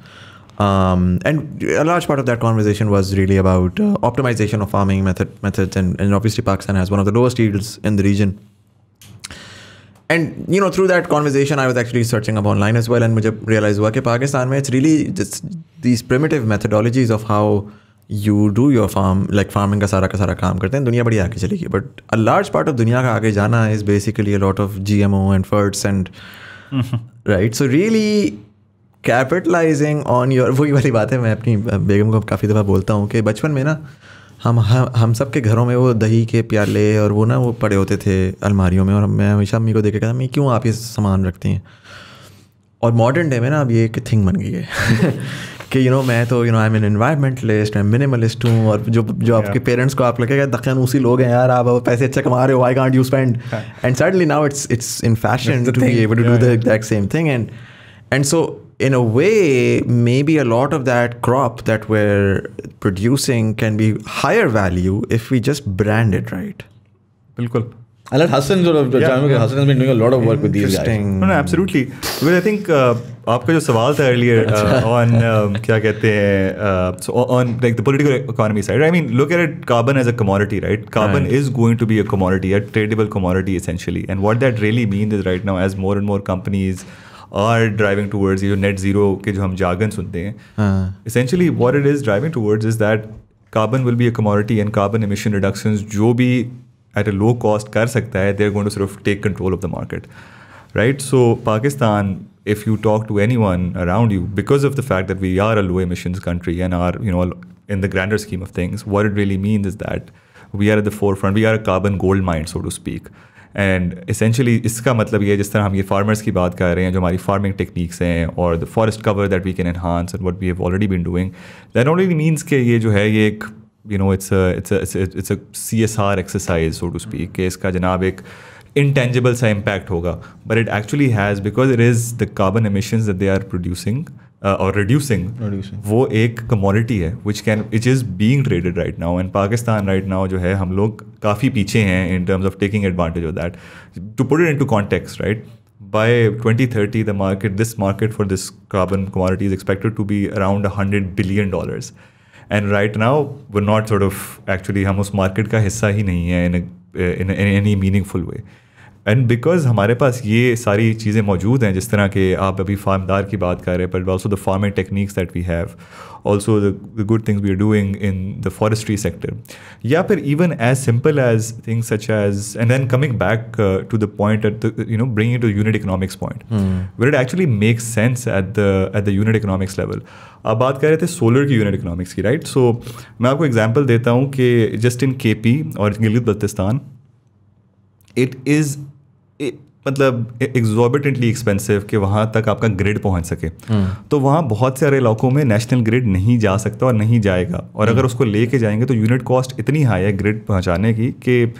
Um, and a large part of that conversation was really about uh, optimization of farming method methods, and, and obviously Pakistan has one of the lowest yields in the region. And you know, through that conversation, I was actually searching up online as well, and I realized that in Pakistan, it's really just these primitive methodologies of how you do your farm, like farming ka सारा ka सारा kaam करते हैं दुनिया बड़ी आगे चलेगी but a large part of दुनिया का आगे जाना is basically a lot of G and O and right. So really. Capitalising on your वही वाली बात है मैं अपनी बेगम को काफ़ी दफ़ा बोलता हूँ कि बचपन में ना हम हम हम सब के घरों में वो दही के प्याले और वो ना वो पड़े होते थे अलमारियों में और मैं हमेशा अम्मी को देखे कहता मैं क्यों आप ये सामान रखती हैं और मॉडर्न डे में ना अब ये एक थिंग बन गई है कि यू नो मैं तो you know I am an environmentalist I am minimalist हूँ और जो जो yeah. आपके पेरेंट्स को आप लगेगा दखन उसी लोग हैं यार आप पैसे अच्छे कमा रहे हो I can't you spend and suddenly now it's it's in fashion to be able to do same thing and and so in a way, maybe a lot of that crop that we're producing can be higher value if we just brand it right. Bilkul. I let Hassan sort of yeah. Hassan has been doing a lot of work with these guys. No, no, absolutely. Well, I think uh, आपका earlier uh, on um, क्या कहते हैं uh, so on like the political economy side. I mean, look at it, carbon as a commodity, right? Carbon is going to be a commodity, a tradable commodity essentially. And what that really means is right now, as more and more companies are driving towards ये net zero के जो हम jargon सुनते essentially what it is driving towards is that carbon will be a commodity and carbon emission reductions जो भी at a low cost कर they they're going to sort of take control of the market right so Pakistan if you talk to anyone around you because of the fact that we are a low emissions country and are you know in the grander scheme of things what it really means is that we are at the forefront we are a carbon gold mine so to speak and essentially इसका मतलब ये जिस तरह हम ये farmers की बात कर रहे हैं जो हमारी फार्मिंग टेक्निक्स हैं और the forest cover that we can enhance and what we have already been doing that only means के ये जो है ये एक you know it's it's a C S R exercise so to speak के इसका जनाब एक इंटेंजिबल सा इम्पैक्ट होगा but it actually has because it is the carbon emission that they are producing और uh, रिड्यूसिंग वो एक कमोडिटी है which can which is being traded right now and Pakistan right now जो है हम लोग काफ़ी पीछे हैं in terms of taking advantage of that to put it into context right by twenty thirty the market this market for this carbon commodity is expected to be around hundred billion dollars and right now वो not though of actually हम उस market का हिस्सा ही नहीं है in any meaningful way and because हमारे पास ये सारी चीज़ें मौजूद हैं जिस तरह के आप अभी फार्मदार की बात कर रहे हैं but also the farming techniques that we have also the good things we are doing in the forestry sector या फिर even as simple as things such as and then coming back to the point at you know bring to unit economics point what actually make sense at the at the unit economics level आप बात कर रहे थे solar की unit economics की right right? सो so, मैं आपको example देता हूँ कि जस्ट इन के पी और गिलगित बल्तिस्तान इट इज़ मतलब एग्जॉबिटेंटली एक्सपेंसिव कि वहाँ तक आपका ग्रिड पहुँच सके हम्म। तो वहाँ बहुत सारे इलाकों में नेशनल ग्रिड नहीं जा सकता और नहीं जाएगा और हम्म। अगर उसको लेके जाएंगे तो यूनिट कॉस्ट इतनी हाई है ग्रिड पहुँचाने की कि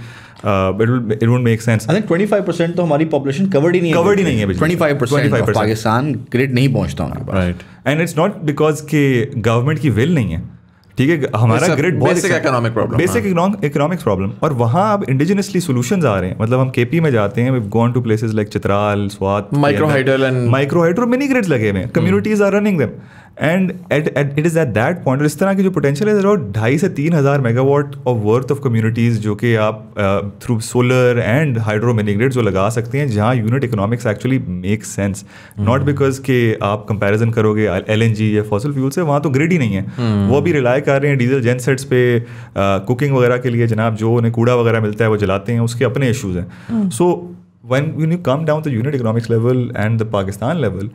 गवर्नमेंट की विल नहीं है ठीक है हमारा grid basic economic problem basic economic problem और वहाँ अब इंडिजिनसली सोल्यूशन आ रहे हैं मतलब हम केपी में जाते हैं gone to places like Chitral Swat microhydel and micro hydro mini grid लगे हुए communities are running them and at at it is at that point इस तरह के जो पोटेंशियल है ढाई से तीन हज़ार megawatt of worth of communities जो कि आप through solar and hydro mini grid जो लगा सकते हैं जहाँ unit economics actually make sense not because के आप कंपेरिजन करोगे एल एन जी या फॉसल फ्यूल से वहाँ तो ग्रिड ही नहीं है hmm. वो भी रिलाय कर रहे हैं डीजल जेन सेट्स पे कुकिंग वगैरह के लिए जनाब जो उन्हें कूड़ा वगैरह मिलता है वो जलाते हैं उसके अपने इशूज़ हैं so when you come down the unit economics level and the Pakistan level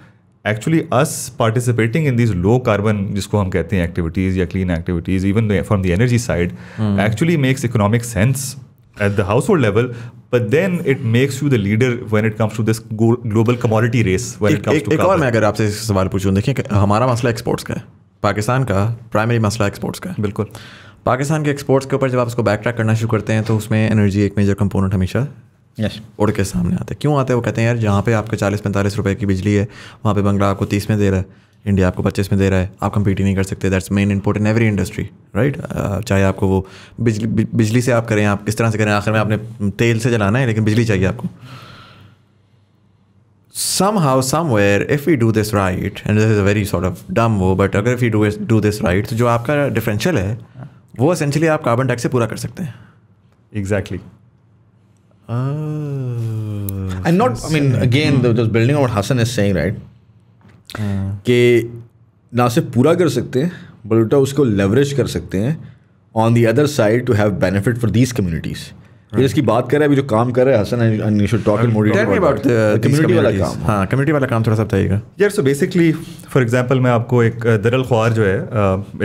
actually us participating in this low carbon जिसको हम कहते हैं एक्टिविटीज़ या clean activities even from the energy side actually makes economic sense at the household level but then it makes you the leader when it comes to this global commodity race एक, और मैं अगर आपसे सवाल पूछूं देखिए हमारा मसला एक्सपोर्ट्स का है पाकिस्तान का प्राइमरी मसला एक्सपोर्ट्स का है बिल्कुल पाकिस्तान के एक्सपोर्ट्स के ऊपर जब आप उसको बैक ट्रैक करना शुरू करते हैं तो उसमें एनर्जी एक मेजर कंपोनेंट हमेशा yes. उड़ के सामने आते हैं क्यों आते हैं वो कहते हैं यार जहाँ पे आपके चालीस पैंतालीस रुपये की बिजली है वहाँ पे बंगला आपको तीस में दे रहा है इंडिया आपको पच्चीस में दे रहा है आप कंपीट ही नहीं कर सकते that's main import in every industry right चाहे आपको वो बिजली बिजली से आप करें आप किस तरह से करें आखिर में आपने तेल से जलाना है लेकिन बिजली चाहिए आपको somehow somewhere if you do this right and this is a very sort of dumb वो बट अगर if you do do this right तो जो आपका डिफरेंशियल है वो असेंशली आप कार्बन टैक्स से पूरा कर सकते हैं exactly exactly. Oh, and not, I mean, again, hmm. just building on what Hassan is saying, right? कि ना सिर्फ पूरा कर सकते हैं बट उल्टा उसको लेवरेज कर सकते हैं on the other side to have benefit for these communities ये इसकी बात कर रहे अभी जो काम कर रहे हैं Hasan and you should talk in more detail about the community वाला काम हां कम्युनिटी वाला काम थोड़ा सा बताइएगा यार सो बेसिकली फॉर एग्जांपल मैं आपको एक uh, दरल ख्वार जो है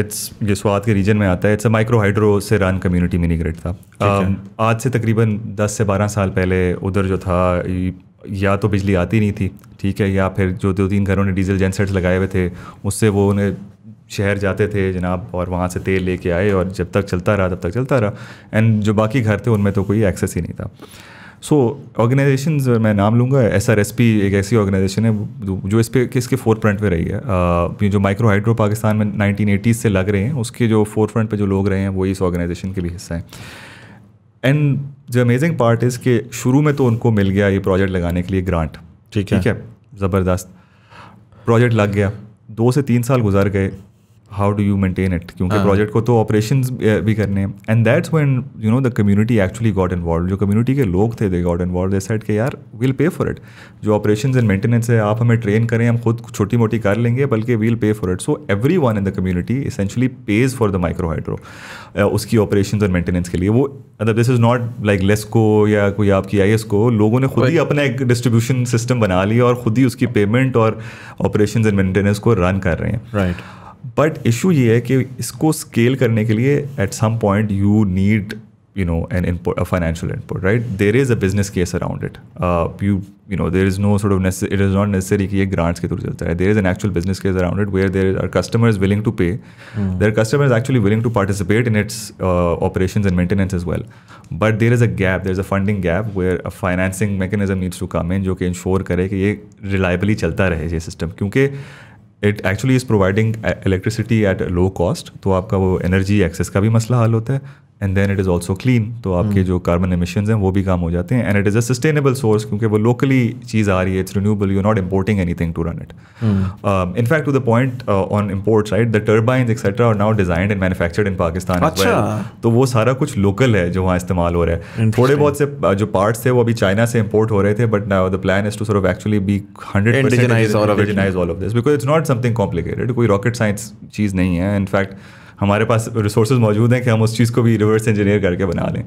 इट्स uh, ये स्वाद के रीजन में आता है इट्स अ माइक्रो हाइड्रो से रन कम्युनिटी मिनी ग्रिड था um, आज से तकरीबन 10 से 12 साल पहले उधर जो था या तो बिजली आती नहीं थी ठीक है या फिर जो दो तीन घरों ने डीजल जनसेट्स लगाए हुए थे उससे वो उन्हें शहर जाते थे जनाब और वहाँ से तेल लेके आए और जब तक चलता रहा तब तक चलता रहा एंड जो बाकी घर थे उनमें तो कोई एक्सेस ही नहीं था सो so, ऑर्गेनाइजेशन मैं नाम लूँगा एस आर एस पी एक ऐसी ऑर्गेनाइजेशन है जो इस पे किसके फोर फ्रंट पर रही है जो माइक्रो हाइड्रो पाकिस्तान में नाइनटीन एटीज़ से लग रहे हैं उसके जो फोर फ्रंट पर जो लोग रहे हैं वही इस ऑर्गेनाइजेशन के भी हिस्सा हैं and the amazing part is कि शुरू में तो उनको मिल गया ये प्रोजेक्ट लगाने के लिए ग्रांट ठीक है ठीक है ज़बरदस्त प्रोजेक्ट लग गया दो से तीन साल गुजर गए how do you maintain it क्योंकि प्रोजेक्ट हाँ। को तो ऑपरेशन भी करने हैं and that's when you know the community actually got involve जो कम्युनिटी के लोग थे they got involve they set के यार विल पे फॉर इट जो ऑपरेशन एंड मेंटेनेंस है आप हमें ट्रेन करें हम खुद छोटी मोटी कर लेंगे बल्कि we'll pay for it so everyone in the community essentially pays for the micro hydro उसकी ऑपरेशन और मेंटेनेंस के लिए वो other this is not like LESCO या कोई आपकी आई को लोगों ने खुद ही अपना एक डिस्ट्रीब्यूशन सिस्टम बना लिया और खुद ही उसकी पेमेंट और ऑपरेशन एंड मेंटेनेंस को रन कर रहे हैं राइट right. बट इशू ये है कि इसको स्केल करने के लिए at some point you need you know an input financial input right there is a business case around it you you know there is no sort it is not necessary कि ये grants के through चलता है there is an actual business case around it where there is are customer is willing to pay there customer is actually willing to participate in its operation and maintenance is well but there is a gap there is a funding gap where a financing mechanism needs to come in जो कि ensure करे कि ये reliably चलता रहे ये system क्योंकि it actually is providing electricity at low cost तो आपका वो एनर्जी एक्सेस का भी मसला हल होता है and then it is also clean तो hmm. आपके जो कार्बन एमिशन हैं वो भी कम हो जाते हैं and it is a sustainable source क्योंकि वो लोकली चीज़ आ रही है it's renewable you not importing anything to run it in fact to the point on import right the turbine etcetera और now designed and manufactured in Pakistan तो वो सारा कुछ लोकल है जो वहाँ इस्तेमाल हो रहा है थोड़े बहुत से uh, जो पार्ट्स थे वो अभी चाइना से इम्पोर्ट हो रहे थे but the plan is to sir actually be hundred all of this because it's not something complicated कोई रॉकेट साइंस चीज़ नहीं है इनफैक्ट हमारे पास रिसोर्स मौजूद हैं कि हम उस चीज़ को भी रिवर्स इंजीनियर करके बना लें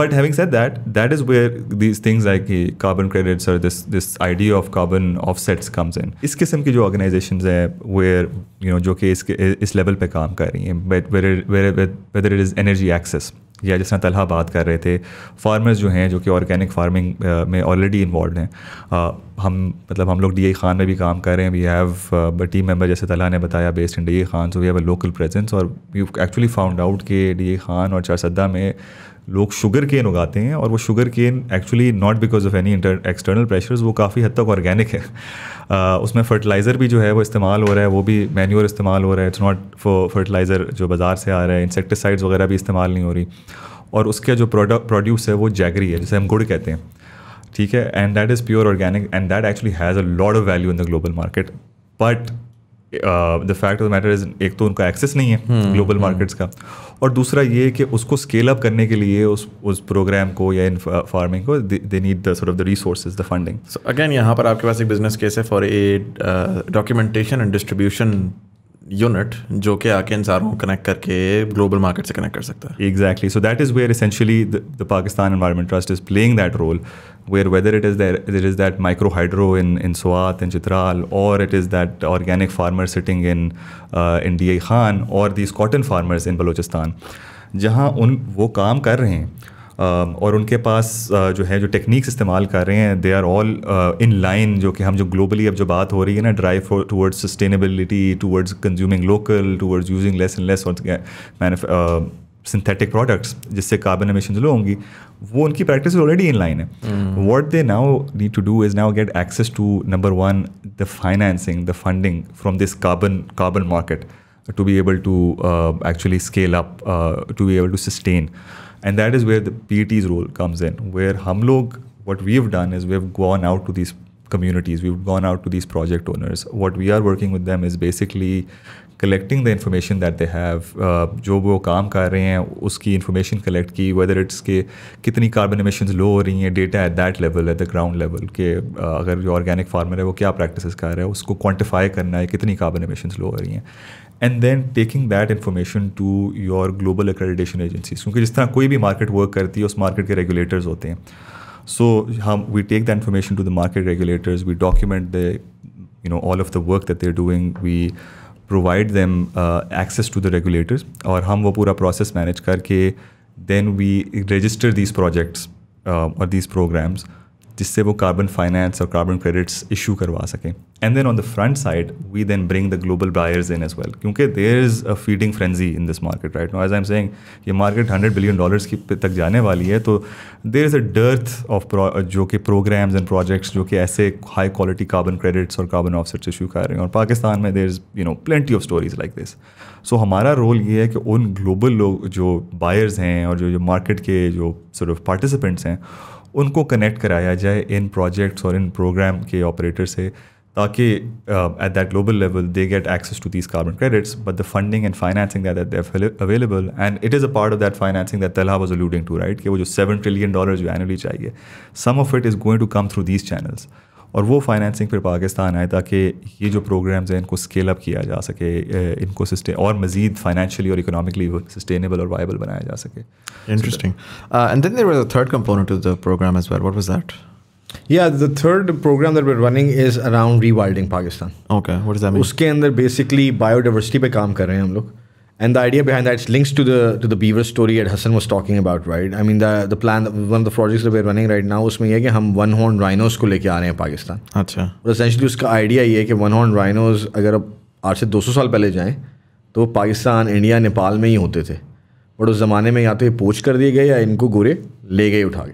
but having set that that is where these things like carbon credits और this this idea of carbon offsets comes in इस किस्म की जो ऑर्गेनाइजेशन है वेयर यू नो जो कि इस लेवल पर काम कर रही हैं but whether it is energy access या जिस तरह तलहा बात कर रहे थे फार्मर्स जो हैं जो कि ऑर्गेनिक फार्मिंग uh, में ऑलरेडी इन्वॉल्व हैं uh, हम मतलब हम लोग डी खान में भी काम कर रहे हैं वी हैव टीम मेम्बर जैसे तलहा ने बताया based in D Khan so we have a local presence और यू एक्चुअली फाउंड आउट कि डी खान और चारसद्दा में लोग शुगर केन उगाते हैं और वो sugar cane actually not because of any external pressures वो काफ़ी हद तक ऑर्गेनिक है उसमें फर्टिलाइज़र भी जो है वो इस्तेमाल हो रहा है वो भी मैन्यूर इस्तेमाल हो रहा है इट्स नॉट फॉर फर्टिलाइज़र जो बाज़ार से आ रहा है इंसेक्टिसाइड्स वगैरह भी इस्तेमाल नहीं हो रही और उसके जो प्रोडक्ट प्रोड्यूस है वो जैगरी है जिसे हम गुड़ कहते हैं ठीक है and that is pure organic and that actually has a lot of value in the global market but the fact of the matter is एक तो उनका एक्सेस नहीं है ग्लोबल हम्म, मार्केट्स हम्म। का और दूसरा ये कि उसको स्केल अप करने के लिए उस उस प्रोग्राम को या इन फार्मिंग को they need the sort of the resources the funding again यहाँ पर आपके पास एक बिजनेस केस है for a documentation and distribution unit जो कि आके इंसानों को कनेक्ट करके ग्लोबल मार्केट से कनेक्ट कर सकता है exactly so that is where essentially the Pakistan environment trust is playing that role where whether it is there it is that micro hydro in in Swat in Chitral और it is that organic farmer sitting in in D Khan और these cotton farmers in Balochistan जहाँ उन वो काम कर रहे हैं Um, और उनके पास uh, जो है जो टेक्निक्स इस्तेमाल कर रहे हैं they are all in line जो कि हम जो ग्लोबली अब जो बात हो रही है ना drive towards sustainability towards consuming local towards using less and less और सिंथेटिक प्रोडक्ट्स जिससे कार्बन एमिशन लो होंगी वो उनकी प्रैक्टिस ऑलरेडी इन लाइन है what they now need to do is now get access to number one the financing the funding from this carbon carbon market to be able to actually scale up to be able to sustain And that is where the PET's role comes in, where Hamlog, what we've done is we've gone out to these communities, we've gone out to these project owners. What we are working with them is basically collecting the information that they have uh, जो वो काम कर रहे हैं उसकी information collect की whether it's के कितनी carbon emissions low रही हैं data at that level at the ground level के uh, अगर जो organic farmer है वो क्या practices कर रहा है उसको quantify करना है कितनी carbon emissions low रही हैं and then taking that information to your global accreditation agencies क्योंकि जिस तरह कोई भी मार्केट वर्क करती है उस मार्केट के रेगुलेटर्स होते हैं सो हम we take the information to the market regulators we document the you know all of the work that they're doing we provide them access to the regulators और हम वो पूरा प्रोसेस मैनेज करके then we register these projects और these programs जिससे वो carbon finance और carbon credits issue करवा सकें and then on the front side we then bring the global buyers in as well क्योंकि there is a feeding frenzy in this market right no as I am saying ये market hundred billion dollars की तक जाने वाली है तो there is a dearth of जो कि प्रोग्राम्स एंड प्रोजेक्ट्स जो कि ऐसे हाई क्वालिटी कार्बन क्रेडिट्स और कार्बन ऑफसेट्स इशू कर रहे हैं और पाकिस्तान में there is you know plenty of stories like this so हमारा रोल ये है कि उन ग्लोबल लोग जो बायर्स हैं और जो जो मार्केट के जो सॉर्ट पार्टिसिपेंट्स हैं उनको कनेक्ट कराया जाए इन प्रोजेक्ट्स और इन प्रोग्राम के ऑपरेटर से ताकि at that global level they get access to these carbon credits but the funding and financing that that available and it is a part of that financing that Talha was alluding to right कि वो जो seven trillion dollar जो annually चाहिए some of it is going to come through these channels और वो financing फिर पाकिस्तान आए ताकि ये जो प्रोग्राम्स हैं इनको स्केल अप किया जा सके इनको सिस्टे और मजीद फाइनेंशियली और इकोनॉमिकली सस्टेनेबल और वाइबल बनाया जा सके interesting and then there was a third component of the program as well what was that Yeah, the third program that we're running is around rewilding Pakistan okay what does that mean? उसके अंदर basically biodiversity पे काम कर रहे हैं हम लोग. And the idea behind that links to the to the beaver story that Hassan was talking about, right? I mean, the the plan, one of the projects that we're running right now, is that कि हम one horn rhinos को लेके आ रहे हैं पाकिस्तान अच्छा और essentially उसका idea ये है कि one horn rhinos 200 years ago, they were in Pakistan, India, Nepal. But in that time, they were poached or तो ये पोच कर दिए गए या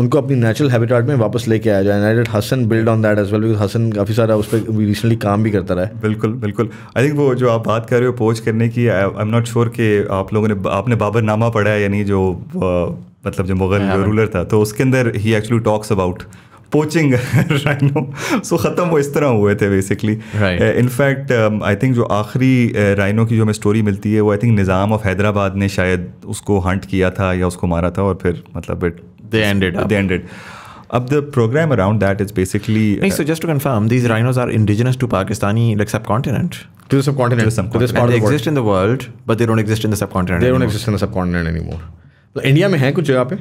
उनको अपनी नेचुरल हैबिटेट में वापस लेके आया जाए and Hasan build on that as well because Hasan काफ़ी सारा उस पर रिसेंटली काम भी करता रहा है बिल्कुल बिल्कुल आई थिंक वो जो आप बात कर रहे हो पोच करने की आई एम नॉट श्योर कि आप लोगों ने आपने बाबर नामा पढ़ा है यानी जो मतलब जो मुगल रूलर हाँ। था तो उसके अंदर ही actually talks about poaching rhino so ख़त्म वो इस तरह हुए थे बेसिकली इनफैक्ट आई थिंक जो आखिरी राइनो uh, की जो हमें स्टोरी मिलती है वो I think Nizam of Hyderabad ने शायद उसको हंट किया था या उसको मारा था और फिर मतलब it they ended up. They ended. Up the program around that is basically. Hey, so just to confirm, these rhinos are indigenous to Pakistani like subcontinent. To the subcontinent. To, the subcontinent. to this part and they the exist world. in the world, but they don't exist in the subcontinent. They anymore. don't exist in the subcontinent anymore. Like, India में हैं कुछ जगह पे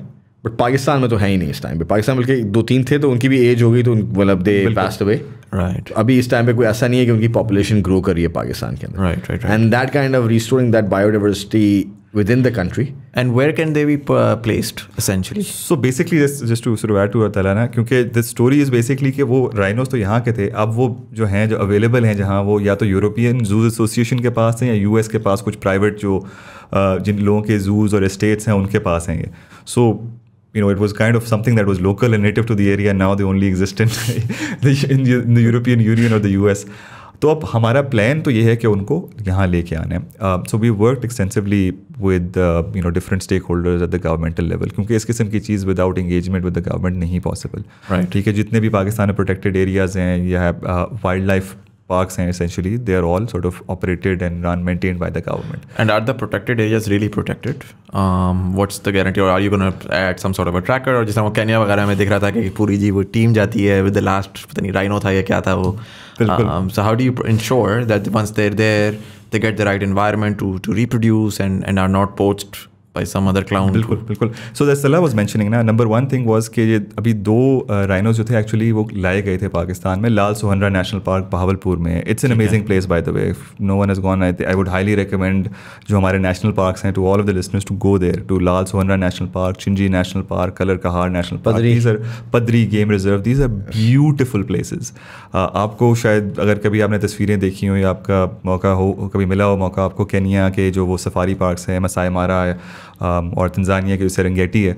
but Pakistan में तो है ही नहीं इस टाइम पे पाकिस्तान बल्कि दो तीन थे तो उनकी भी एज हो गई तो मतलब दे पास्ट अवे राइट अभी इस टाइम पे कोई ऐसा नहीं है कि उनकी पॉपुलेशन ग्रो कर रही है पाकिस्तान के अंदर right right and that kind of restoring that biodiversity within the country. And where can they be uh, placed essentially? So basically, this, just to sort of add to Talana, this story is basically that वो rhinos तो here के थे अब वो available हैं जहाँ वो European Zoos Association के पास US के पास कुछ private जो uh, जिन लोगों के zoos or estates हैं उनके so you know, it was kind of something that was local and native to the area. Now they only exist in, in the European Union or the US. तो अब हमारा plan तो ये है कि उनको यहाँ लेके आना है so we work extensively with you know different stakeholders at the governmental level क्योंकि इस किस्म की चीज़ without engagement with the government नहीं पॉसिबल राइट ठीक है जितने भी पाकिस्तान में प्रोटेक्टेड एरियाज़ हैं या wildlife parks and essentially they are all sort of operated and run maintained by the government and are the protected areas really protected um, what's the guarantee or are you going to add some sort of a tracker or just Kenya वगैरह में दिख रहा था कि पूरी जी वो team जाती है विद द they पता नहीं राइनो था या क्या था वो सो how do you ensure that once by some other clown बिल्कुल बिल्कुल सो दैट्स अल्लाह वाज मेंशनिंग ना नंबर वन थिंग वॉज के अभी दो राइनोज जो थे एक्चुअली वो लाए गए थे पाकिस्तान में लाल सोहनरा नेशनल पार्क बहावलपुर में it's an amazing place by the way no one is gone I I would highly recommend जो हमारे नेशनल पार्क्स हैं to all of the listeners to go there to Lal Suhanra national park Chinji national park Kallar Kahar national park these are Padri game reserve these are beautiful places आपको शायद अगर कभी आपने तस्वीरें देखी हो या आपका मौका हो कभी मिला हो मौका आपको कैनिया के जो वो सफारी पार्क्स हैं मसाई मारा है um, or Tanzania की जो Serengeti है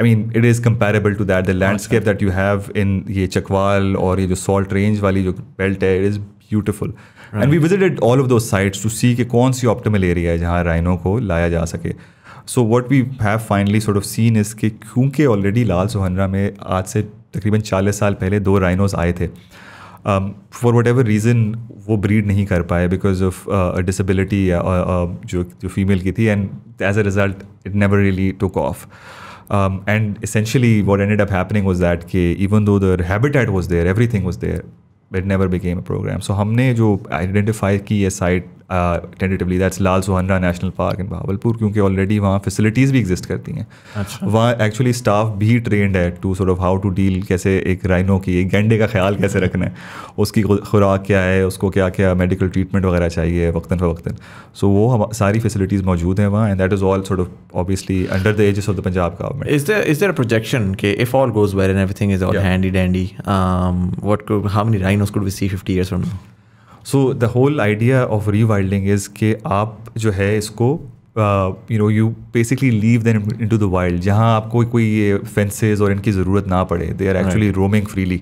I mean it is comparable to that the landscape that you have in ये चकवाल और ये जो सॉल्ट रेंज वाली जो बेल्ट है it is beautiful and we visited all of दो साइट्स टू सी कि कौन सी ऑप्टिमल एरिया है जहाँ राइनो को लाया जा सके so what we have finally sort of seen is कि क्योंकि ऑलरेडी लाल सोहनरा में आज से तकरीबन चालीस साल पहले दो राइनोज आए थे फॉर वट एवर रीज़न वो ब्रीड नहीं कर पाए बिकॉज ऑफ डिसबिलिटी जो जो फीमेल की थी and as a result it never really took off and essentially what end up happening was that कि even though their habitat was there everything was there it never became a program so हमने जो identify की है site tentatively that's Lal Suhanra national park in Bahawalpur क्योंकि already वहाँ facilities भी exist करती हैं अच्छा। वहाँ एक्चुअली स्टाफ भी ट्रेंड है to sort of how to deal कैसे एक राइनो की एक गेंडे का ख्याल कैसे रखना है उसकी खुराक क्या है उसको क्या क्या मेडिकल ट्रीटमेंट वगैरह चाहिए वक्ता फ़वक्ता सो वो हम सारी फैसिलिटीज़ मौजूद हैं वहाँ and that is all sort of obviously under the aegis of the Punjab government is there is projection के if all goes and everything is all handy dandy so the whole idea of rewilding is कि आप जो है इसको you know you basically leave then into the wild जहाँ आपको कोई ये फेंसेज और इनकी ज़रूरत ना पड़े they are actually roaming freely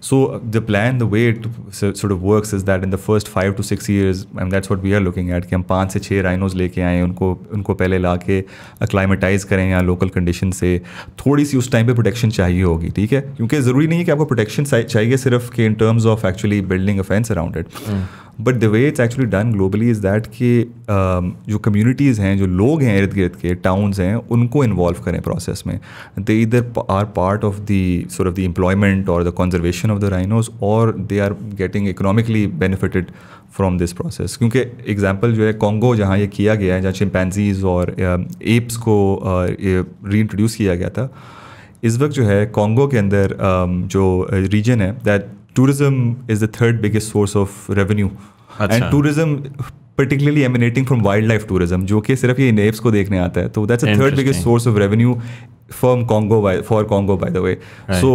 So uh, the plan, the way it sort of works is that in the first five to six years, and that's what we are looking at, कि हम पाँच से छः rhinos लेके आएँ उनको उनको पहले ला के अक्लाइमेटाइज करें या लोकल कंडीशन से थोड़ी सी उस टाइम पे प्रोटेक्शन चाहिए होगी ठीक है क्योंकि ज़रूरी नहीं है कि आपको प्रोटेक्शन चाहिए सिर्फ कि in terms of actually building a fence around it but the way it's actually done globally is that कि um, जो कम्युनिटीज़ हैं जो लोग हैं इर्द गिर्द के टाउन्स हैं उनको इन्वॉल्व करें प्रोसेस में दे इधर are part of the source of the employment और the conservation of the rhinos और they are getting economically benefited from this process क्योंकि एग्जाम्पल जो है कॉन्गो जहाँ ये किया गया है जहाँ चिम्पैनजीज और एप्स um, को री uh, इंट्रोड्यूस किया गया था इस वक्त जो है कॉन्गो के अंदर um, जो रीजन uh, है that tourism is the third biggest source of revenue. And And अच्छा। tourism particularly emanating from wildlife tourism जो कि सिर्फ ये नेव्स को देखने आता है तो that's a third biggest source of revenue from Congo for Congo by the way so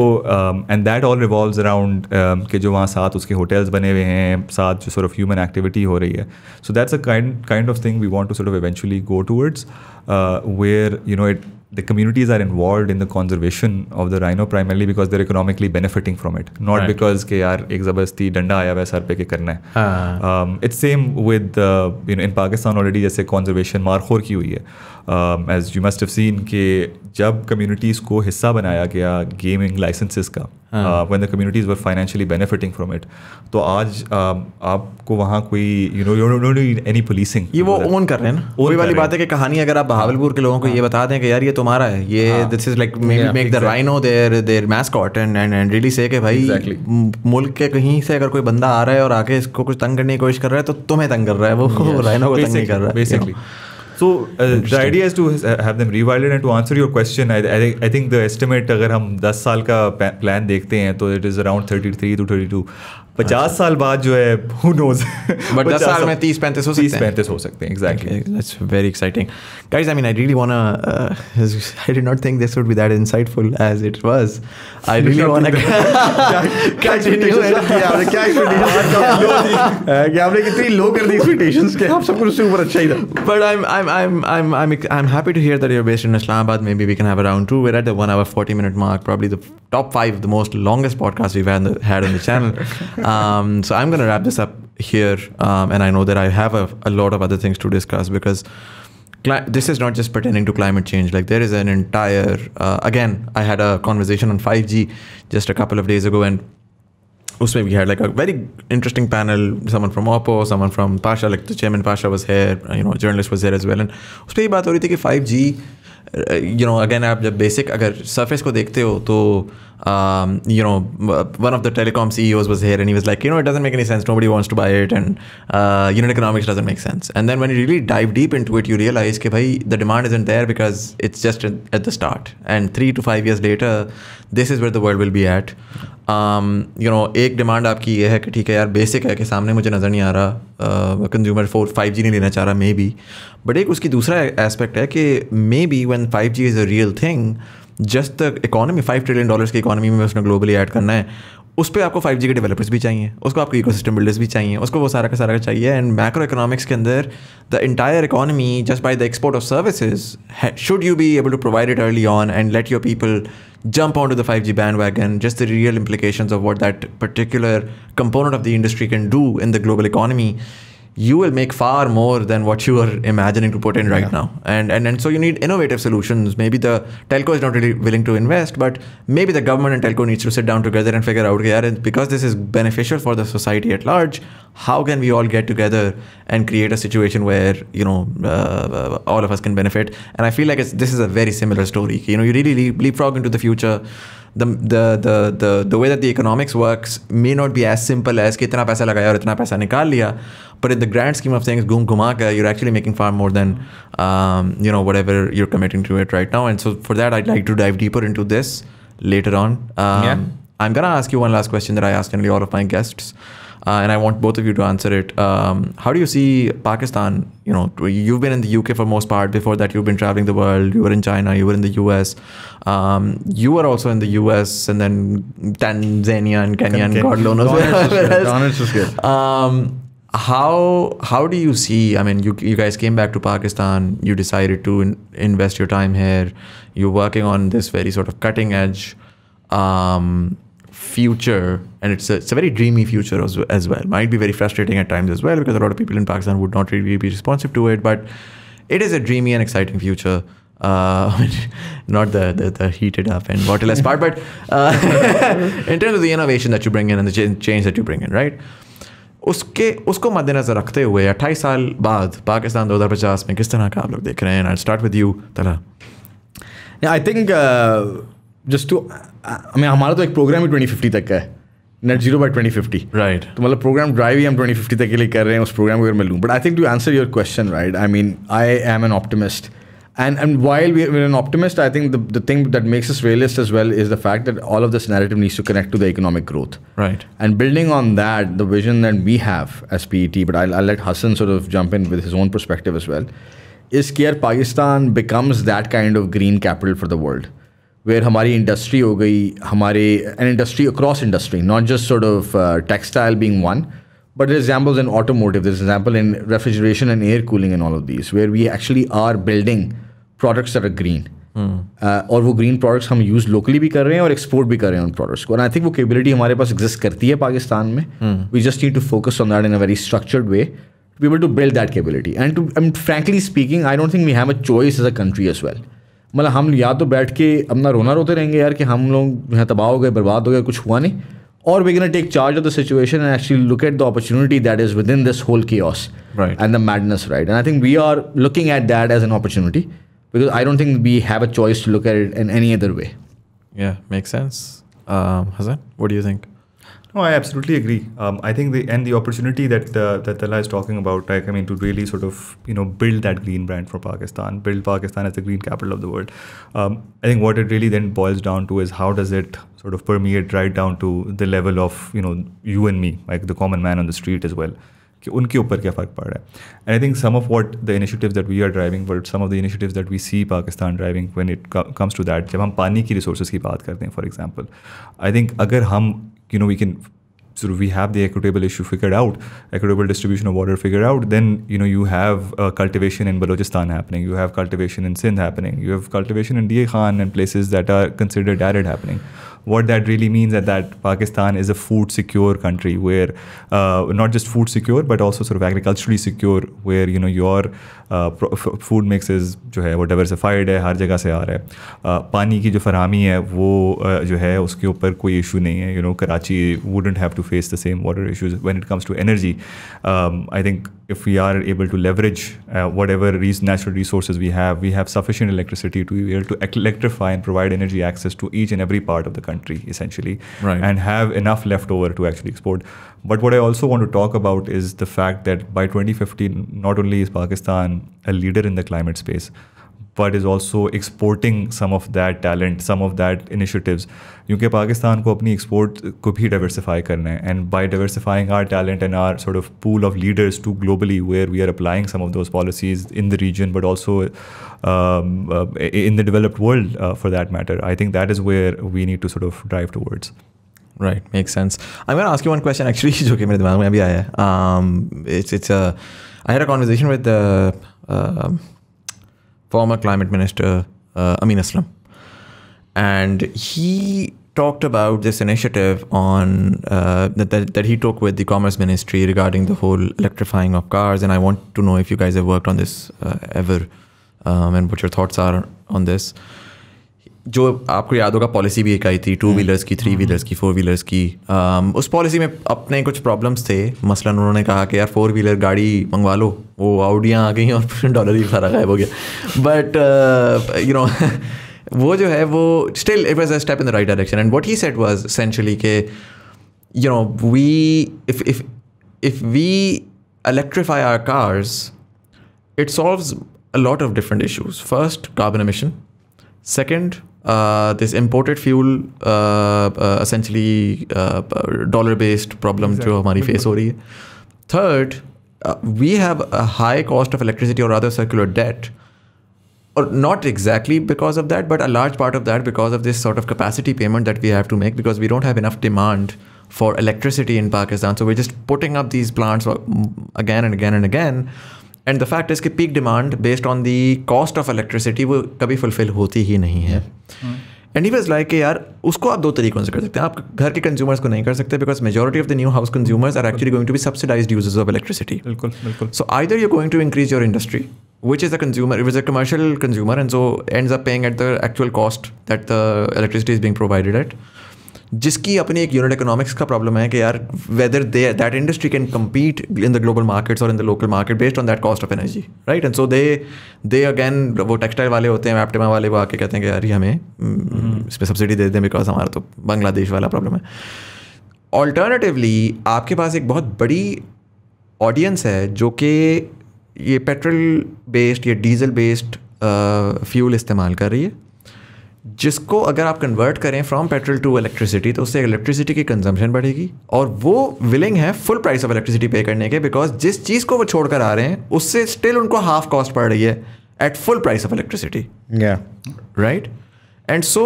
and that all revolve around कि जो वहाँ साथ उसके होटल्स बने हुए हैं साथ जो सॉर्ट ऑफ ह्यूमन एक्टिविटी हो रही है so that's a kind of thing we want to sort of eventually go towards where you know it the communities are involved in the conservation of the rhino primarily because they're economically benefiting from it, not right. because के यार एक ज़बरदस्ती डंडा आया हुआ है sir पे के करना है. It's same with uh, you know in Pakistan already जैसे conservation मारखोर की हुई as you must have seen के जब कम्युनिटीज़ को हिस्सा बनाया गया गेमिंग लाइसेंसेस का when the communities were financially benefiting from it तो आज uh, आपको वहाँ कोई you know you know any policing ये वो ओन कर रहे हैं ना वही वाली बात है कि कहानी अगर आप बहावलपुर के लोगों को हाँ। ये बता दें कि यार ये तुम्हारा है ये this is like make the rhino their their mascot and and and really से भाई मुल्क के कहीं से अगर कोई बंदा आ रहा है और आके इसको कुछ तंग करने की कोशिश कर रहा है तो तुम्हें तंग कर रहा है वो राइनो को तंग नहीं कर रहा है basically so the idea is to have them rewild and to answer your question I think the estimate अगर हम 10 साल का प्लान देखते हैं तो इट इज़ अराउंड 33 टू 32 पचास हाँ, साल बाद जो है हु नोज बट दस साल में तीस पैंतीस हो तीस पैंतीस हो सकते हैं exactly that's very exciting guys I mean I really want I did not think this would be that insightful as it was I really want continue क्या आपने कितनी लो कर दी एक्सपेक्टेशंस के आप सब कुछ ऊपर अच्छा ही था but I am I am I am happy to hear that you are based in Islamabad maybe we can have a round 2 we're at the 1 hour 40 minute mark probably the top 5 the most longest podcast we've had, had on the Um, so I'm going to wrap this up here. Um, and I know that I have a, a, lot of other things to discuss because this is not just pertaining to climate change. Like there is an entire, uh, again, I had a conversation on 5G just a couple of days ago and Usme, we had like a very interesting panel, someone from Oppo, someone from Pasha, like the chairman Pasha was here, uh, you know, journalist was there as well. And उसमें about 5G, you know, again, I have the basic अगर surface को देखते हो तो um, you know, one of the telecom CEOs was here and he was like, you know, it doesn't make any sense. Nobody wants to buy it, and uh, unit economics doesn't make sense. And then when you really dive deep into it, you realize that the demand isn't there because it's just at the start. And three to five years later, this is where the world will be at. Um, you know, एक demand आपकी ये है कि ठीक है basic. Okay, है कि सामने मुझे नज़र नहीं आ रहा कंज्यूमर consumer फाइव 5G लेना चाह रहा मे बी बट एक उसकी दूसरा एस्पेक्ट है कि maybe one five G is a just the economy five trillion dollar की इकोनॉमी में उसने ग्लोबली ऐड करना है उस पर आपको फाइव जी के डेवलपर्स भी चाहिए उसको आपको इको सिस्टम बिल्डर्स भी चाहिए उसको वो सारा का सारा चाहिए एंड मैक्रो इकोनॉमिक्स के अंदर the entire economy just by the export of services should you be able to provide it early on and let your people jump on to the five G bandwagon just the real implication of what that particular component of the industry can do in the global economy, you will make far more than what you are imagining to put in right yeah. now. And, and and so you need innovative solutions. Maybe the telco is not really willing to invest, but maybe the government and telco needs to sit down together and figure out, yeah, because this is beneficial for the society at large, how can we all get together and create a situation where, you know, uh, all of us can benefit? And I feel like this is a very similar story. You know, you really leapfrog into the future. The, the the the the way that the economics works may not be as simple as कितना पैसा लगाया और इतना पैसा निकाल लिया but in the grand scheme of things, Goom Gumaka, you're actually making far more than um, you know whatever you're committing to it right now. And so for that, I'd like to dive deeper into this later on. Um, yeah. I'm gonna ask you one last question that I asked nearly all of my guests. Uh, and I want both of you to answer it. Um, how do you see Pakistan? You know, you've been in the UK for most part. Before that, you've been traveling the world. You were in China. You were in the US. Um, you were also in the US, and then Tanzania and Kenya, and God knows where else. is good. Um, how how do you see i mean you, you guys came back to pakistan you decided to in, invest your time here you're working on this very sort of cutting edge um, future and it's a, it's a very dreamy future as, as well might be very frustrating at times as well because a lot of people in pakistan would not really be responsive to it but it is a dreamy and exciting future uh, not the, the, the heated up and waterless part, but uh, in terms of the innovation that you bring in and the change that you bring in, right? उसके उसको मद्देनज़र रखते हुए अट्ठाईस साल बाद पाकिस्तान पचास में किस तरह का आप लोग देख रहे हैं आई स्टार्ट विद यू तरह आई थिंक जस्ट टू मैं हमारा तो एक प्रोग्राम ही ट्वेंटी फिफ्टी तक का है net zero by twenty fifty right तो मतलब प्रोग्राम ड्राइव ही हम ट्वेंटी फिफ्टी तक के लिए कर रहे हैं उस प्रोग्राम को अगर मैं लूँ but I think to answer your question right I mean I am an optimist And and while we're, we're an optimist, I think the, the thing that makes us realist as well is the fact that all of this narrative needs to connect to the economic growth. Right. And building on that, the vision that we have as PET, but I'll, I'll let Hassan sort of jump in with his own perspective as well, is that Pakistan becomes that kind of green capital for the world. Where our industry हो an industry across industry, not just sort of uh, textile being one, but there's examples in automotive, there's example in refrigeration and air cooling and all of these, where we actually are building products are green और वो green products हम use locally भी कर रहे हैं और export भी कर रहे हैं उन प्रोडक्ट्स को और आई थिंक वो केबिलिटी हमारे पास एग्जिस्ट करती है पाकिस्तान में we just need to focus on that in a very structured way to be to build that capability and to um frankly speaking I don't think we have a choice as a country as well मतलब हम या तो बैठ के अपना रोना रोते रहेंगे यार कि हम लोग यहाँ तबाह हो गए बर्बाद हो गए कुछ हुआ नहीं और we can take charge of the situation and actually look at the opportunity that is within this whole chaos and the madness right and I think we are looking at that as an opportunity because I don't think we have a choice to look at it in any other way. Yeah, makes sense. Um, Hassan, what do you think? No, I absolutely agree. Um, I think the and the opportunity that uh, that Tala is talking about, like I mean, to really sort of you know build that green brand for Pakistan, build Pakistan as the green capital of the world. Um, I think what it really then boils down to is how does it sort of permeate right down to the level of you know you and me, like the common man on the street as well. कि उनके ऊपर क्या फ़र्क पड़ रहा है and I think some of what the initiative that we are driving but some of the initiative that we see Pakistan driving when it comes to that जब हम पानी की रिसोर्स की बात करते हैं फॉर एग्जाम्पल आई थिंक अगर हम you know we can sort of we have the equitable issue figured out, equitable distribution of water figured out, then you know you have uh, cultivation in Balochistan happening, you have cultivation in Sindh happening, you have cultivation in Diye Khan and places that are considered arid happening. what that really means is that Pakistan is a food secure country where uh, not just food secure, but also sort of agriculturally secure, where you know your food mix जो है वो diversified है हर जगह से आ रहा है पानी की जो फरहमी है वो जो है उसके ऊपर कोई इशू नहीं है you know Karachi wouldn't have to face the same water issues when it comes to energy I think if we are able to leverage whatever these natural resource we have we have sufficient electricity to able to electrify and provide energy access to each and every part of the country essentially and have enough left over to actually export But what I also want to talk about is the fact that by 2015, not only is Pakistan a leader in the climate space, but is also exporting some of that talent, some of that initiatives. UK Pakistan ko apni export ko bhi diversify And by diversifying our talent and our sort of pool of leaders to globally, where we are applying some of those policies in the region, but also um, uh, in the developed world uh, for that matter, I think that is where we need to sort of drive towards. Right make sense I मैं ask you one question actually जो कि मेरे दिमाग में अभी आया है it's it's I had a conversation with former climate minister uh, Amin Aslam, and he talked about this initiative on uh, that, that he took with the commerce ministry regarding the whole electrifying of cars. And I want to know if you guys have worked on this uh, ever, um, and what your thoughts are on this. जो आपको याद होगा policy भी एक आई थी to wheelers हम्म। की three wheelers की फोर व्हीलर्स की um, उस पॉलिसी में अपने कुछ प्रॉब्लम्स थे मसलन उन्होंने कहा कि यार फोर व्हीलर गाड़ी मंगवा लो वो आउडियाँ आ गई और फिर डॉलर ही सारा गायब हो गया बट यू नो वो जो है वो still it was a step in the right direction and what he said was essentially के you know we if if if we electrify our cars it solve a lot of different issues first carbon emission. Second uh, this imported fuel uh, uh, essentially uh, dollar based problem exactly. our money face Sorry. third we have a high cost of electricity or rather circular debt or not exactly because of that but a large part of that because of this sort of capacity payment that we have to make because we don't have enough demand for electricity in Pakistan so we're just putting up these plants again and again and again and the fact इसकी peak demand based on the cost of electricity वो कभी fulfil होती ही नहीं है and he like कि यार उसको आप दो तरीकों से कर सकते हैं आप घर के कंज्यूमर्स को नहीं कर सकते because majority of the new house consumers are actually going to be subsidise usages of electricity बिल्कुल बिल्कुल so either you going to increase your industry which is consumer consumer it was a commercial consumer and so ends up paying at the actual cost that the electricity is being provided जिसकी अपनी एक unit economics का problem है कि यार whether they that industry can compete in the global markets और in the local market based on that cost of energy right and so they they again वो textile वाले होते हैं एप्टिमा वाले वो आके कहते हैं कि यार ये हमें इस पर सब्सिडी दे दें बिकॉज हमारा तो बांग्लादेश वाला प्रॉब्लम है ऑल्टरनेटिवली आपके पास एक बहुत बड़ी ऑडियंस है जो कि ये पेट्रोल बेस्ड या डीजल बेस्ड फ्यूल इस्तेमाल कर रही है जिसको अगर आप कन्वर्ट करें फ्रॉम पेट्रोल टू इलेक्ट्रिसिटी तो उससे इलेक्ट्रिसिटी की कंजम्पशन बढ़ेगी और वो विलिंग है फुल प्राइस ऑफ इलेक्ट्रिसिटी पे करने के बिकॉज जिस चीज़ को वो छोड़कर आ रहे हैं उससे स्टिल उनको हाफ कॉस्ट पड़ रही है at full price of electricity right and so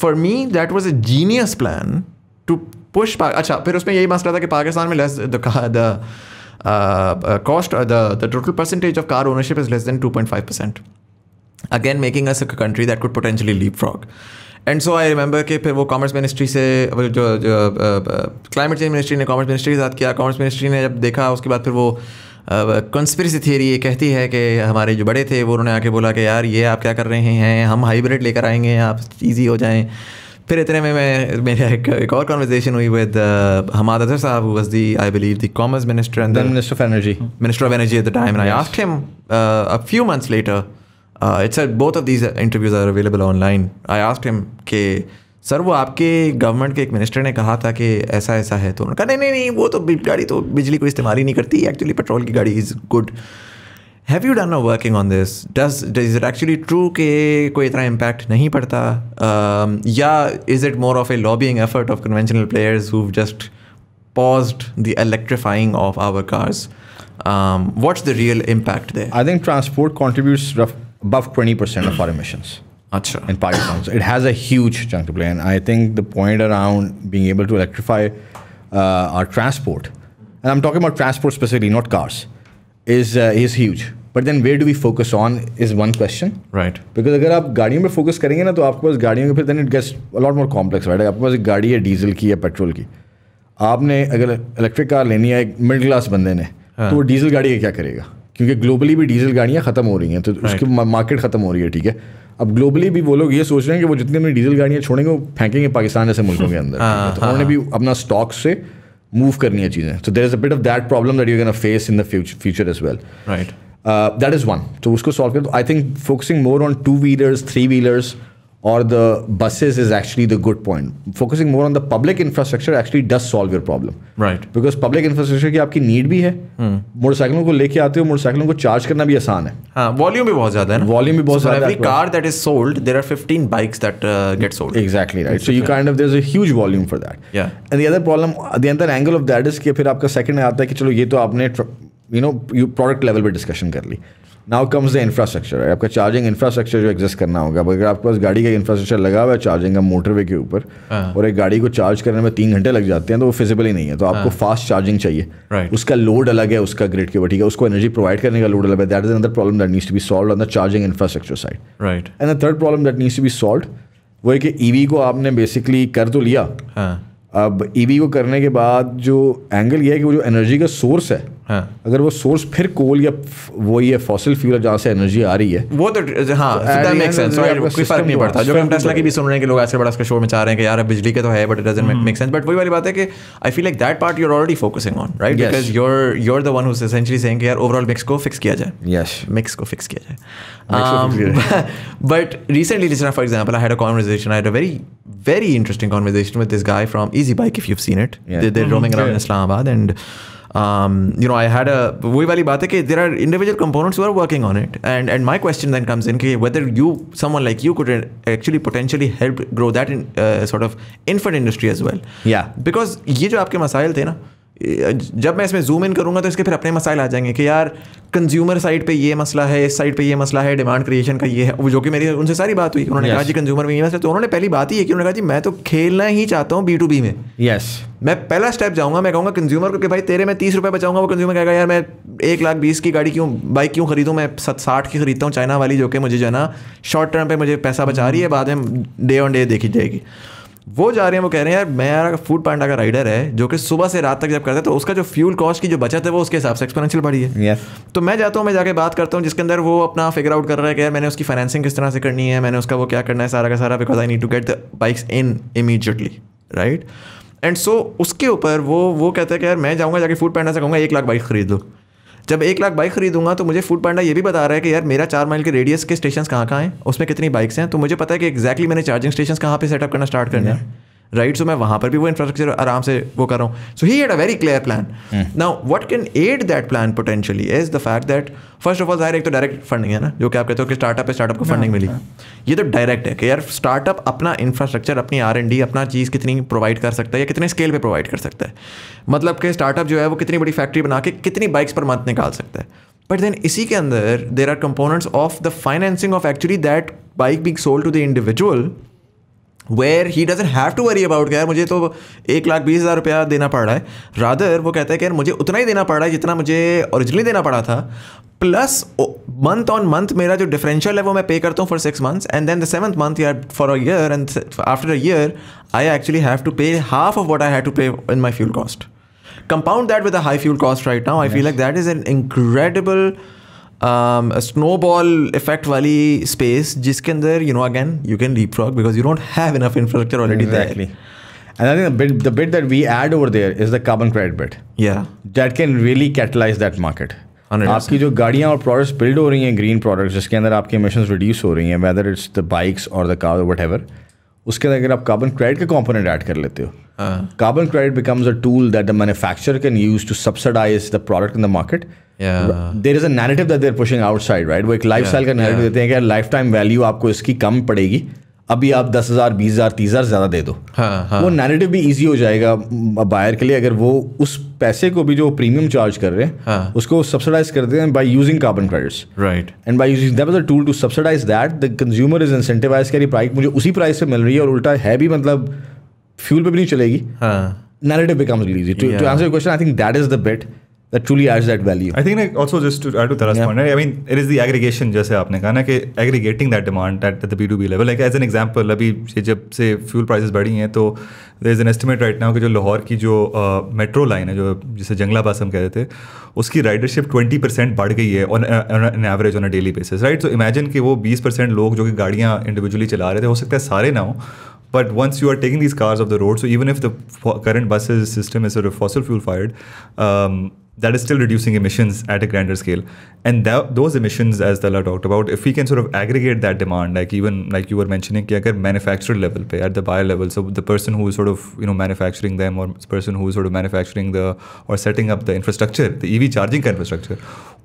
for me that was a genius plan to push अच्छा फिर उसमें यही मसला था कि पाकिस्तान में less the cost the total percentage of car ownership is less than two point five percent again making us country that could potentially leapfrog and so I remember कि फिर वो कॉमर्स मिनिस्ट्री से जो climate change ministry ने commerce ministry के साथ किया commerce ministry ने जब देखा उसके बाद फिर वो कंस्पिरसी थियरी ये कहती है कि हमारे जो बड़े थे वो उन्होंने आके बोला कि यार ये आप क्या कर रहे हैं हम हाइब्रिड लेकर आएंगे आप ईजी हो जाएँ फिर इतने में मैं मेरा एक, एक और कॉन्वर्जेशन हुई with Hammad Azhar sahab was the I believe the commerce minister and minister of energy minister of energy at the time and I asked him a few months later Uh, it said both of these interviews are available online. I asked him, okay, sir, wo aapke government ke ek minister ne kaha tha ke aisa aisa hai. To unka, nahi, nahi, nahi, wo to gaadi to bijli koi istemali nahi Actually, petrol ki gaadi is good. Have you done a working on this? Does, is it actually true ke koi itna impact nahi padta? Um, is it more of a lobbying effort of conventional players who've just paused the electrifying of our cars? Um, what's the real impact there? I think transport contributes roughly above 20% of our emissions in Pakistan. it has a huge chunk to play. And I think the point around being able to electrify uh, our transport, and I'm talking about transport specifically, not cars, is, uh, is huge. But then where do we focus on is one question. Right. Because if you focus on the focus then you have then it gets a lot more complex, right? You have a car, a diesel key, a petrol key. आपने अगर electric car लेनी है एक middle class बंदे ने हाँ. तो वो डीजल क्योंकि ग्लोबली भी डीजल गाड़ियाँ ख़त्म हो रही हैं तो उसकी मार्केट ख़त्म हो रही है ठीक है अब ग्लोबली भी वो लोग ये सोच रहे हैं कि वो जितने भी डीजल गाड़ियाँ छोड़ेंगे वो फेंकेंगे पाकिस्तान जैसे मुल्कों के अंदर हाँ, तो हाँ, उन्होंने हाँ। भी अपना स्टॉक से मूव करनी है चीज़ें तो there is a bit of that problem that you can face in the future is well right that is one तो उसको सॉल्व कर I think focusing more on two wheelers three wheelers or the buses is actually the good point. Focusing more on the public infrastructure actually does solve your problem. Right. Because public infrastructure की आपकी need भी है मोटरसाइकिलों hmm. को लेके आते हो मोटरसाइकिलों को चार्ज करना भी आसान है हाँ वॉल्यूम भी बहुत ज़्यादा है वॉल्यूम भी बहुत ज़्यादा every car that is sold there are 15 bikes that get sold exactly right so you kind of there is a huge volume for that and the other problem the other angle of that is कि फिर आपका second आता है कि चलो ये तो आपने you know you product level पे डिस्कशन कर ली नाउ कम्स द इंफ्रास्ट्रक्चर आपका चार्जिंग इंफ्रास्ट्रक्चर जो एग्जिस्ट करना होगा अगर आपके पास गाड़ी का इंफ्रास्ट्रक्चर लगा हुआ है चार्जिंग का मोटरवे के ऊपर हाँ। और एक गाड़ी को चार्ज करने में तीन घंटे लग जाते हैं तो वो फिजिबल ही नहीं है तो आपको फास्ट हाँ। चार्जिंग चाहिए right. उसका लोड अलग है उसका ग्रिड के ऊपर ठीक है उसको एनर्जी प्रोवाइड करने का लोड अलग है that is another problem that needs to be solve on the charging infrastructure side right and the third problem that needs to be solve वो है कि ईवी e को आपने बेसिकली कर तो लिया हाँ। अब ई e को करने के बाद जो एंगल ये है कि वो जो एनर्जी का सोर्स है हाँ। अगर वो सोर्स फिर कोल या वो ये फॉसिल फ्यूल जहाँ से एनर्जी आ रही है वो तो हाँ तो कोई फर्क नहीं तो पड़ता जो हम टेस्ला तो की भी सुन रहे हैं कि लोग ऐसे बड़ा उसका शो में चाह रहे हैं कि यार बिजली का तो है but it doesn't make sense but वही वाली बात है कि I feel like that part you're already focusing on right because your your the one essentially saying यार ओवरऑल मिक्स को फिक्स किया जाए यस मिक्स को फिक्स किया जाए but recently for example I had a conversation I had a very very interesting conversation with this guy from Easy Bike, if you've seen it. Yeah. They, are mm-hmm. roaming around yeah. in Islamabad and. Um, you know, I had a वही वाली बात है कि there are individual components who are working on it, and and my question then comes in whether you someone like you could actually potentially help grow that in, uh, sort of infant industry as well. Yeah. Because ये जो आपके मसाइल थे ना जब मैं इसमें zoom in करूँगा तो इसके फिर अपने मसाइल आ जाएंगे कि यार कंज्यूमर साइड पे ये मसला है इस साइड पे ये मसला है डिमांड क्रिएशन का ये है वो जो कि मेरी उनसे सारी बात हुई उन्होंने yes. कहा जी कंज्यूमर में ये मसला तो उन्होंने पहली बात ही है कि उन्होंने कहा जी मैं तो खेलना ही चाहता हूँ बी टू बी में यस yes. मैं पहला स्टेप जाऊँगा मैं कहूँगा कंज्यूमर को कि भाई तेरे में तीस रुपये बचाऊंगा वो कंज्यूमर कहेगा यार मैं एक लाख बीस की गाड़ी क्यों बाइक क्यों खरीदूँ मैं सत साठ की खरीदता हूँ चाइना वाली जो कि मुझे जो है ना शॉर्ट टर्म पर मुझे पैसा बचा रही है बाद में डे ऑन डे देखी जाएगी वो जा रहे हैं वो कह रहे हैं यार मैं यार फूड पांडा का राइडर है जो कि सुबह से रात तक जब करता है तो उसका जो फ्यूल कॉस्ट की जो बचत है वो उसके हिसाब से एक्सपोनेंशियल बढ़ी है yes. तो मैं जाता हूँ मैं जाके बात करता हूँ जिसके अंदर वो अपना फिगर आउट कर रहा है कि यार मैंने उसकी फाइनेंसिंग किस तरह से करनी है मैंने उसका वो क्या करना है सारा का सारा because I need to get the bikes in immediately right and so उसके ऊपर वो वो कहता है कि यार मैं जाऊँगा जाके फूड पैंडा से कहूँगा एक लाख बाइक खरीद लो जब एक लाख बाइक खरीदूंगा तो मुझे फूड पांडा ये भी बता रहा है कि यार मेरा चार माइल के रेडियस के स्टेशन कहाँ कहाँ हैं उसमें कितनी बाइक्स हैं तो मुझे पता है कि एक्जैक्टली मैंने चार्जिंग स्टेशन कहाँ पर सेटअप करना स्टार्ट करना है राइट सो मैं वहाँ पर भी वो इंफ्रास्ट्रक्चर आराम से वो कर रहा हूँ so he had a very clear plan now what can add that plan potentially is the fact that first of all जाहिर एक तो डायरेक्ट फंडिंग है ना जो कि आप कहते हो कि स्टार्टअप है स्टार्टअप को फंडिंग मिली ये तो डायरेक्ट है कि यार स्टार्टअप अपना इंफ्रास्ट्रक्चर अपनी आर एंड डी अपना चीज़ कितनी प्रोवाइड कर सकता है या कितने स्केल पर प्रोवाइड कर सकता है मतलब कि स्टार्टअप जो है वो कितनी बड़ी फैक्ट्री बना के कितनी बाइक्स पर मंथ निकाल सकता है बट देन इसी के अंदर there are components of the financing of actually that bike being sold to the individual where he doesn't have to worry about यार मुझे तो एक लाख बीस हज़ार रुपया देना पड़ रहा है रादर वो कहता है कि यार मुझे उतना ही देना पड़ रहा है जितना मुझे ओरिजिनली देना पड़ा था प्लस मंथ ऑन मंथ मेरा जो डिफरेंशियल है वो मैं पे करता हूँ for six months and then the seventh month यार for a year and after a year I actually have to pay half of what I have to pay in my fuel cost compound that with high fuel cost right now I feel like that is an incredible snowball um, effect वाली space जिसके अंदर you know again you can leapfrog because you don't have enough infrastructure already दैटली And I think the bit, the bit that we add over there is the carbon credit bit. Yeah. That can really catalyze that market. 100%. आपकी जो गाड़ियाँ और products build हो रही हैं green products जिसके अंदर आपकी एमिशन रिड्यूस हो रही हैं वेदर इट्स द बाइक्स और द कार वट एवर उसके अंदर अगर आप कार्बन क्रेडिट का कॉम्पोनेंट ऐड कर लेते हो carbon credit becomes a tool that the manufacturer can use to subsidise the product in the market there is narrative that they're pushing outside right वो एक लाइफ स्टाइल का narrative देते हैं कि लाइफ टाइम वैल्यू आपको इसकी कम पड़ेगी अभी आप दस हज़ार बीस हज़ार तीस हज़ार ज़्यादा दे दो हाँ, हाँ. वो नैरेटिव भी इजी हो जाएगा बायर के लिए अगर वो उस पैसे को भी जो प्रीमियम चार्ज कर रहे हैं हाँ. उसको सब्सिडाइज करते हैं by using carbon credits right and by using that was a tool to subsidise that the consumer is incentivise करी प्राइस मुझे उसी प्राइस से मिल रही है और उल्टा है भी मतलब फ्यूल पे भी नहीं चलेगी हाँ. Narrative becomes easy to answer question I think that is the bet that truly adds that value. I think like also just to add to Taras yeah. point, right? I mean, it is the aggregation जैसे aapne kaha na, कि aggregating that demand at, at the B2B level. Like as an example, abhi अभी jab se fuel prices badhi हैं to there is an estimate right now ki jo Lahore ki jo uh, metro line hai, jo jise Jangla जंगलाबास hum kehte the, uski ridership 20 badh gayi hai on, on, on, an average on a daily basis, right? So imagine ki wo 20 log jo ki gaadiyan individually chala rahe the, ho sakta hai sare na ho, But once you are taking these cars off the road, so even if the current buses system is sort of fossil fuel fired, um, that is still reducing emissions at a grander scale and that, those emissions as Thala talked about if we can sort of aggregate that demand like even like you were mentioning ki agar manufacturer level pay, at the buyer level so the person who is sort of you know manufacturing them or person who is sort of manufacturing the or setting up the infrastructure the EV charging infrastructure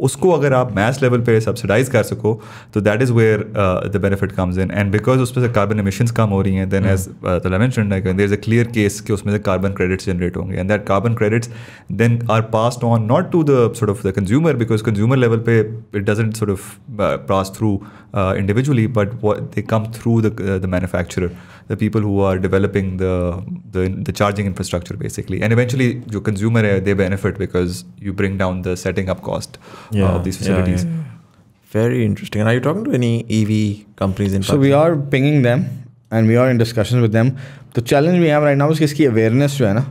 उसको अगर आप mass level पे subsidize कर सको तो that is where uh, the benefit comes in and because उसमें से carbon emissions come हो रही हैं then mm. as uh, mentioned like there is a clear case कि उसमें से carbon credits generate होंगे and that carbon credits then are passed on down not to the sort of the consumer because consumer level pay it doesn't sort of uh, pass through uh, individually but what they come through the, uh, the manufacturer the people who are developing the, the, the charging infrastructure basically and eventually your consumer they benefit because you bring down the setting up cost uh, yeah, of these facilities yeah, yeah. Very interesting. And are you talking to any EV companies in? So we are pinging them, and we are in discussions with them. The challenge we have right now is कि awareness जो है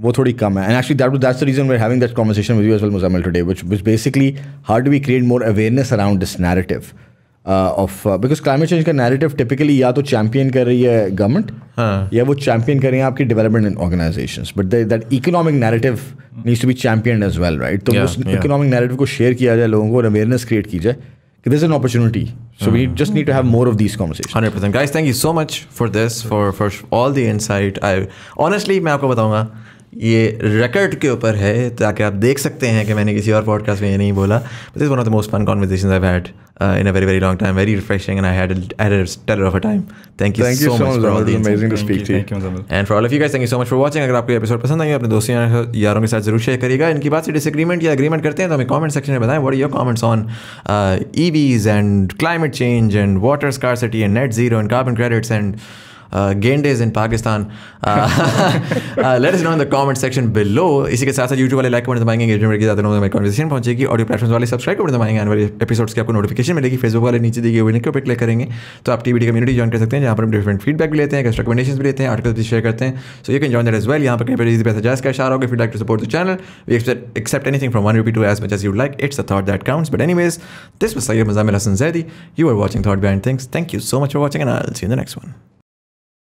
वो थोड़ी कम है and actually that that's the reason we having that conversation with you as well Muzammil today which which basically how do we create more awareness around this narrative of because climate change का narrative typically या तो champion कर रही है government हाँ. या वो champion कर रही है आपकी development organisation but that economic narrative needs to be champion as well right तो उस इकोनॉमिक नैरेटिव को शेयर किया जाए लोगों को और अवेयरनेस क्रिएट की जाए कि there's an opportunity so we just need to have more of this conversation conversations percent guys thank you so much for this for for all the insight I honestly मैं आपको बताऊंगा ये record के ऊपर है ताकि आप देख सकते हैं कि मैंने किसी और पॉडकास्ट में ये नहीं बोला but one of the most fun conversation I had in a very very long time very refreshing and I had a tailor of a time thank you so much for all amazing to speak to you and for all of you guys thank you so much for watching अगर आपको episode पसंद आया अपने दोस्तों यारों के साथ जरूर शेयर करिएगा इनकी बात से डिसएग्रीमेंट या एग्रीमेंट करते हैं तो हमें कमेंट सेक्शन में बताएं what are your comments on EVs and climate change and water scarcity and net zero and carbon credits and Uh, gain days in Pakistan. Uh, uh, let us know in the comment section below. इसी के साथ साथ YouTube वाले like करने दबाएंगे, engagement बढ़ेगी, ज़्यादा लोगों my conversation पहुँचेगी, audio platforms वाले subscribe करने दबाएंगे, आने वाले episodes की आपको notification मिलेगी, Facebook वाले नीचे दिए हुए link पर click करेंगे, तो आप TBD community join कर सकते हैं, जहाँ पर हम different feedback भी लेते हैं, guest recommendations भी लेते हैं, articles भी share करते हैं, so you can join that as well. यहाँ पर कहीं पर easy पैसा जाए, cash आ रहा if you'd like to support the channel, we accept anything from one rupee to as much as you like. It's the thought that counts. But anyways, this was Sayyid Mazamil Hasan You are watching Thought Behind Things. Thank you so much for watching, and I'll see you in the next one.